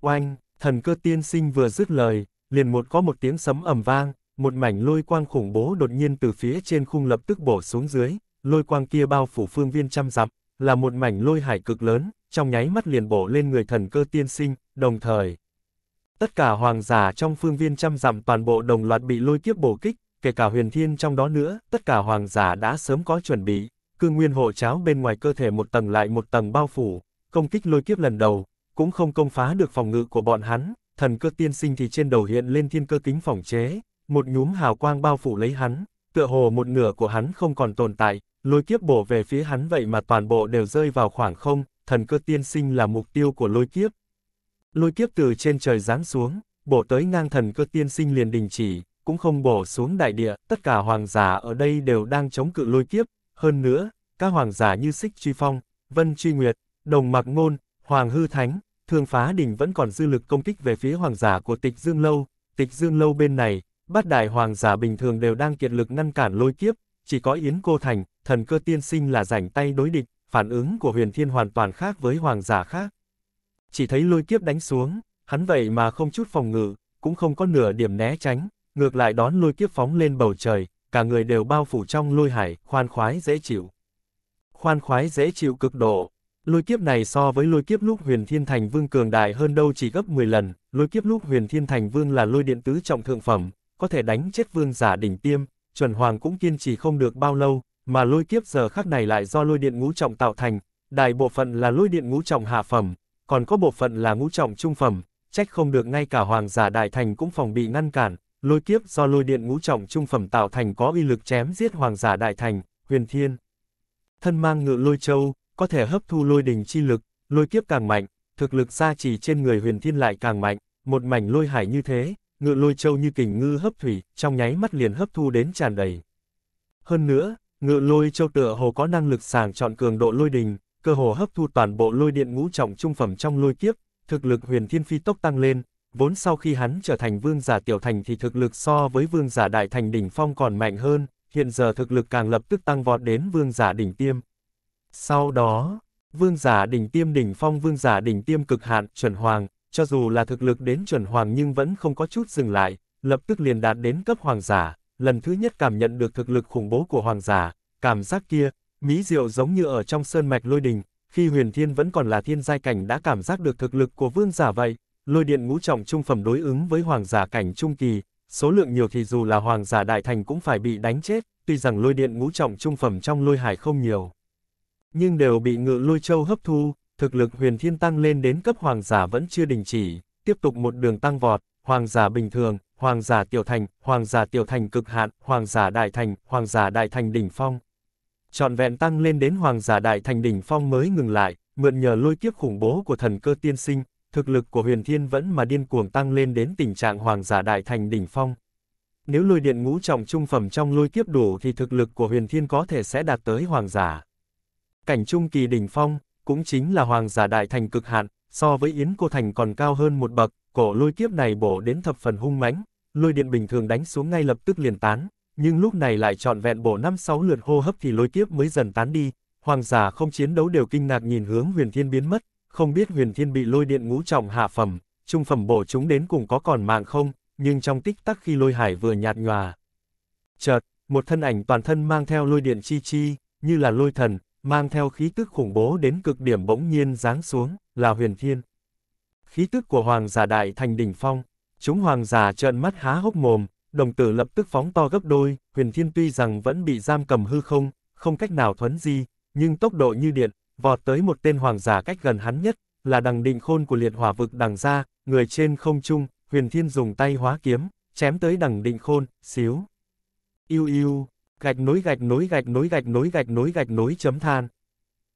Oanh, thần cơ tiên sinh vừa dứt lời, liền một có một tiếng sấm ầm vang, một mảnh lôi quang khủng bố đột nhiên từ phía trên khung lập tức bổ xuống dưới, lôi quang kia bao phủ phương viên trăm dặm, là một mảnh lôi hải cực lớn, trong nháy mắt liền bổ lên người thần cơ tiên sinh, đồng thời, Tất cả hoàng giả trong phương viên trăm dặm toàn bộ đồng loạt bị lôi kiếp bổ kích, kể cả huyền thiên trong đó nữa, tất cả hoàng giả đã sớm có chuẩn bị, cương nguyên hộ cháo bên ngoài cơ thể một tầng lại một tầng bao phủ, công kích lôi kiếp lần đầu, cũng không công phá được phòng ngự của bọn hắn, thần cơ tiên sinh thì trên đầu hiện lên thiên cơ kính phòng chế, một nhúm hào quang bao phủ lấy hắn, tựa hồ một nửa của hắn không còn tồn tại, lôi kiếp bổ về phía hắn vậy mà toàn bộ đều rơi vào khoảng không, thần cơ tiên sinh là mục tiêu của lôi kiếp, Lôi kiếp từ trên trời giáng xuống, bổ tới ngang thần cơ tiên sinh liền đình chỉ, cũng không bổ xuống đại địa, tất cả hoàng giả ở đây đều đang chống cự lôi kiếp, hơn nữa, các hoàng giả như Sích Truy Phong, Vân Truy Nguyệt, Đồng Mạc Ngôn, Hoàng Hư Thánh, Thương Phá Đình vẫn còn dư lực công kích về phía hoàng giả của Tịch Dương Lâu, Tịch Dương Lâu bên này, bát đại hoàng giả bình thường đều đang kiệt lực ngăn cản lôi kiếp, chỉ có Yến Cô Thành, thần cơ tiên sinh là rảnh tay đối địch, phản ứng của huyền thiên hoàn toàn khác với hoàng giả khác chỉ thấy lôi kiếp đánh xuống, hắn vậy mà không chút phòng ngự, cũng không có nửa điểm né tránh, ngược lại đón lôi kiếp phóng lên bầu trời, cả người đều bao phủ trong lôi hải, khoan khoái dễ chịu. Khoan khoái dễ chịu cực độ, lôi kiếp này so với lôi kiếp lúc huyền thiên thành vương cường đại hơn đâu chỉ gấp 10 lần, lôi kiếp lúc huyền thiên thành vương là lôi điện tứ trọng thượng phẩm, có thể đánh chết vương giả đỉnh tiêm, chuẩn hoàng cũng kiên trì không được bao lâu, mà lôi kiếp giờ khắc này lại do lôi điện ngũ trọng tạo thành, đại bộ phận là lôi điện ngũ trọng hạ phẩm, còn có bộ phận là ngũ trọng trung phẩm, trách không được ngay cả hoàng giả đại thành cũng phòng bị ngăn cản, lôi kiếp do lôi điện ngũ trọng trung phẩm tạo thành có uy lực chém giết hoàng giả đại thành, huyền thiên. Thân mang ngựa lôi châu, có thể hấp thu lôi đình chi lực, lôi kiếp càng mạnh, thực lực gia trì trên người huyền thiên lại càng mạnh, một mảnh lôi hải như thế, ngựa lôi châu như kình ngư hấp thủy, trong nháy mắt liền hấp thu đến tràn đầy. Hơn nữa, ngựa lôi châu tựa hồ có năng lực sàng chọn cường độ lôi đình, cơ hồ hấp thu toàn bộ lôi điện ngũ trọng trung phẩm trong lôi kiếp, thực lực huyền thiên phi tốc tăng lên, vốn sau khi hắn trở thành vương giả tiểu thành thì thực lực so với vương giả đại thành đỉnh phong còn mạnh hơn, hiện giờ thực lực càng lập tức tăng vọt đến vương giả đỉnh tiêm. Sau đó, vương giả đỉnh tiêm đỉnh phong vương giả đỉnh tiêm cực hạn chuẩn hoàng, cho dù là thực lực đến chuẩn hoàng nhưng vẫn không có chút dừng lại, lập tức liền đạt đến cấp hoàng giả, lần thứ nhất cảm nhận được thực lực khủng bố của hoàng giả, cảm giác kia, Mỹ Diệu giống như ở trong sơn mạch lôi đình, khi huyền thiên vẫn còn là thiên giai cảnh đã cảm giác được thực lực của vương giả vậy, lôi điện ngũ trọng trung phẩm đối ứng với hoàng giả cảnh trung kỳ, số lượng nhiều thì dù là hoàng giả đại thành cũng phải bị đánh chết, tuy rằng lôi điện ngũ trọng trung phẩm trong lôi hải không nhiều. Nhưng đều bị ngự lôi châu hấp thu, thực lực huyền thiên tăng lên đến cấp hoàng giả vẫn chưa đình chỉ, tiếp tục một đường tăng vọt, hoàng giả bình thường, hoàng giả tiểu thành, hoàng giả tiểu thành cực hạn, hoàng giả đại thành, hoàng giả đại thành đỉnh phong trọn vẹn tăng lên đến hoàng giả đại thành đỉnh phong mới ngừng lại, mượn nhờ lôi kiếp khủng bố của thần cơ tiên sinh, thực lực của huyền thiên vẫn mà điên cuồng tăng lên đến tình trạng hoàng giả đại thành đỉnh phong. Nếu lôi điện ngũ trọng trung phẩm trong lôi kiếp đủ thì thực lực của huyền thiên có thể sẽ đạt tới hoàng giả. Cảnh trung kỳ đỉnh phong, cũng chính là hoàng giả đại thành cực hạn, so với Yến Cô Thành còn cao hơn một bậc, cổ lôi kiếp này bổ đến thập phần hung mãnh, lôi điện bình thường đánh xuống ngay lập tức liền tán, nhưng lúc này lại trọn vẹn bổ năm sáu lượt hô hấp thì lối kiếp mới dần tán đi, hoàng giả không chiến đấu đều kinh ngạc nhìn hướng huyền thiên biến mất, không biết huyền thiên bị lôi điện ngũ trọng hạ phẩm, trung phẩm bổ chúng đến cùng có còn mạng không, nhưng trong tích tắc khi lôi hải vừa nhạt nhòa. Chợt, một thân ảnh toàn thân mang theo lôi điện chi chi, như là lôi thần, mang theo khí tức khủng bố đến cực điểm bỗng nhiên giáng xuống, là huyền thiên. Khí tức của hoàng giả đại thành đỉnh phong, chúng hoàng giả trợn mắt há hốc mồm, đồng tử lập tức phóng to gấp đôi, huyền thiên tuy rằng vẫn bị giam cầm hư không, không cách nào thuấn di, nhưng tốc độ như điện, vọt tới một tên hoàng giả cách gần hắn nhất, là đằng định khôn của liệt hỏa vực đằng ra, người trên không trung, huyền thiên dùng tay hóa kiếm, chém tới đằng định khôn, xíu. Yêu yêu, gạch nối gạch nối gạch nối gạch nối gạch nối gạch nối chấm than.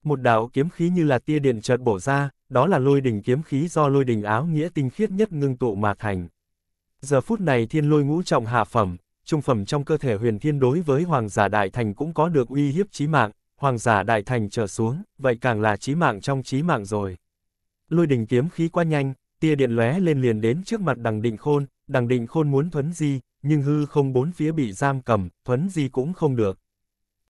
Một đạo kiếm khí như là tia điện chợt bổ ra, đó là lôi đỉnh kiếm khí do lôi đỉnh áo nghĩa tinh khiết nhất ngưng tụ mà thành. Giờ phút này thiên lôi ngũ trọng hạ phẩm, trung phẩm trong cơ thể huyền thiên đối với hoàng giả đại thành cũng có được uy hiếp chí mạng, hoàng giả đại thành trở xuống, vậy càng là chí mạng trong chí mạng rồi. Lôi đình kiếm khí quá nhanh, tia điện lóe lên liền đến trước mặt đằng định khôn, đằng định khôn muốn thuấn di, nhưng hư không bốn phía bị giam cầm, thuấn di cũng không được.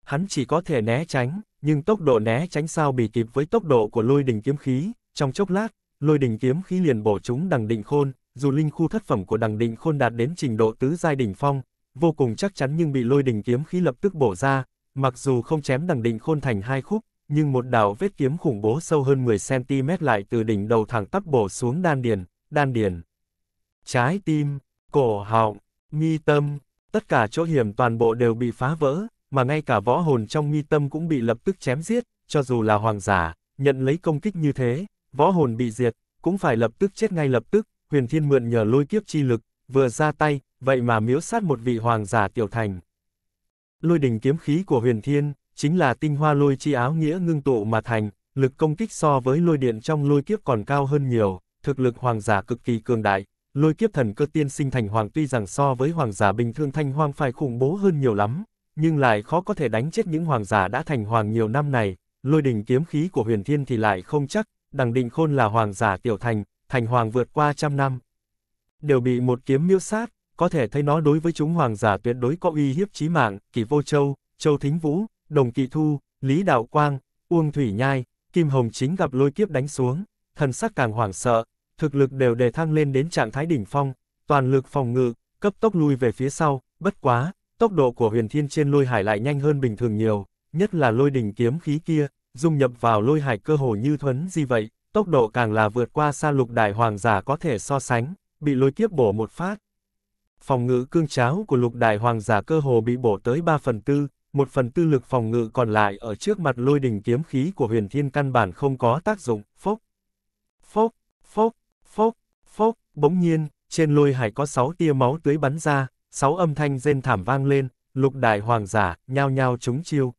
Hắn chỉ có thể né tránh, nhưng tốc độ né tránh sao bị kịp với tốc độ của lôi đình kiếm khí, trong chốc lát, lôi đình kiếm khí liền bổ trúng đằng định khôn, dù linh khu thất phẩm của đằng định khôn đạt đến trình độ tứ giai đỉnh phong, vô cùng chắc chắn nhưng bị lôi đỉnh kiếm khí lập tức bổ ra, mặc dù không chém đằng định khôn thành hai khúc, nhưng một đạo vết kiếm khủng bố sâu hơn 10cm lại từ đỉnh đầu thẳng tắp bổ xuống đan điền, đan điền. Trái tim, cổ họng, mi tâm, tất cả chỗ hiểm toàn bộ đều bị phá vỡ, mà ngay cả võ hồn trong mi tâm cũng bị lập tức chém giết, cho dù là hoàng giả, nhận lấy công kích như thế, võ hồn bị diệt, cũng phải lập tức chết ngay lập tức, huyền thiên mượn nhờ lôi kiếp chi lực, vừa ra tay, vậy mà miếu sát một vị hoàng giả tiểu thành. Lôi đỉnh kiếm khí của huyền thiên, chính là tinh hoa lôi chi áo nghĩa ngưng tụ mà thành, lực công kích so với lôi điện trong lôi kiếp còn cao hơn nhiều, thực lực hoàng giả cực kỳ cường đại. Lôi kiếp thần cơ tiên sinh thành hoàng tuy rằng so với hoàng giả bình thường thanh hoang phải khủng bố hơn nhiều lắm, nhưng lại khó có thể đánh chết những hoàng giả đã thành hoàng nhiều năm này, lôi đình kiếm khí của huyền thiên thì lại không chắc, đằng định khôn là hoàng giả tiểu thành, thành hoàng vượt qua trăm năm. Đều bị một kiếm miêu sát, có thể thấy nó đối với chúng hoàng giả tuyệt đối có uy hiếp chí mạng, Kỳ Vô Châu, Châu Thính Vũ, Đồng Kỵ Thu, Lý Đạo Quang, Uông Thủy Nhai, Kim Hồng chính gặp lôi kiếp đánh xuống, thần sắc càng hoảng sợ, thực lực đều đề thăng lên đến trạng thái đỉnh phong, toàn lực phòng ngự, cấp tốc lui về phía sau, bất quá, tốc độ của huyền thiên trên lôi hải lại nhanh hơn bình thường nhiều, nhất là lôi đỉnh kiếm khí kia, dung nhập vào lôi hải cơ hồ như thuấn gì vậy, tốc độ càng là vượt qua xa lục đại hoàng giả có thể so sánh, bị lôi kiếp bổ một phát. Phòng ngự cương cháo của lục đại hoàng giả cơ hồ bị bổ tới 3 phần tư, một phần tư lực phòng ngự còn lại ở trước mặt lôi đình kiếm khí của huyền thiên căn bản không có tác dụng, phốc. Phốc, phốc, phốc, phốc, bỗng nhiên, trên lôi hải có 6 tia máu tưới bắn ra, 6 âm thanh rên thảm vang lên, lục đại hoàng giả, nhao nhao trúng chiêu.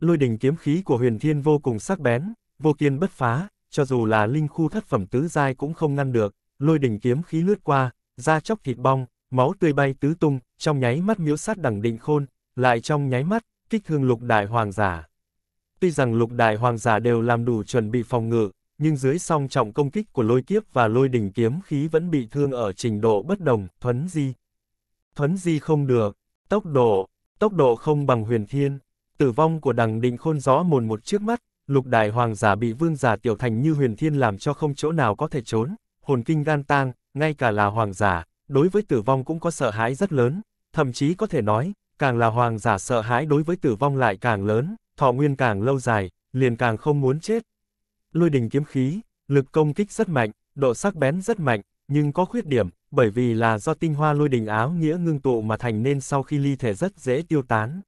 Lôi đình kiếm khí của huyền thiên vô cùng sắc bén, vô kiên bất phá, cho dù là linh khu thất phẩm tứ giai cũng không ngăn được, lôi đỉnh kiếm khí lướt qua, da chóc thịt bong, máu tươi bay tứ tung, trong nháy mắt miếu sát đẳng định khôn, lại trong nháy mắt, kích thương lục đại hoàng giả. Tuy rằng lục đại hoàng giả đều làm đủ chuẩn bị phòng ngự, nhưng dưới song trọng công kích của lôi kiếp và lôi đỉnh kiếm khí vẫn bị thương ở trình độ bất đồng, thuấn di. Thuấn di không được, tốc độ, tốc độ không bằng huyền thiên, tử vong của đằng định khôn gió mồn một trước mắt, lục đại hoàng giả bị vương giả tiểu thành như huyền thiên làm cho không chỗ nào có thể trốn, hồn kinh gan tang, ngay cả là hoàng giả, đối với tử vong cũng có sợ hãi rất lớn, thậm chí có thể nói, càng là hoàng giả sợ hãi đối với tử vong lại càng lớn, thọ nguyên càng lâu dài, liền càng không muốn chết. Lôi đình kiếm khí, lực công kích rất mạnh, độ sắc bén rất mạnh, nhưng có khuyết điểm, bởi vì là do tinh hoa lôi đình áo nghĩa ngưng tụ mà thành nên sau khi ly thể rất dễ tiêu tán,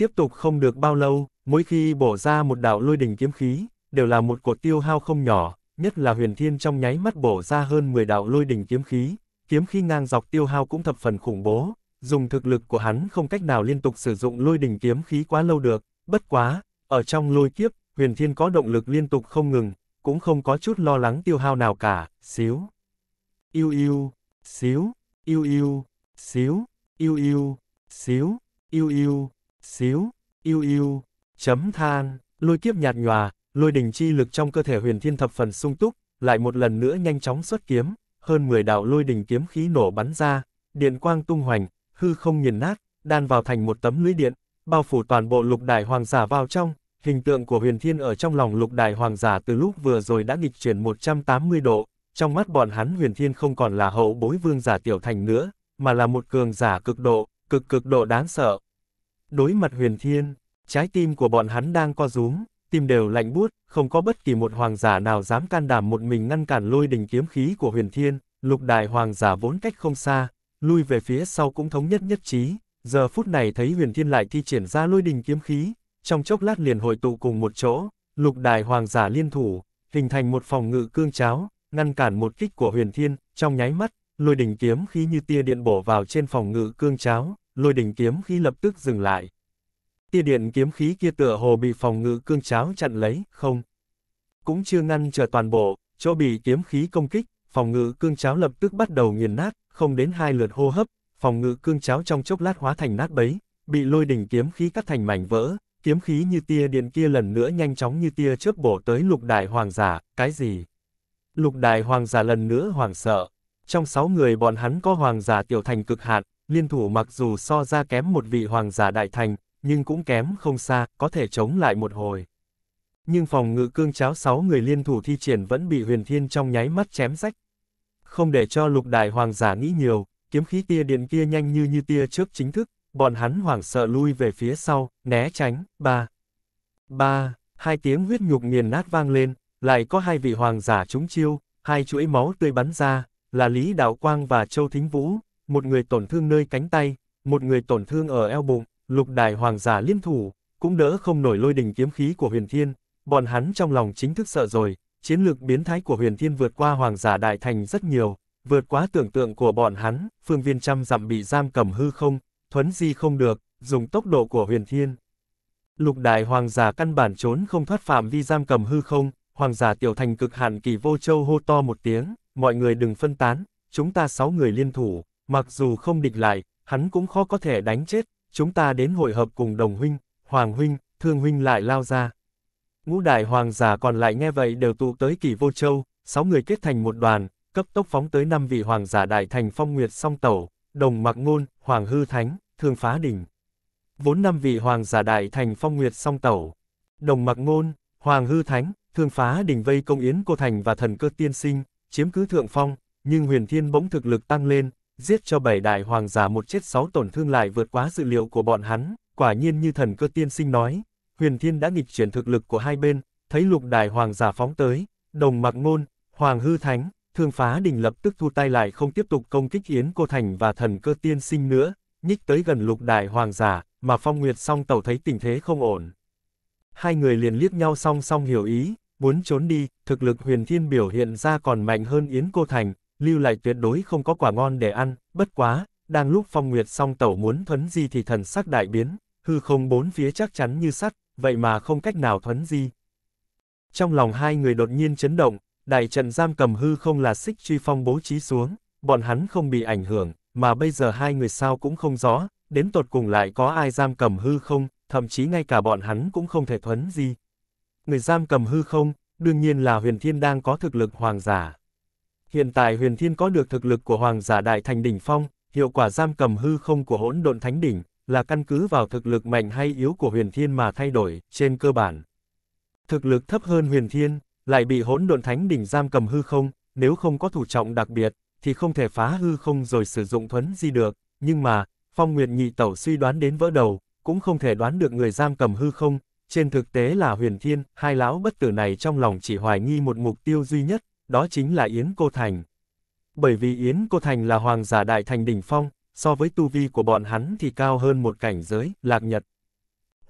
Tiếp tục không được bao lâu, mỗi khi bổ ra một đạo lôi đình kiếm khí, đều là một cột tiêu hao không nhỏ, nhất là huyền thiên trong nháy mắt bổ ra hơn 10 đạo lôi đình kiếm khí, kiếm khi ngang dọc tiêu hao cũng thập phần khủng bố, dùng thực lực của hắn không cách nào liên tục sử dụng lôi đình kiếm khí quá lâu được, bất quá, ở trong lôi kiếp, huyền thiên có động lực liên tục không ngừng, cũng không có chút lo lắng tiêu hao nào cả, xíu. Yêu yêu, xíu, yêu yêu, xíu, yêu yêu, xíu, yêu yêu xíu, yêu yêu, chấm than, lôi kiếp nhạt nhòa, lôi đỉnh chi lực trong cơ thể huyền thiên thập phần sung túc, lại một lần nữa nhanh chóng xuất kiếm, hơn 10 đạo lôi đỉnh kiếm khí nổ bắn ra, điện quang tung hoành, hư không nghiền nát, đan vào thành một tấm lưới điện, bao phủ toàn bộ lục đại hoàng giả vào trong, hình tượng của huyền thiên ở trong lòng lục đại hoàng giả từ lúc vừa rồi đã nghịch chuyển 180 độ, trong mắt bọn hắn huyền thiên không còn là hậu bối vương giả tiểu thành nữa, mà là một cường giả cực độ, cực cực độ đáng sợ, Đối mặt huyền thiên, trái tim của bọn hắn đang co rúm, tim đều lạnh buốt, không có bất kỳ một hoàng giả nào dám can đảm một mình ngăn cản lôi đình kiếm khí của huyền thiên, lục đại hoàng giả vốn cách không xa, lui về phía sau cũng thống nhất nhất trí, giờ phút này thấy huyền thiên lại thi triển ra lôi đình kiếm khí, trong chốc lát liền hội tụ cùng một chỗ, lục đại hoàng giả liên thủ, hình thành một phòng ngự cương cháo, ngăn cản một kích của huyền thiên, trong nháy mắt, lôi đình kiếm khí như tia điện bổ vào trên phòng ngự cương cháo, lôi đỉnh kiếm khí lập tức dừng lại. Tia điện kiếm khí kia tựa hồ bị phòng ngự cương cháo chặn lấy, không. Cũng chưa ngăn trở toàn bộ, chỗ bị kiếm khí công kích, phòng ngự cương cháo lập tức bắt đầu nghiền nát, không đến hai lượt hô hấp, phòng ngự cương cháo trong chốc lát hóa thành nát bấy, bị lôi đỉnh kiếm khí cắt thành mảnh vỡ, kiếm khí như tia điện kia lần nữa nhanh chóng như tia chớp bổ tới lục đại hoàng giả, cái gì? Lục đại hoàng giả lần nữa hoàng sợ. Trong sáu người bọn hắn có hoàng giả tiểu thành cực hạn, liên thủ mặc dù so ra kém một vị hoàng giả đại thành, nhưng cũng kém không xa, có thể chống lại một hồi. Nhưng phòng ngự cương cháo sáu người liên thủ thi triển vẫn bị huyền thiên trong nháy mắt chém rách. Không để cho lục đại hoàng giả nghĩ nhiều, kiếm khí tia điện kia nhanh như như tia trước chính thức, bọn hắn hoảng sợ lui về phía sau, né tránh, ba. Ba, hai tiếng huyết nhục nghiền nát vang lên, lại có hai vị hoàng giả trúng chiêu, hai chuỗi máu tươi bắn ra, là Lý Đạo Quang và Châu Thính Vũ, một người tổn thương nơi cánh tay, một người tổn thương ở eo bụng, lục đài hoàng giả liên thủ, cũng đỡ không nổi lôi đình kiếm khí của huyền thiên, bọn hắn trong lòng chính thức sợ rồi, chiến lược biến thái của huyền thiên vượt qua hoàng giả đại thành rất nhiều, vượt quá tưởng tượng của bọn hắn, phương viên trăm dặm bị giam cầm hư không, thuấn di không được, dùng tốc độ của huyền thiên. Lục đại hoàng giả căn bản trốn không thoát phạm vi giam cầm hư không, hoàng giả tiểu thành cực hạn kỳ vô châu hô to một tiếng, mọi người đừng phân tán, chúng ta sáu người liên thủ, Mặc dù không địch lại, hắn cũng khó có thể đánh chết, chúng ta đến hội hợp cùng đồng huynh, hoàng huynh, thương huynh lại lao ra. Ngũ đại hoàng giả còn lại nghe vậy đều tụ tới kỳ vô châu, sáu người kết thành một đoàn, cấp tốc phóng tới năm vị hoàng giả đại thành phong nguyệt song tẩu, đồng mặc ngôn, hoàng hư thánh, thương phá đỉnh. Vốn năm vị hoàng giả đại thành phong nguyệt song tẩu, đồng mặc ngôn, hoàng hư thánh, thương phá đỉnh vây công yến cô thành và thần cơ tiên sinh, chiếm cứ thượng phong, nhưng huyền thiên bỗng thực lực tăng lên, giết cho bảy đại hoàng giả một chết sáu tổn thương lại vượt quá dự liệu của bọn hắn, quả nhiên như thần cơ tiên sinh nói, huyền thiên đã nghịch chuyển thực lực của hai bên, thấy lục đại hoàng giả phóng tới, đồng mặc ngôn, hoàng hư thánh, thương phá đình lập tức thu tay lại không tiếp tục công kích Yến Cô Thành và thần cơ tiên sinh nữa, nhích tới gần lục đại hoàng giả, mà phong nguyệt song tẩu thấy tình thế không ổn. Hai người liền liếc nhau song song hiểu ý, muốn trốn đi, thực lực huyền thiên biểu hiện ra còn mạnh hơn Yến Cô Thành, lưu lại tuyệt đối không có quả ngon để ăn, bất quá, đang lúc phong nguyệt song tẩu muốn thuấn di thì thần sắc đại biến, hư không bốn phía chắc chắn như sắt, vậy mà không cách nào thuấn di. Trong lòng hai người đột nhiên chấn động, đại trận giam cầm hư không là xích truy phong bố trí xuống, bọn hắn không bị ảnh hưởng, mà bây giờ hai người sao cũng không rõ, đến tột cùng lại có ai giam cầm hư không, thậm chí ngay cả bọn hắn cũng không thể thuấn di. Người giam cầm hư không, đương nhiên là huyền thiên đang có thực lực hoàng giả hiện tại huyền thiên có được thực lực của hoàng giả đại thành đỉnh phong, hiệu quả giam cầm hư không của hỗn độn thánh đỉnh, là căn cứ vào thực lực mạnh hay yếu của huyền thiên mà thay đổi, trên cơ bản. Thực lực thấp hơn huyền thiên, lại bị hỗn độn thánh đỉnh giam cầm hư không, nếu không có thủ trọng đặc biệt, thì không thể phá hư không rồi sử dụng thuấn di được, nhưng mà, phong nguyệt nhị tẩu suy đoán đến vỡ đầu, cũng không thể đoán được người giam cầm hư không, trên thực tế là huyền thiên, hai lão bất tử này trong lòng chỉ hoài nghi một mục tiêu duy nhất, đó chính là Yến Cô Thành. Bởi vì Yến Cô Thành là hoàng giả đại thành đỉnh phong, so với tu vi của bọn hắn thì cao hơn một cảnh giới, lạc nhật.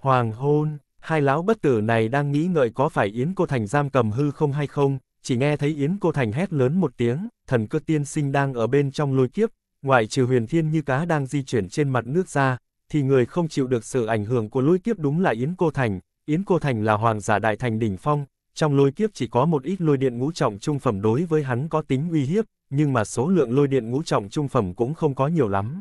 Hoàng hôn, hai lão bất tử này đang nghĩ ngợi có phải Yến Cô Thành giam cầm hư không hay không, chỉ nghe thấy Yến Cô Thành hét lớn một tiếng, thần cơ tiên sinh đang ở bên trong lôi kiếp, ngoại trừ huyền thiên như cá đang di chuyển trên mặt nước ra, thì người không chịu được sự ảnh hưởng của lôi kiếp đúng là Yến Cô Thành, Yến Cô Thành là hoàng giả đại thành đỉnh phong, trong lôi kiếp chỉ có một ít lôi điện ngũ trọng trung phẩm đối với hắn có tính uy hiếp, nhưng mà số lượng lôi điện ngũ trọng trung phẩm cũng không có nhiều lắm.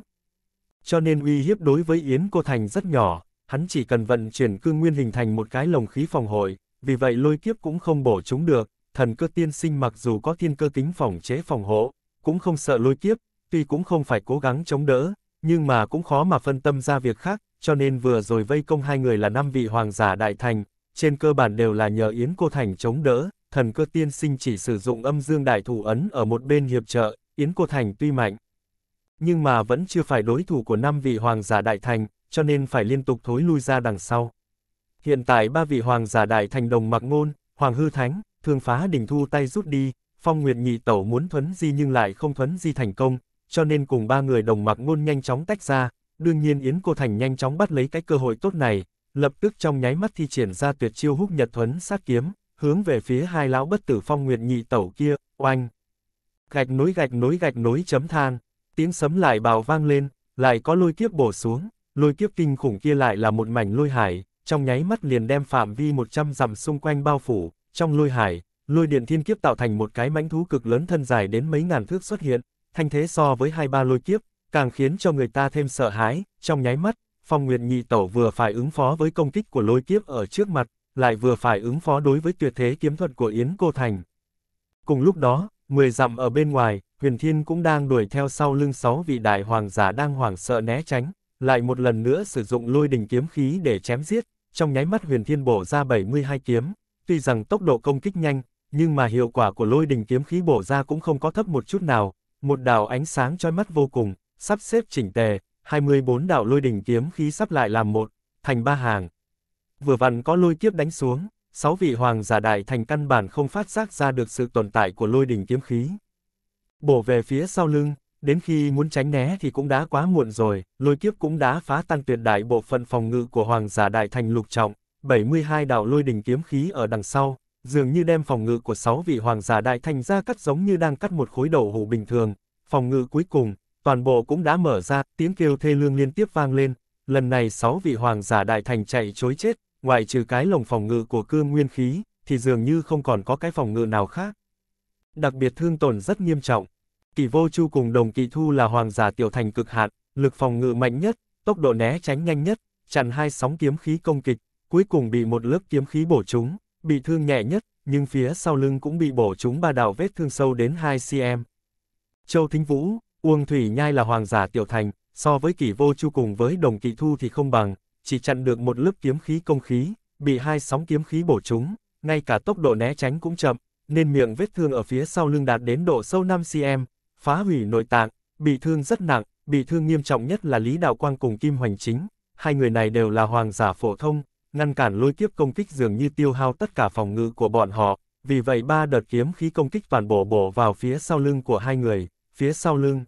Cho nên uy hiếp đối với Yến Cô Thành rất nhỏ, hắn chỉ cần vận chuyển cương nguyên hình thành một cái lồng khí phòng hội, vì vậy lôi kiếp cũng không bổ chúng được, thần cơ tiên sinh mặc dù có thiên cơ kính phòng chế phòng hộ, cũng không sợ lôi kiếp, tuy cũng không phải cố gắng chống đỡ, nhưng mà cũng khó mà phân tâm ra việc khác, cho nên vừa rồi vây công hai người là năm vị hoàng giả đại thành, trên cơ bản đều là nhờ Yến Cô Thành chống đỡ, thần cơ tiên sinh chỉ sử dụng âm dương đại thủ ấn ở một bên hiệp trợ, Yến Cô Thành tuy mạnh, nhưng mà vẫn chưa phải đối thủ của năm vị hoàng giả đại thành, cho nên phải liên tục thối lui ra đằng sau. Hiện tại ba vị hoàng giả đại thành đồng mặc ngôn, hoàng hư thánh, thương phá đình thu tay rút đi, phong nguyệt nhị tẩu muốn thuấn di nhưng lại không thuấn di thành công, cho nên cùng ba người đồng mặc ngôn nhanh chóng tách ra, đương nhiên Yến Cô Thành nhanh chóng bắt lấy cái cơ hội tốt này, lập tức trong nháy mắt thi triển ra tuyệt chiêu húc nhật thuấn sát kiếm, hướng về phía hai lão bất tử phong nguyệt nhị tẩu kia, oanh. Gạch nối gạch nối gạch nối chấm than, tiếng sấm lại bào vang lên, lại có lôi kiếp bổ xuống, lôi kiếp kinh khủng kia lại là một mảnh lôi hải, trong nháy mắt liền đem phạm vi 100 dặm xung quanh bao phủ, trong lôi hải, lôi điện thiên kiếp tạo thành một cái mãnh thú cực lớn thân dài đến mấy ngàn thước xuất hiện, thanh thế so với hai ba lôi kiếp, càng khiến cho người ta thêm sợ hãi, trong nháy mắt, Phong Nguyệt Nhị Tẩu vừa phải ứng phó với công kích của lôi kiếp ở trước mặt, lại vừa phải ứng phó đối với tuyệt thế kiếm thuật của Yến Cô Thành. Cùng lúc đó, mười dặm ở bên ngoài, Huyền Thiên cũng đang đuổi theo sau lưng sáu vị đại hoàng giả đang hoảng sợ né tránh, lại một lần nữa sử dụng lôi đình kiếm khí để chém giết, trong nháy mắt Huyền Thiên bổ ra 72 kiếm, tuy rằng tốc độ công kích nhanh, nhưng mà hiệu quả của lôi đình kiếm khí bổ ra cũng không có thấp một chút nào, một đạo ánh sáng chói mắt vô cùng, sắp xếp chỉnh tề, 24 đạo lôi đỉnh kiếm khí sắp lại làm một, thành ba hàng. Vừa vặn có lôi kiếp đánh xuống, sáu vị hoàng giả đại thành căn bản không phát giác ra được sự tồn tại của lôi đỉnh kiếm khí. Bổ về phía sau lưng, đến khi muốn tránh né thì cũng đã quá muộn rồi, lôi kiếp cũng đã phá tan tuyệt đại bộ phận phòng ngự của hoàng giả đại thành lục trọng, 72 đạo lôi đỉnh kiếm khí ở đằng sau, dường như đem phòng ngự của sáu vị hoàng giả đại thành ra cắt giống như đang cắt một khối đậu hủ bình thường, phòng ngự cuối cùng, toàn bộ cũng đã mở ra, tiếng kêu thê lương liên tiếp vang lên, lần này sáu vị hoàng giả đại thành chạy chối chết, ngoại trừ cái lồng phòng ngự của cương nguyên khí, thì dường như không còn có cái phòng ngự nào khác. Đặc biệt thương tổn rất nghiêm trọng. Kỳ vô chu cùng đồng kỳ thu là hoàng giả tiểu thành cực hạn, lực phòng ngự mạnh nhất, tốc độ né tránh nhanh nhất, chặn hai sóng kiếm khí công kịch, cuối cùng bị một lớp kiếm khí bổ trúng, bị thương nhẹ nhất, nhưng phía sau lưng cũng bị bổ trúng ba đạo vết thương sâu đến 2 cm. Châu Thính Vũ, Uông Thủy Nhai là hoàng giả tiểu thành, so với kỷ vô chu cùng với đồng kỵ thu thì không bằng, chỉ chặn được một lớp kiếm khí công khí, bị hai sóng kiếm khí bổ trúng, ngay cả tốc độ né tránh cũng chậm, nên miệng vết thương ở phía sau lưng đạt đến độ sâu 5cm, phá hủy nội tạng, bị thương rất nặng, bị thương nghiêm trọng nhất là Lý Đạo Quang cùng Kim Hoành Chính, hai người này đều là hoàng giả phổ thông, ngăn cản lôi kiếp công kích dường như tiêu hao tất cả phòng ngự của bọn họ, vì vậy ba đợt kiếm khí công kích toàn bộ bổ vào phía sau lưng của hai người phía sau lưng.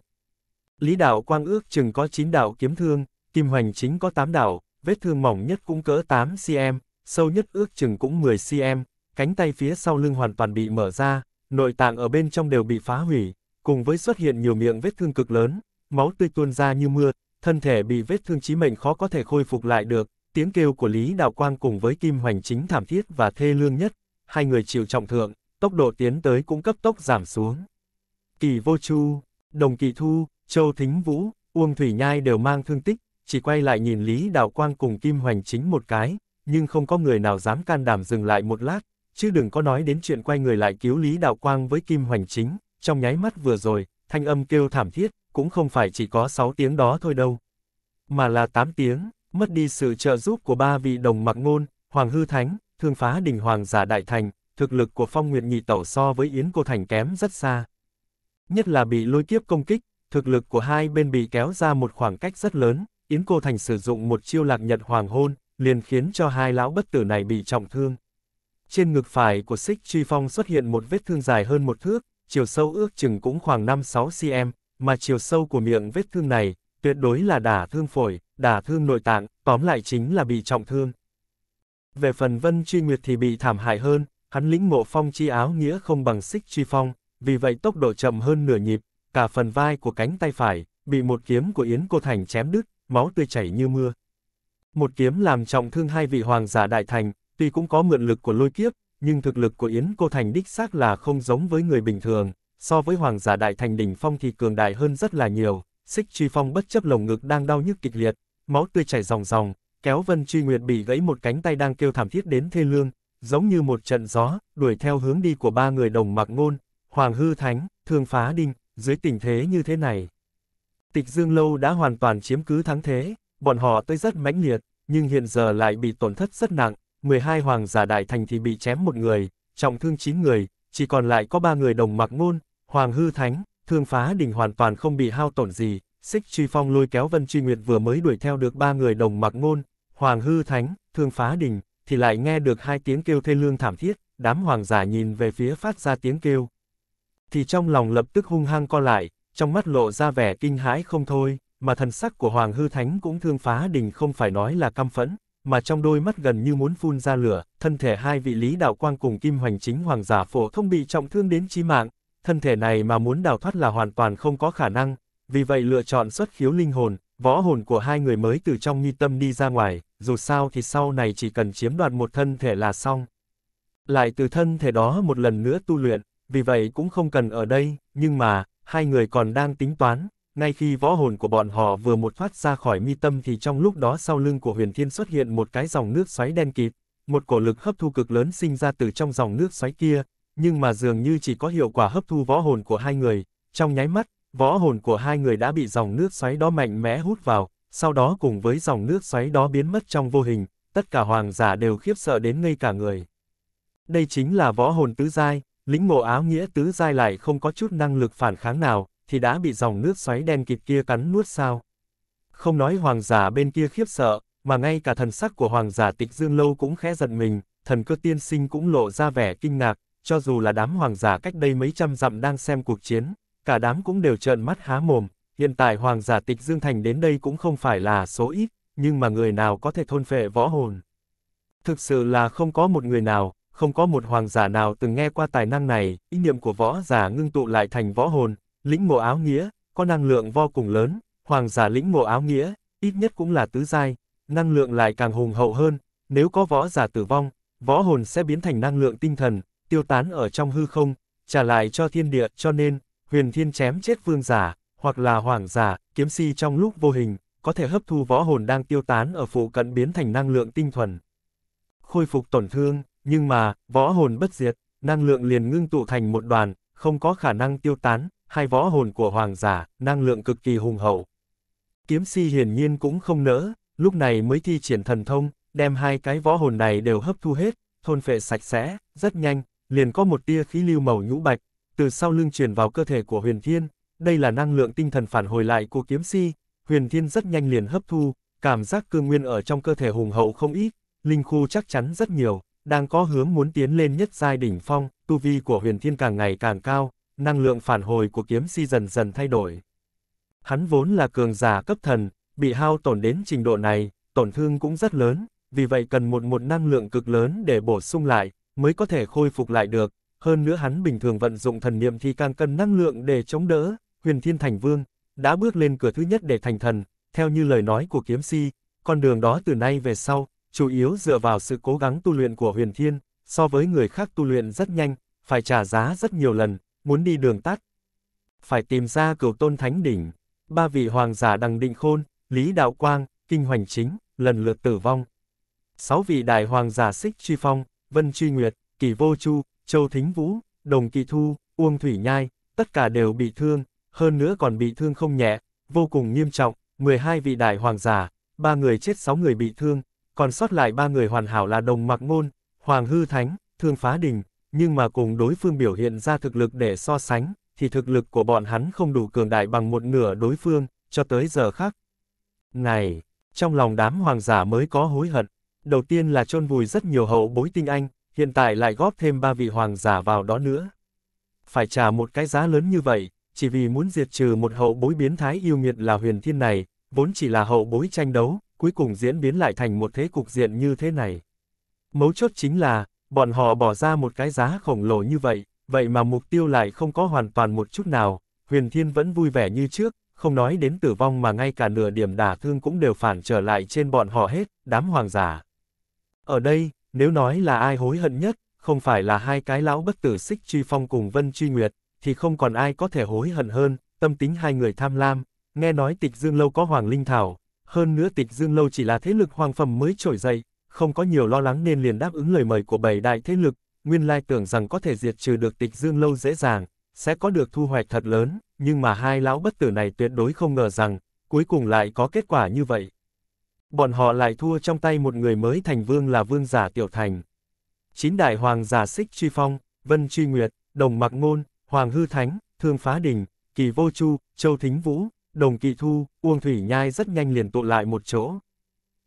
Lý đạo quang ước chừng có 9 đạo kiếm thương, kim hoành chính có 8 đạo, vết thương mỏng nhất cũng cỡ 8 cm, sâu nhất ước chừng cũng 10 cm, cánh tay phía sau lưng hoàn toàn bị mở ra, nội tạng ở bên trong đều bị phá hủy, cùng với xuất hiện nhiều miệng vết thương cực lớn, máu tươi tuôn ra như mưa, thân thể bị vết thương chí mệnh khó có thể khôi phục lại được, tiếng kêu của Lý Đạo Quang cùng với Kim Hoành Chính thảm thiết và thê lương nhất, hai người chịu trọng thượng, tốc độ tiến tới cũng cấp tốc giảm xuống. Kỳ Vô Chu, Đồng Kỳ Thu, Châu Thính Vũ, Uông Thủy Nhai đều mang thương tích, chỉ quay lại nhìn Lý Đạo Quang cùng Kim Hoành chính một cái, nhưng không có người nào dám can đảm dừng lại một lát, chứ đừng có nói đến chuyện quay người lại cứu Lý Đạo Quang với Kim Hoành chính, trong nháy mắt vừa rồi, thanh âm kêu thảm thiết, cũng không phải chỉ có 6 tiếng đó thôi đâu, mà là 8 tiếng, mất đi sự trợ giúp của ba vị đồng mặc ngôn, Hoàng Hư Thánh, Thương Phá Đình Hoàng Giả Đại Thành, thực lực của Phong Nguyệt Nhị Tẩu so với Yến Cô Thành kém rất xa, Nhất là bị lôi kiếp công kích, thực lực của hai bên bị kéo ra một khoảng cách rất lớn, Yến Cô Thành sử dụng một chiêu lạc nhật hoàng hôn, liền khiến cho hai lão bất tử này bị trọng thương. Trên ngực phải của Xích Truy Phong xuất hiện một vết thương dài hơn một thước, chiều sâu ước chừng cũng khoảng 5-6 cm, mà chiều sâu của miệng vết thương này, tuyệt đối là đả thương phổi, đả thương nội tạng, tóm lại chính là bị trọng thương. Về phần Vân Truy Nguyệt thì bị thảm hại hơn, hắn lĩnh ngộ phong chi áo nghĩa không bằng Xích Truy Phong, vì vậy tốc độ chậm hơn nửa nhịp, cả phần vai của cánh tay phải, bị một kiếm của Yến Cô Thành chém đứt, máu tươi chảy như mưa. Một kiếm làm trọng thương hai vị hoàng giả đại thành, tuy cũng có mượn lực của lôi kiếp, nhưng thực lực của Yến Cô Thành đích xác là không giống với người bình thường, so với hoàng giả đại thành đỉnh phong thì cường đại hơn rất là nhiều, xích truy phong bất chấp lồng ngực đang đau nhức kịch liệt, máu tươi chảy ròng ròng, kéo Vân Truy Nguyệt bị gãy một cánh tay đang kêu thảm thiết đến thê lương, giống như một trận gió, đuổi theo hướng đi của ba người đồng mặc ngôn, Hoàng hư thánh, thương phá đinh, dưới tình thế như thế này. Tịch Dương Lâu đã hoàn toàn chiếm cứ thắng thế, bọn họ tới rất mãnh liệt, nhưng hiện giờ lại bị tổn thất rất nặng, 12 hoàng giả đại thành thì bị chém một người, trọng thương 9 người, chỉ còn lại có 3 người đồng mặc ngôn, Hoàng hư thánh, thương phá đình hoàn toàn không bị hao tổn gì, xích truy phong lôi kéo Vân Truy Nguyệt vừa mới đuổi theo được 3 người đồng mặc ngôn, Hoàng hư thánh, thương phá đình, thì lại nghe được hai tiếng kêu thê lương thảm thiết, đám hoàng giả nhìn về phía phát ra tiếng kêu, thì trong lòng lập tức hung hăng co lại, trong mắt lộ ra vẻ kinh hãi không thôi, mà thần sắc của Hoàng Hư Thánh cũng thương phá đình không phải nói là căm phẫn, mà trong đôi mắt gần như muốn phun ra lửa, thân thể hai vị lý đạo quang cùng kim hoành chính hoàng giả phổ thông bị trọng thương đến chí mạng, thân thể này mà muốn đào thoát là hoàn toàn không có khả năng, vì vậy lựa chọn xuất khiếu linh hồn, võ hồn của hai người mới từ trong nghi tâm đi ra ngoài, dù sao thì sau này chỉ cần chiếm đoạt một thân thể là xong. Lại từ thân thể đó một lần nữa tu luyện, vì vậy cũng không cần ở đây, nhưng mà, hai người còn đang tính toán, ngay khi võ hồn của bọn họ vừa một thoát ra khỏi mi tâm thì trong lúc đó sau lưng của huyền thiên xuất hiện một cái dòng nước xoáy đen kịt, một cổ lực hấp thu cực lớn sinh ra từ trong dòng nước xoáy kia, nhưng mà dường như chỉ có hiệu quả hấp thu võ hồn của hai người, trong nháy mắt, võ hồn của hai người đã bị dòng nước xoáy đó mạnh mẽ hút vào, sau đó cùng với dòng nước xoáy đó biến mất trong vô hình, tất cả hoàng giả đều khiếp sợ đến ngây cả người. Đây chính là võ hồn tứ giai, lính ngộ áo nghĩa tứ giai lại không có chút năng lực phản kháng nào, thì đã bị dòng nước xoáy đen kịt kia cắn nuốt sao. Không nói hoàng giả bên kia khiếp sợ, mà ngay cả thần sắc của hoàng giả tịch dương lâu cũng khẽ giận mình, thần cơ tiên sinh cũng lộ ra vẻ kinh ngạc, cho dù là đám hoàng giả cách đây mấy trăm dặm đang xem cuộc chiến, cả đám cũng đều trợn mắt há mồm, hiện tại hoàng giả tịch dương thành đến đây cũng không phải là số ít, nhưng mà người nào có thể thôn phệ võ hồn. Thực sự là không có một người nào, không có một hoàng giả nào từng nghe qua tài năng này, ý niệm của võ giả ngưng tụ lại thành võ hồn, lĩnh ngộ áo nghĩa, có năng lượng vô cùng lớn, hoàng giả lĩnh ngộ áo nghĩa, ít nhất cũng là tứ giai, năng lượng lại càng hùng hậu hơn, nếu có võ giả tử vong, võ hồn sẽ biến thành năng lượng tinh thần, tiêu tán ở trong hư không, trả lại cho thiên địa, cho nên, huyền thiên chém chết vương giả, hoặc là hoàng giả, kiếm si trong lúc vô hình, có thể hấp thu võ hồn đang tiêu tán ở phụ cận biến thành năng lượng tinh thuần. Khôi phục tổn thương nhưng mà, võ hồn bất diệt, năng lượng liền ngưng tụ thành một đoàn, không có khả năng tiêu tán, hai võ hồn của hoàng giả, năng lượng cực kỳ hùng hậu. Kiếm si hiển nhiên cũng không nỡ, lúc này mới thi triển thần thông, đem hai cái võ hồn này đều hấp thu hết, thôn phệ sạch sẽ, rất nhanh, liền có một tia khí lưu màu nhũ bạch, từ sau lưng truyền vào cơ thể của huyền thiên, đây là năng lượng tinh thần phản hồi lại của kiếm si, huyền thiên rất nhanh liền hấp thu, cảm giác cương nguyên ở trong cơ thể hùng hậu không ít, linh khu chắc chắn rất nhiều đang có hướng muốn tiến lên nhất giai đỉnh phong, tu vi của huyền thiên càng ngày càng cao, năng lượng phản hồi của kiếm si dần dần thay đổi. Hắn vốn là cường giả cấp thần, bị hao tổn đến trình độ này, tổn thương cũng rất lớn, vì vậy cần một một năng lượng cực lớn để bổ sung lại, mới có thể khôi phục lại được. Hơn nữa hắn bình thường vận dụng thần niệm thì càng cần năng lượng để chống đỡ, huyền thiên thành vương, đã bước lên cửa thứ nhất để thành thần, theo như lời nói của kiếm si, con đường đó từ nay về sau, chủ yếu dựa vào sự cố gắng tu luyện của huyền thiên, so với người khác tu luyện rất nhanh, phải trả giá rất nhiều lần, muốn đi đường tắt. Phải tìm ra cửu tôn thánh đỉnh, ba vị hoàng giả đằng định khôn, Lý Đạo Quang, Kinh Hoành Chính, lần lượt tử vong. Sáu vị đại hoàng giả xích truy phong, Vân Truy Nguyệt, Kỳ Vô Chu, Châu Thính Vũ, Đồng Kỳ Thu, Uông Thủy Nhai, tất cả đều bị thương, hơn nữa còn bị thương không nhẹ, vô cùng nghiêm trọng, 12 vị đại hoàng giả, ba người chết sáu người bị thương, còn sót lại ba người hoàn hảo là Đồng Mặc Ngôn, Hoàng Hư Thánh, Thương Phá Đình, nhưng mà cùng đối phương biểu hiện ra thực lực để so sánh, thì thực lực của bọn hắn không đủ cường đại bằng một nửa đối phương, cho tới giờ khác. Này, trong lòng đám hoàng giả mới có hối hận, đầu tiên là chôn vùi rất nhiều hậu bối tinh anh, hiện tại lại góp thêm ba vị hoàng giả vào đó nữa. Phải trả một cái giá lớn như vậy, chỉ vì muốn diệt trừ một hậu bối biến thái yêu nghiệt là huyền thiên này, vốn chỉ là hậu bối tranh đấu, cuối cùng diễn biến lại thành một thế cục diện như thế này. Mấu chốt chính là, bọn họ bỏ ra một cái giá khổng lồ như vậy, vậy mà mục tiêu lại không có hoàn toàn một chút nào, huyền thiên vẫn vui vẻ như trước, không nói đến tử vong mà ngay cả nửa điểm đả thương cũng đều phản trở lại trên bọn họ hết, đám hoàng giả. Ở đây, nếu nói là ai hối hận nhất, không phải là hai cái lão bất tử xích truy phong cùng vân truy nguyệt, thì không còn ai có thể hối hận hơn, tâm tính hai người tham lam, nghe nói tịch dương lâu có hoàng linh thảo, hơn nữa tịch dương lâu chỉ là thế lực hoàng phẩm mới trỗi dậy, không có nhiều lo lắng nên liền đáp ứng lời mời của bảy đại thế lực, nguyên lai tưởng rằng có thể diệt trừ được tịch dương lâu dễ dàng, sẽ có được thu hoạch thật lớn, nhưng mà hai lão bất tử này tuyệt đối không ngờ rằng, cuối cùng lại có kết quả như vậy. Bọn họ lại thua trong tay một người mới thành vương là vương giả tiểu thành. Chín đại hoàng giả xích truy phong, vân truy nguyệt, đồng mặc ngôn, hoàng hư thánh, thương phá đình, kỳ vô chu, châu thính vũ, Đồng Kỳ Thu, Uông Thủy Nhai rất nhanh liền tụ lại một chỗ.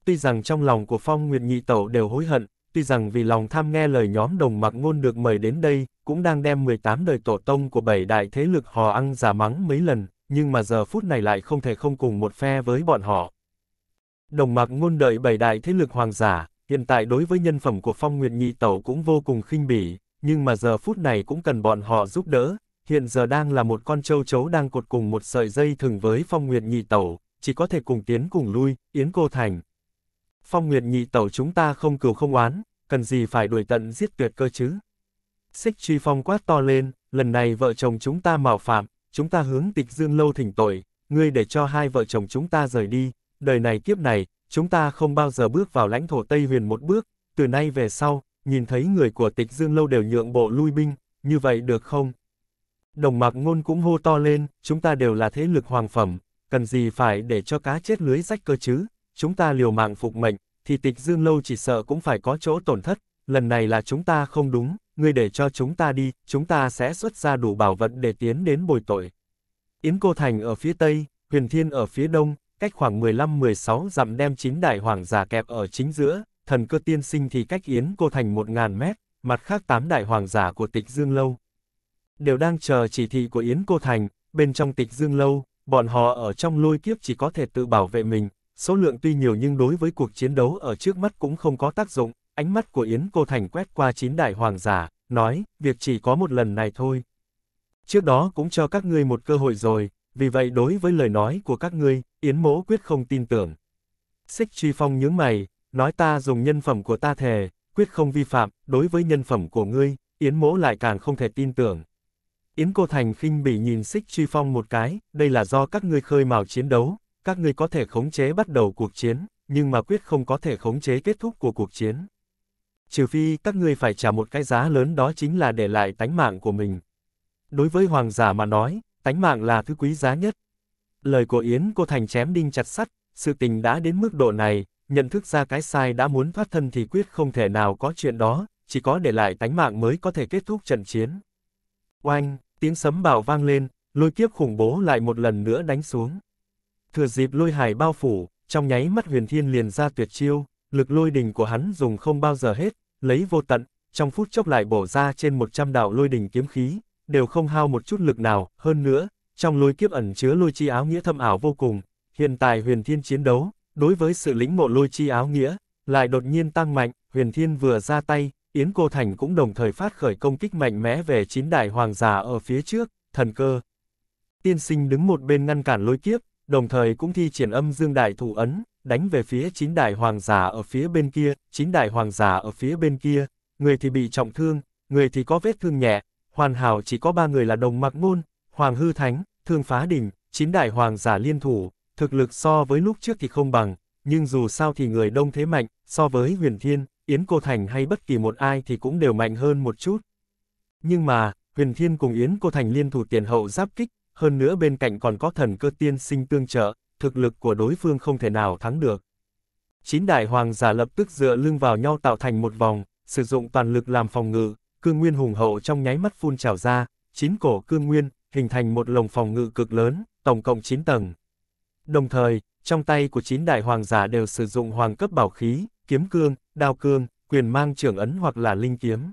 Tuy rằng trong lòng của Phong Nguyệt Nhị Tẩu đều hối hận, tuy rằng vì lòng tham nghe lời nhóm đồng mặc ngôn được mời đến đây, cũng đang đem 18 đời tổ tông của bảy đại thế lực hò ăn giả mắng mấy lần, nhưng mà giờ phút này lại không thể không cùng một phe với bọn họ. Đồng mặc ngôn đợi bảy đại thế lực hoàng giả, hiện tại đối với nhân phẩm của Phong Nguyệt Nhị Tẩu cũng vô cùng khinh bỉ, nhưng mà giờ phút này cũng cần bọn họ giúp đỡ, hiện giờ đang là một con châu chấu đang cột cùng một sợi dây thừng với phong nguyệt nhị tẩu, chỉ có thể cùng tiến cùng lui, yến cô thành. Phong nguyệt nhị tẩu chúng ta không cừu không oán, cần gì phải đuổi tận giết tuyệt cơ chứ. Xích truy phong quát to lên, lần này vợ chồng chúng ta mạo phạm, chúng ta hướng tịch dương lâu thỉnh tội, ngươi để cho hai vợ chồng chúng ta rời đi, đời này kiếp này, chúng ta không bao giờ bước vào lãnh thổ Tây Huyền một bước, từ nay về sau, nhìn thấy người của tịch dương lâu đều nhượng bộ lui binh, như vậy được không? Đồng mạc ngôn cũng hô to lên, chúng ta đều là thế lực hoàng phẩm, cần gì phải để cho cá chết lưới rách cơ chứ, chúng ta liều mạng phục mệnh, thì tịch dương lâu chỉ sợ cũng phải có chỗ tổn thất, lần này là chúng ta không đúng, ngươi để cho chúng ta đi, chúng ta sẽ xuất ra đủ bảo vật để tiến đến bồi tội. Yến Cô Thành ở phía tây, Huyền Thiên ở phía đông, cách khoảng 15-16 dặm đem chín đại hoàng giả kẹp ở chính giữa, thần cơ tiên sinh thì cách Yến Cô Thành 1.000 mét, mặt khác tám đại hoàng giả của tịch Dương Lâu, đều đang chờ chỉ thị của Yến Cô Thành, bên trong tịch dương lâu, bọn họ ở trong lôi kiếp chỉ có thể tự bảo vệ mình, số lượng tuy nhiều nhưng đối với cuộc chiến đấu ở trước mắt cũng không có tác dụng, ánh mắt của Yến Cô Thành quét qua chín đại hoàng giả, nói, việc chỉ có một lần này thôi. Trước đó cũng cho các ngươi một cơ hội rồi, vì vậy đối với lời nói của các ngươi, Yến Mỗ quyết không tin tưởng. Xích Truy Phong nhướng mày, nói ta dùng nhân phẩm của ta thề, quyết không vi phạm, đối với nhân phẩm của ngươi, Yến Mỗ lại càng không thể tin tưởng. Yến Cô Thành khinh bỉ nhìn Xích Truy Phong một cái, đây là do các ngươi khơi mào chiến đấu, các ngươi có thể khống chế bắt đầu cuộc chiến, nhưng mà quyết không có thể khống chế kết thúc của cuộc chiến. Trừ phi các ngươi phải trả một cái giá lớn đó chính là để lại tánh mạng của mình. Đối với hoàng giả mà nói, tánh mạng là thứ quý giá nhất. Lời của Yến Cô Thành chém đinh chặt sắt, sự tình đã đến mức độ này, nhận thức ra cái sai đã muốn thoát thân thì quyết không thể nào có chuyện đó, chỉ có để lại tánh mạng mới có thể kết thúc trận chiến. Oanh! Tiếng sấm bạo vang lên, lôi kiếp khủng bố lại một lần nữa đánh xuống. Thừa dịp lôi hải bao phủ, trong nháy mắt huyền thiên liền ra tuyệt chiêu, lực lôi đình của hắn dùng không bao giờ hết, lấy vô tận, trong phút chốc lại bổ ra trên 100 đạo lôi đình kiếm khí, đều không hao một chút lực nào, hơn nữa, trong lôi kiếp ẩn chứa lôi chi áo nghĩa thâm ảo vô cùng, hiện tại huyền thiên chiến đấu, đối với sự lĩnh ngộ lôi chi áo nghĩa, lại đột nhiên tăng mạnh, huyền thiên vừa ra tay, Yến Cô Thành cũng đồng thời phát khởi công kích mạnh mẽ về chín đại hoàng giả ở phía trước, thần cơ. Tiên sinh đứng một bên ngăn cản lôi kiếp, đồng thời cũng thi triển âm dương đại thủ ấn, đánh về phía chín đại hoàng giả ở phía bên kia, chín đại hoàng giả ở phía bên kia, người thì bị trọng thương, người thì có vết thương nhẹ, hoàn hảo chỉ có ba người là đồng mặc ngôn, hoàng hư thánh, thương phá đỉnh, chín đại hoàng giả liên thủ, thực lực so với lúc trước thì không bằng, nhưng dù sao thì người đông thế mạnh, so với huyền thiên, Yến Cô Thành hay bất kỳ một ai thì cũng đều mạnh hơn một chút. Nhưng mà, Huyền Thiên cùng Yến Cô Thành liên thủ tiền hậu giáp kích, hơn nữa bên cạnh còn có thần cơ tiên sinh tương trợ, thực lực của đối phương không thể nào thắng được. Chín đại hoàng giả lập tức dựa lưng vào nhau tạo thành một vòng, sử dụng toàn lực làm phòng ngự, cương nguyên hùng hậu trong nháy mắt phun trào ra, chín cổ cương nguyên, hình thành một lồng phòng ngự cực lớn, tổng cộng 9 tầng. Đồng thời, trong tay của chín đại hoàng giả đều sử dụng hoàng cấp bảo khí, kiếm cương, đao cương, quyền mang trưởng ấn hoặc là linh kiếm.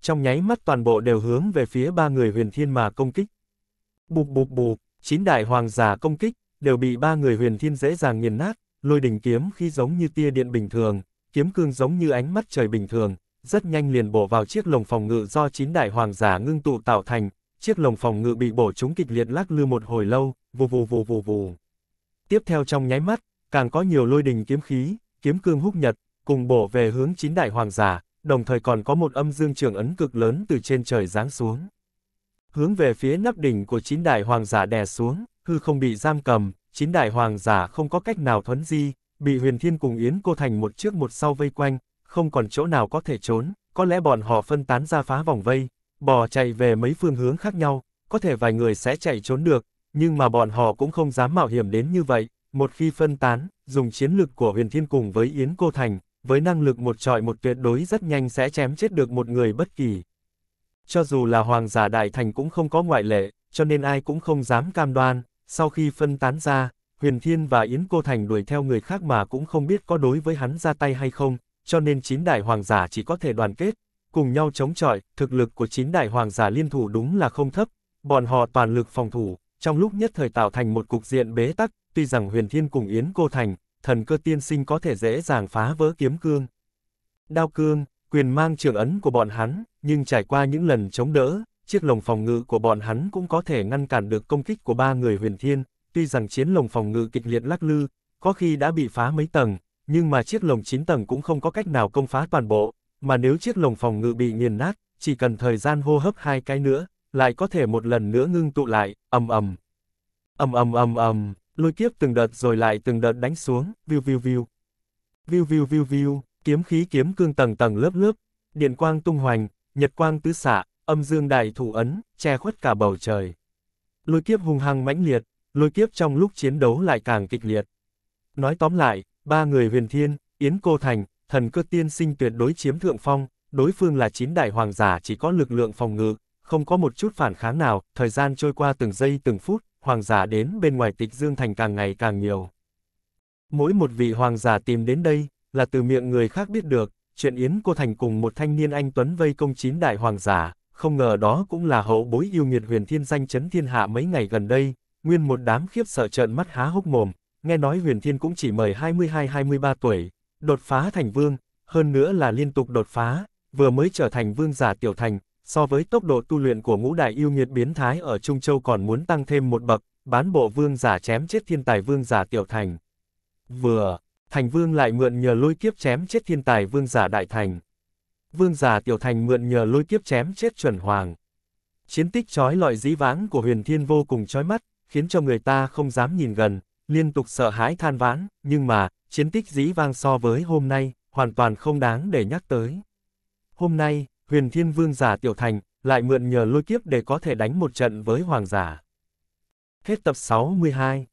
Trong nháy mắt toàn bộ đều hướng về phía ba người huyền thiên mà công kích. Bụp bụp bụp, chín đại hoàng giả công kích, đều bị ba người huyền thiên dễ dàng nghiền nát, lôi đỉnh kiếm khi giống như tia điện bình thường, kiếm cương giống như ánh mắt trời bình thường, rất nhanh liền bổ vào chiếc lồng phòng ngự do chín đại hoàng giả ngưng tụ tạo thành, chiếc lồng phòng ngự bị bổ trúng kịch liệt lắc lư một hồi lâu, vù vù vù vù vù. Tiếp theo trong nháy mắt, càng có nhiều lôi đình kiếm khí, kiếm cương húc nhật, cùng bổ về hướng chín đại hoàng giả, đồng thời còn có một âm dương trường ấn cực lớn từ trên trời giáng xuống. Hướng về phía nắp đỉnh của chín đại hoàng giả đè xuống, hư không bị giam cầm, chín đại hoàng giả không có cách nào thuấn di, bị huyền thiên cùng yến cô thành một trước một sau vây quanh, không còn chỗ nào có thể trốn, có lẽ bọn họ phân tán ra phá vòng vây, bò chạy về mấy phương hướng khác nhau, có thể vài người sẽ chạy trốn được, nhưng mà bọn họ cũng không dám mạo hiểm đến như vậy, một khi phân tán, dùng chiến lược của huyền thiên cùng với yến cô thành, với năng lực một trọi một tuyệt đối rất nhanh sẽ chém chết được một người bất kỳ. Cho dù là hoàng giả đại thành cũng không có ngoại lệ, cho nên ai cũng không dám cam đoan, sau khi phân tán ra, Huyền Thiên và Yến Cô Thành đuổi theo người khác mà cũng không biết có đối với hắn ra tay hay không, cho nên chín đại hoàng giả chỉ có thể đoàn kết, cùng nhau chống chọi, thực lực của chín đại hoàng giả liên thủ đúng là không thấp, bọn họ toàn lực phòng thủ, trong lúc nhất thời tạo thành một cục diện bế tắc, tuy rằng Huyền Thiên cùng Yến Cô Thành, thần cơ tiên sinh có thể dễ dàng phá vỡ kiếm cương. Đao cương, quyền mang trường ấn của bọn hắn, nhưng trải qua những lần chống đỡ, chiếc lồng phòng ngự của bọn hắn cũng có thể ngăn cản được công kích của ba người huyền thiên, tuy rằng chiến lồng phòng ngự kịch liệt lắc lư, có khi đã bị phá mấy tầng, nhưng mà chiếc lồng 9 tầng cũng không có cách nào công phá toàn bộ, mà nếu chiếc lồng phòng ngự bị nghiền nát, chỉ cần thời gian hô hấp hai cái nữa, lại có thể một lần nữa ngưng tụ lại, ầm ầm. Ầm ầm ầm ầm lôi kiếp từng đợt rồi lại từng đợt đánh xuống, view view view view view view view kiếm khí kiếm cương tầng tầng lớp lớp, điện quang tung hoành, nhật quang tứ xạ, âm dương đại thủ ấn, che khuất cả bầu trời. Lôi kiếp hung hăng mãnh liệt, lôi kiếp trong lúc chiến đấu lại càng kịch liệt. Nói tóm lại, ba người huyền thiên, Yến Cô Thành, thần cơ tiên sinh tuyệt đối chiếm thượng phong, đối phương là chín đại hoàng giả chỉ có lực lượng phòng ngự, không có một chút phản kháng nào, thời gian trôi qua từng giây từng phút, hoàng giả đến bên ngoài tịch Dương Thành càng ngày càng nhiều. Mỗi một vị hoàng giả tìm đến đây, là từ miệng người khác biết được, chuyện Yến Cô Thành cùng một thanh niên anh Tuấn vây công chín đại hoàng giả, không ngờ đó cũng là hậu bối yêu nghiệt huyền thiên danh chấn thiên hạ mấy ngày gần đây, nguyên một đám khiếp sợ trợn mắt há hốc mồm, nghe nói huyền thiên cũng chỉ mời 22-23 tuổi, đột phá thành vương, hơn nữa là liên tục đột phá, vừa mới trở thành vương giả tiểu thành, so với tốc độ tu luyện của ngũ đại yêu nghiệt biến thái ở Trung Châu còn muốn tăng thêm một bậc, bán bộ vương giả chém chết thiên tài vương giả tiểu thành. Vừa, thành vương lại mượn nhờ lôi kiếp chém chết thiên tài vương giả đại thành. Vương giả tiểu thành mượn nhờ lôi kiếp chém chết chuẩn hoàng. Chiến tích chói lọi dĩ vãng của huyền thiên vô cùng chói mắt, khiến cho người ta không dám nhìn gần, liên tục sợ hãi than vãn, nhưng mà, chiến tích dĩ vang so với hôm nay, hoàn toàn không đáng để nhắc tới. Hôm nay, huyền thiên vương giả tiểu thành, lại mượn nhờ lôi kiếp để có thể đánh một trận với hoàng giả. Hết tập 62